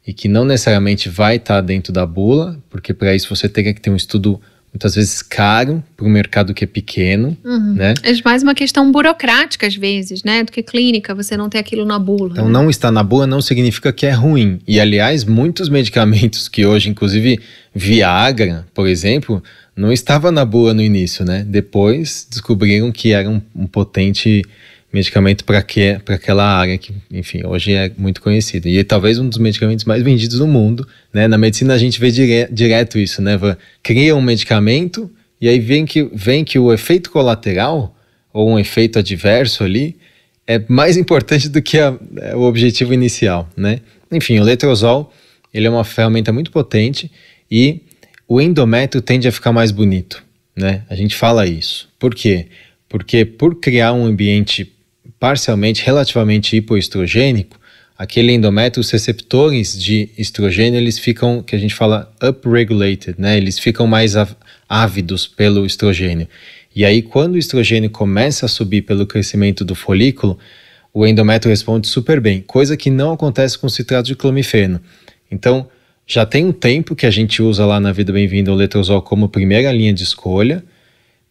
S1: e que não necessariamente vai estar dentro da bula, porque para isso você teria que ter um estudo muitas vezes caro para um mercado que é pequeno,
S2: uhum. né? É mais uma questão burocrática às vezes, né? Do que clínica, você não tem aquilo na bula. Então né?
S1: não está na bula não significa que é ruim. E aliás, muitos medicamentos que hoje, inclusive Viagra, por exemplo, não estava na bula no início, né? Depois descobriram que era um, um potente medicamento para que para aquela área que, enfim, hoje é muito conhecido. E é talvez um dos medicamentos mais vendidos no mundo, né? Na medicina a gente vê dire, direto isso, né? Cria um medicamento e aí vem que vem que o efeito colateral ou um efeito adverso ali é mais importante do que a, é, o objetivo inicial, né? Enfim, o letrozol, ele é uma ferramenta muito potente e o endométrio tende a ficar mais bonito, né? A gente fala isso. Por quê? Porque por criar um ambiente parcialmente relativamente hipoestrogênico, aquele endométrio, os receptores de estrogênio, eles ficam, que a gente fala upregulated, né? Eles ficam mais ávidos pelo estrogênio. E aí, quando o estrogênio começa a subir pelo crescimento do folículo, o endométrio responde super bem, coisa que não acontece com o citrato de clomifeno. Então, já tem um tempo que a gente usa lá na Vida Bem-vinda o letrozol como primeira linha de escolha.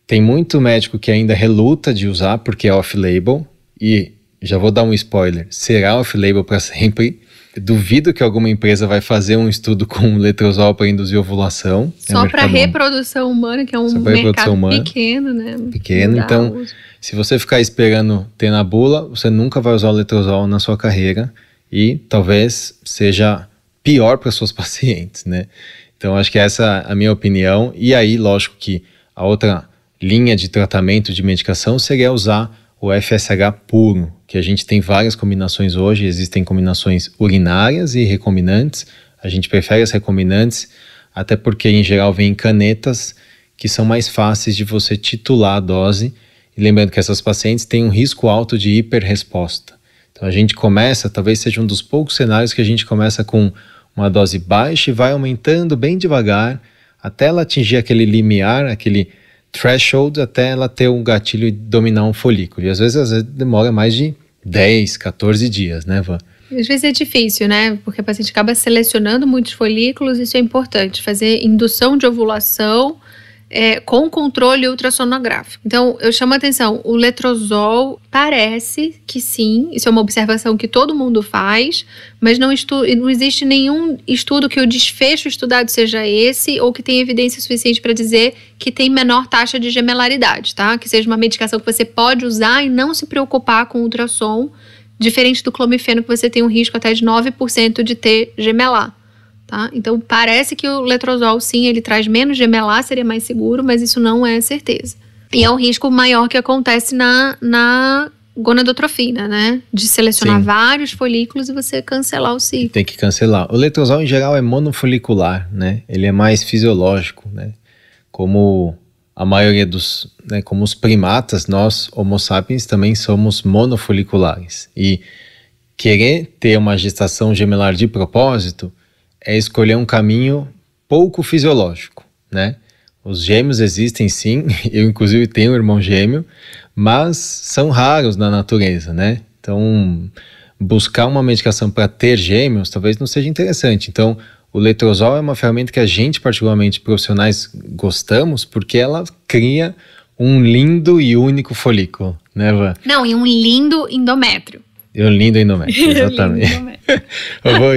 S1: Tem muito médico que ainda reluta de usar porque é off-label, e já vou dar um spoiler, será off-label para sempre. Duvido que alguma empresa vai fazer um estudo com letrozol para induzir ovulação. Só é para tá
S2: reprodução humana, que é um mercado humana, pequeno, né? Pequeno, então, uso.
S1: se você ficar esperando ter na bula, você nunca vai usar o letrozol na sua carreira e talvez seja pior para seus (laughs) pacientes, né? Então, acho que essa é a minha opinião. E aí, lógico que a outra linha de tratamento de medicação seria usar o FSH puro, que a gente tem várias combinações hoje, existem combinações urinárias e recombinantes. A gente prefere as recombinantes, até porque em geral vem em canetas que são mais fáceis de você titular a dose. E lembrando que essas pacientes têm um risco alto de hiperresposta. Então a gente começa, talvez seja um dos poucos cenários que a gente começa com uma dose baixa e vai aumentando bem devagar até ela atingir aquele limiar, aquele threshold até ela ter um gatilho e dominar um folículo. E às vezes, às vezes demora mais de 10, 14 dias, né, Van?
S2: Às vezes é difícil, né? Porque a paciente acaba selecionando muitos folículos, isso é importante. Fazer indução de ovulação é, com controle ultrassonográfico. Então, eu chamo a atenção, o letrozol parece que sim, isso é uma observação que todo mundo faz, mas não, estu não existe nenhum estudo que o desfecho estudado seja esse ou que tenha evidência suficiente para dizer que tem menor taxa de gemelaridade, tá? Que seja uma medicação que você pode usar e não se preocupar com ultrassom, diferente do clomifeno que você tem um risco até de 9% de ter gemelar. Tá? Então parece que o letrozol sim, ele traz menos gemelar, seria mais seguro, mas isso não é certeza. E é um risco maior que acontece na, na gonadotrofina, né? De selecionar sim. vários folículos e você cancelar o ciclo.
S1: Tem que cancelar. O letrozol em geral é monofolicular, né? Ele é mais fisiológico, né? Como a maioria dos, né, como os primatas, nós Homo sapiens também somos monofoliculares. E querer ter uma gestação gemelar de propósito é escolher um caminho pouco fisiológico, né? Os gêmeos existem sim, (laughs) eu inclusive tenho um irmão gêmeo, mas são raros na natureza, né? Então, buscar uma medicação para ter gêmeos talvez não seja interessante. Então, o letrozol é uma ferramenta que a gente, particularmente profissionais, gostamos porque ela cria um lindo e único folículo, né, Van?
S2: Não, e um lindo endométrio.
S1: E um lindo endométrio, (laughs) exatamente. lindo endométrio.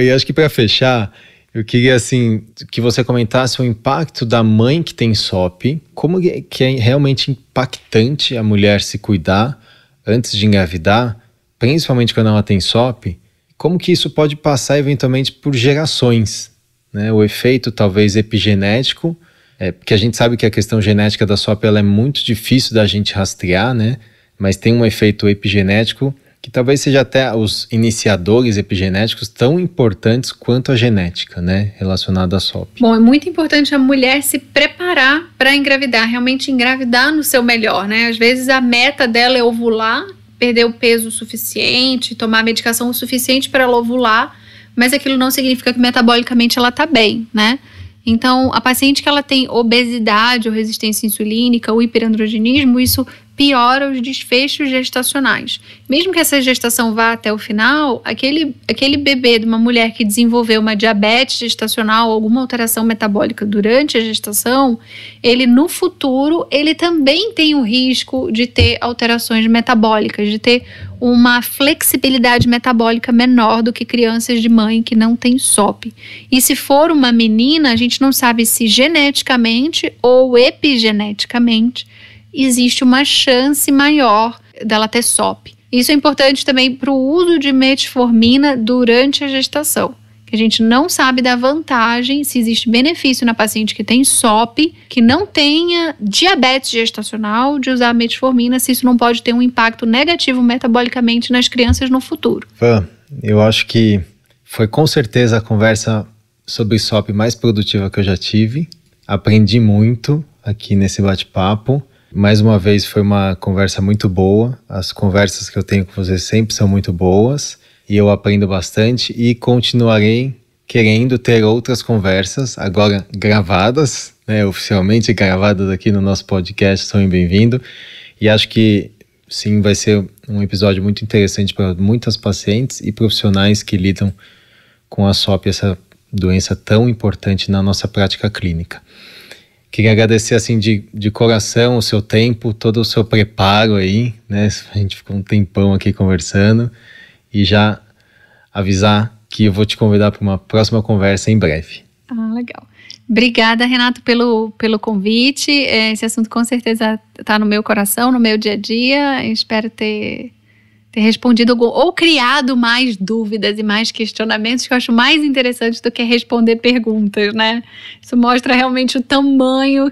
S1: (laughs) e acho que para fechar, eu queria, assim, que você comentasse o impacto da mãe que tem SOP, como é, que é realmente impactante a mulher se cuidar antes de engravidar, principalmente quando ela tem SOP, como que isso pode passar eventualmente por gerações, né? O efeito talvez epigenético, é, porque a gente sabe que a questão genética da SOP ela é muito difícil da gente rastrear, né? Mas tem um efeito epigenético que talvez seja até os iniciadores epigenéticos tão importantes quanto a genética, né, relacionada à SOP.
S2: Bom, é muito importante a mulher se preparar para engravidar, realmente engravidar no seu melhor, né? Às vezes a meta dela é ovular, perder o peso suficiente, tomar a medicação o suficiente para ela ovular, mas aquilo não significa que metabolicamente ela está bem, né? Então, a paciente que ela tem obesidade ou resistência insulínica ou hiperandrogenismo, isso piora os desfechos gestacionais. Mesmo que essa gestação vá até o final, aquele, aquele bebê de uma mulher que desenvolveu uma diabetes gestacional, alguma alteração metabólica durante a gestação, ele no futuro, ele também tem o risco de ter alterações metabólicas, de ter uma flexibilidade metabólica menor do que crianças de mãe que não tem SOP. E se for uma menina, a gente não sabe se geneticamente ou epigeneticamente existe uma chance maior dela ter SOP. Isso é importante também para o uso de metformina durante a gestação. Que a gente não sabe da vantagem, se existe benefício na paciente que tem SOP, que não tenha diabetes gestacional, de usar metformina, se isso não pode ter um impacto negativo metabolicamente nas crianças no futuro.
S1: Fã, eu acho que foi com certeza a conversa sobre SOP mais produtiva que eu já tive. Aprendi muito aqui nesse bate-papo mais uma vez foi uma conversa muito boa. As conversas que eu tenho com vocês sempre são muito boas e eu aprendo bastante e continuarei querendo ter outras conversas agora gravadas, né, oficialmente gravadas aqui no nosso podcast, são bem-vindo. E acho que sim, vai ser um episódio muito interessante para muitas pacientes e profissionais que lidam com a SOP, essa doença tão importante na nossa prática clínica. Queria agradecer assim de, de coração o seu tempo, todo o seu preparo aí, né? A gente ficou um tempão aqui conversando e já avisar que eu vou te convidar para uma próxima conversa em breve.
S2: Ah, legal. Obrigada, Renato, pelo, pelo convite. É, esse assunto com certeza está no meu coração, no meu dia a dia. Eu espero ter ter respondido ou criado mais dúvidas e mais questionamentos que eu acho mais interessante do que responder perguntas, né? Isso mostra realmente o tamanho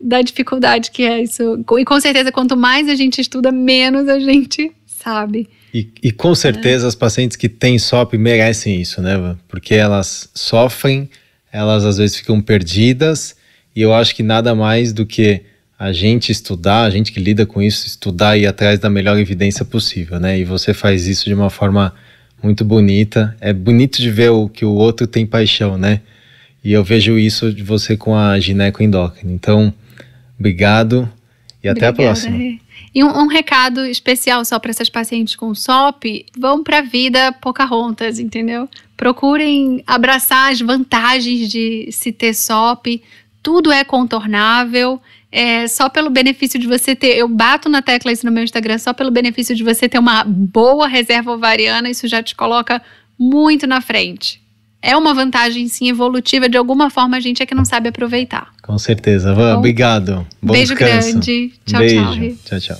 S2: da dificuldade que é isso. E com certeza, quanto mais a gente estuda, menos a gente sabe.
S1: E, e com certeza é. as pacientes que têm SOP merecem isso, né? Porque elas sofrem, elas às vezes ficam perdidas, e eu acho que nada mais do que a gente estudar, a gente que lida com isso, estudar e ir atrás da melhor evidência possível, né? E você faz isso de uma forma muito bonita. É bonito de ver o que o outro tem paixão, né? E eu vejo isso de você com a gineco endócrina. Então, obrigado e Obrigada. até a próxima.
S2: E um, um recado especial só para essas pacientes com SOP, vão para a vida rontas, entendeu? Procurem abraçar as vantagens de se ter SOP, tudo é contornável é, só pelo benefício de você ter. Eu bato na tecla isso no meu Instagram, só pelo benefício de você ter uma boa reserva ovariana, isso já te coloca muito na frente. É uma vantagem, sim, evolutiva. De alguma forma, a gente é que não sabe aproveitar.
S1: Com certeza. Van, então, obrigado. Bom beijo descanso. grande. Tchau, beijo. tchau. Tchau, tchau.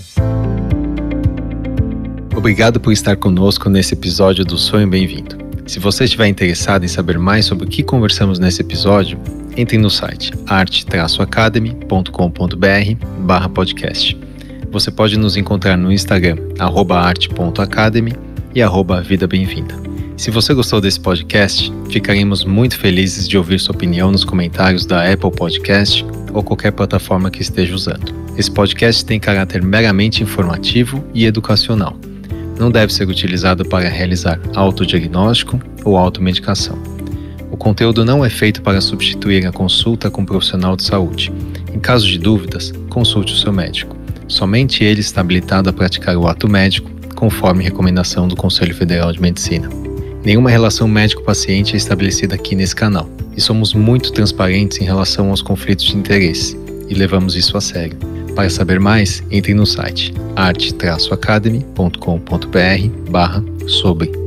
S1: Obrigado por estar conosco nesse episódio do Sonho Bem-vindo. Se você estiver interessado em saber mais sobre o que conversamos nesse episódio, entrem no site arte-academy.com.br podcast. Você pode nos encontrar no Instagram, arte.academy e arroba Vida Bem-vinda. Se você gostou desse podcast, ficaremos muito felizes de ouvir sua opinião nos comentários da Apple Podcast ou qualquer plataforma que esteja usando. Esse podcast tem caráter meramente informativo e educacional. Não deve ser utilizado para realizar autodiagnóstico ou automedicação conteúdo não é feito para substituir a consulta com um profissional de saúde. Em caso de dúvidas, consulte o seu médico. Somente ele está habilitado a praticar o ato médico, conforme recomendação do Conselho Federal de Medicina. Nenhuma relação médico-paciente é estabelecida aqui nesse canal e somos muito transparentes em relação aos conflitos de interesse e levamos isso a sério. Para saber mais, entre no site arte-academy.com.br sobre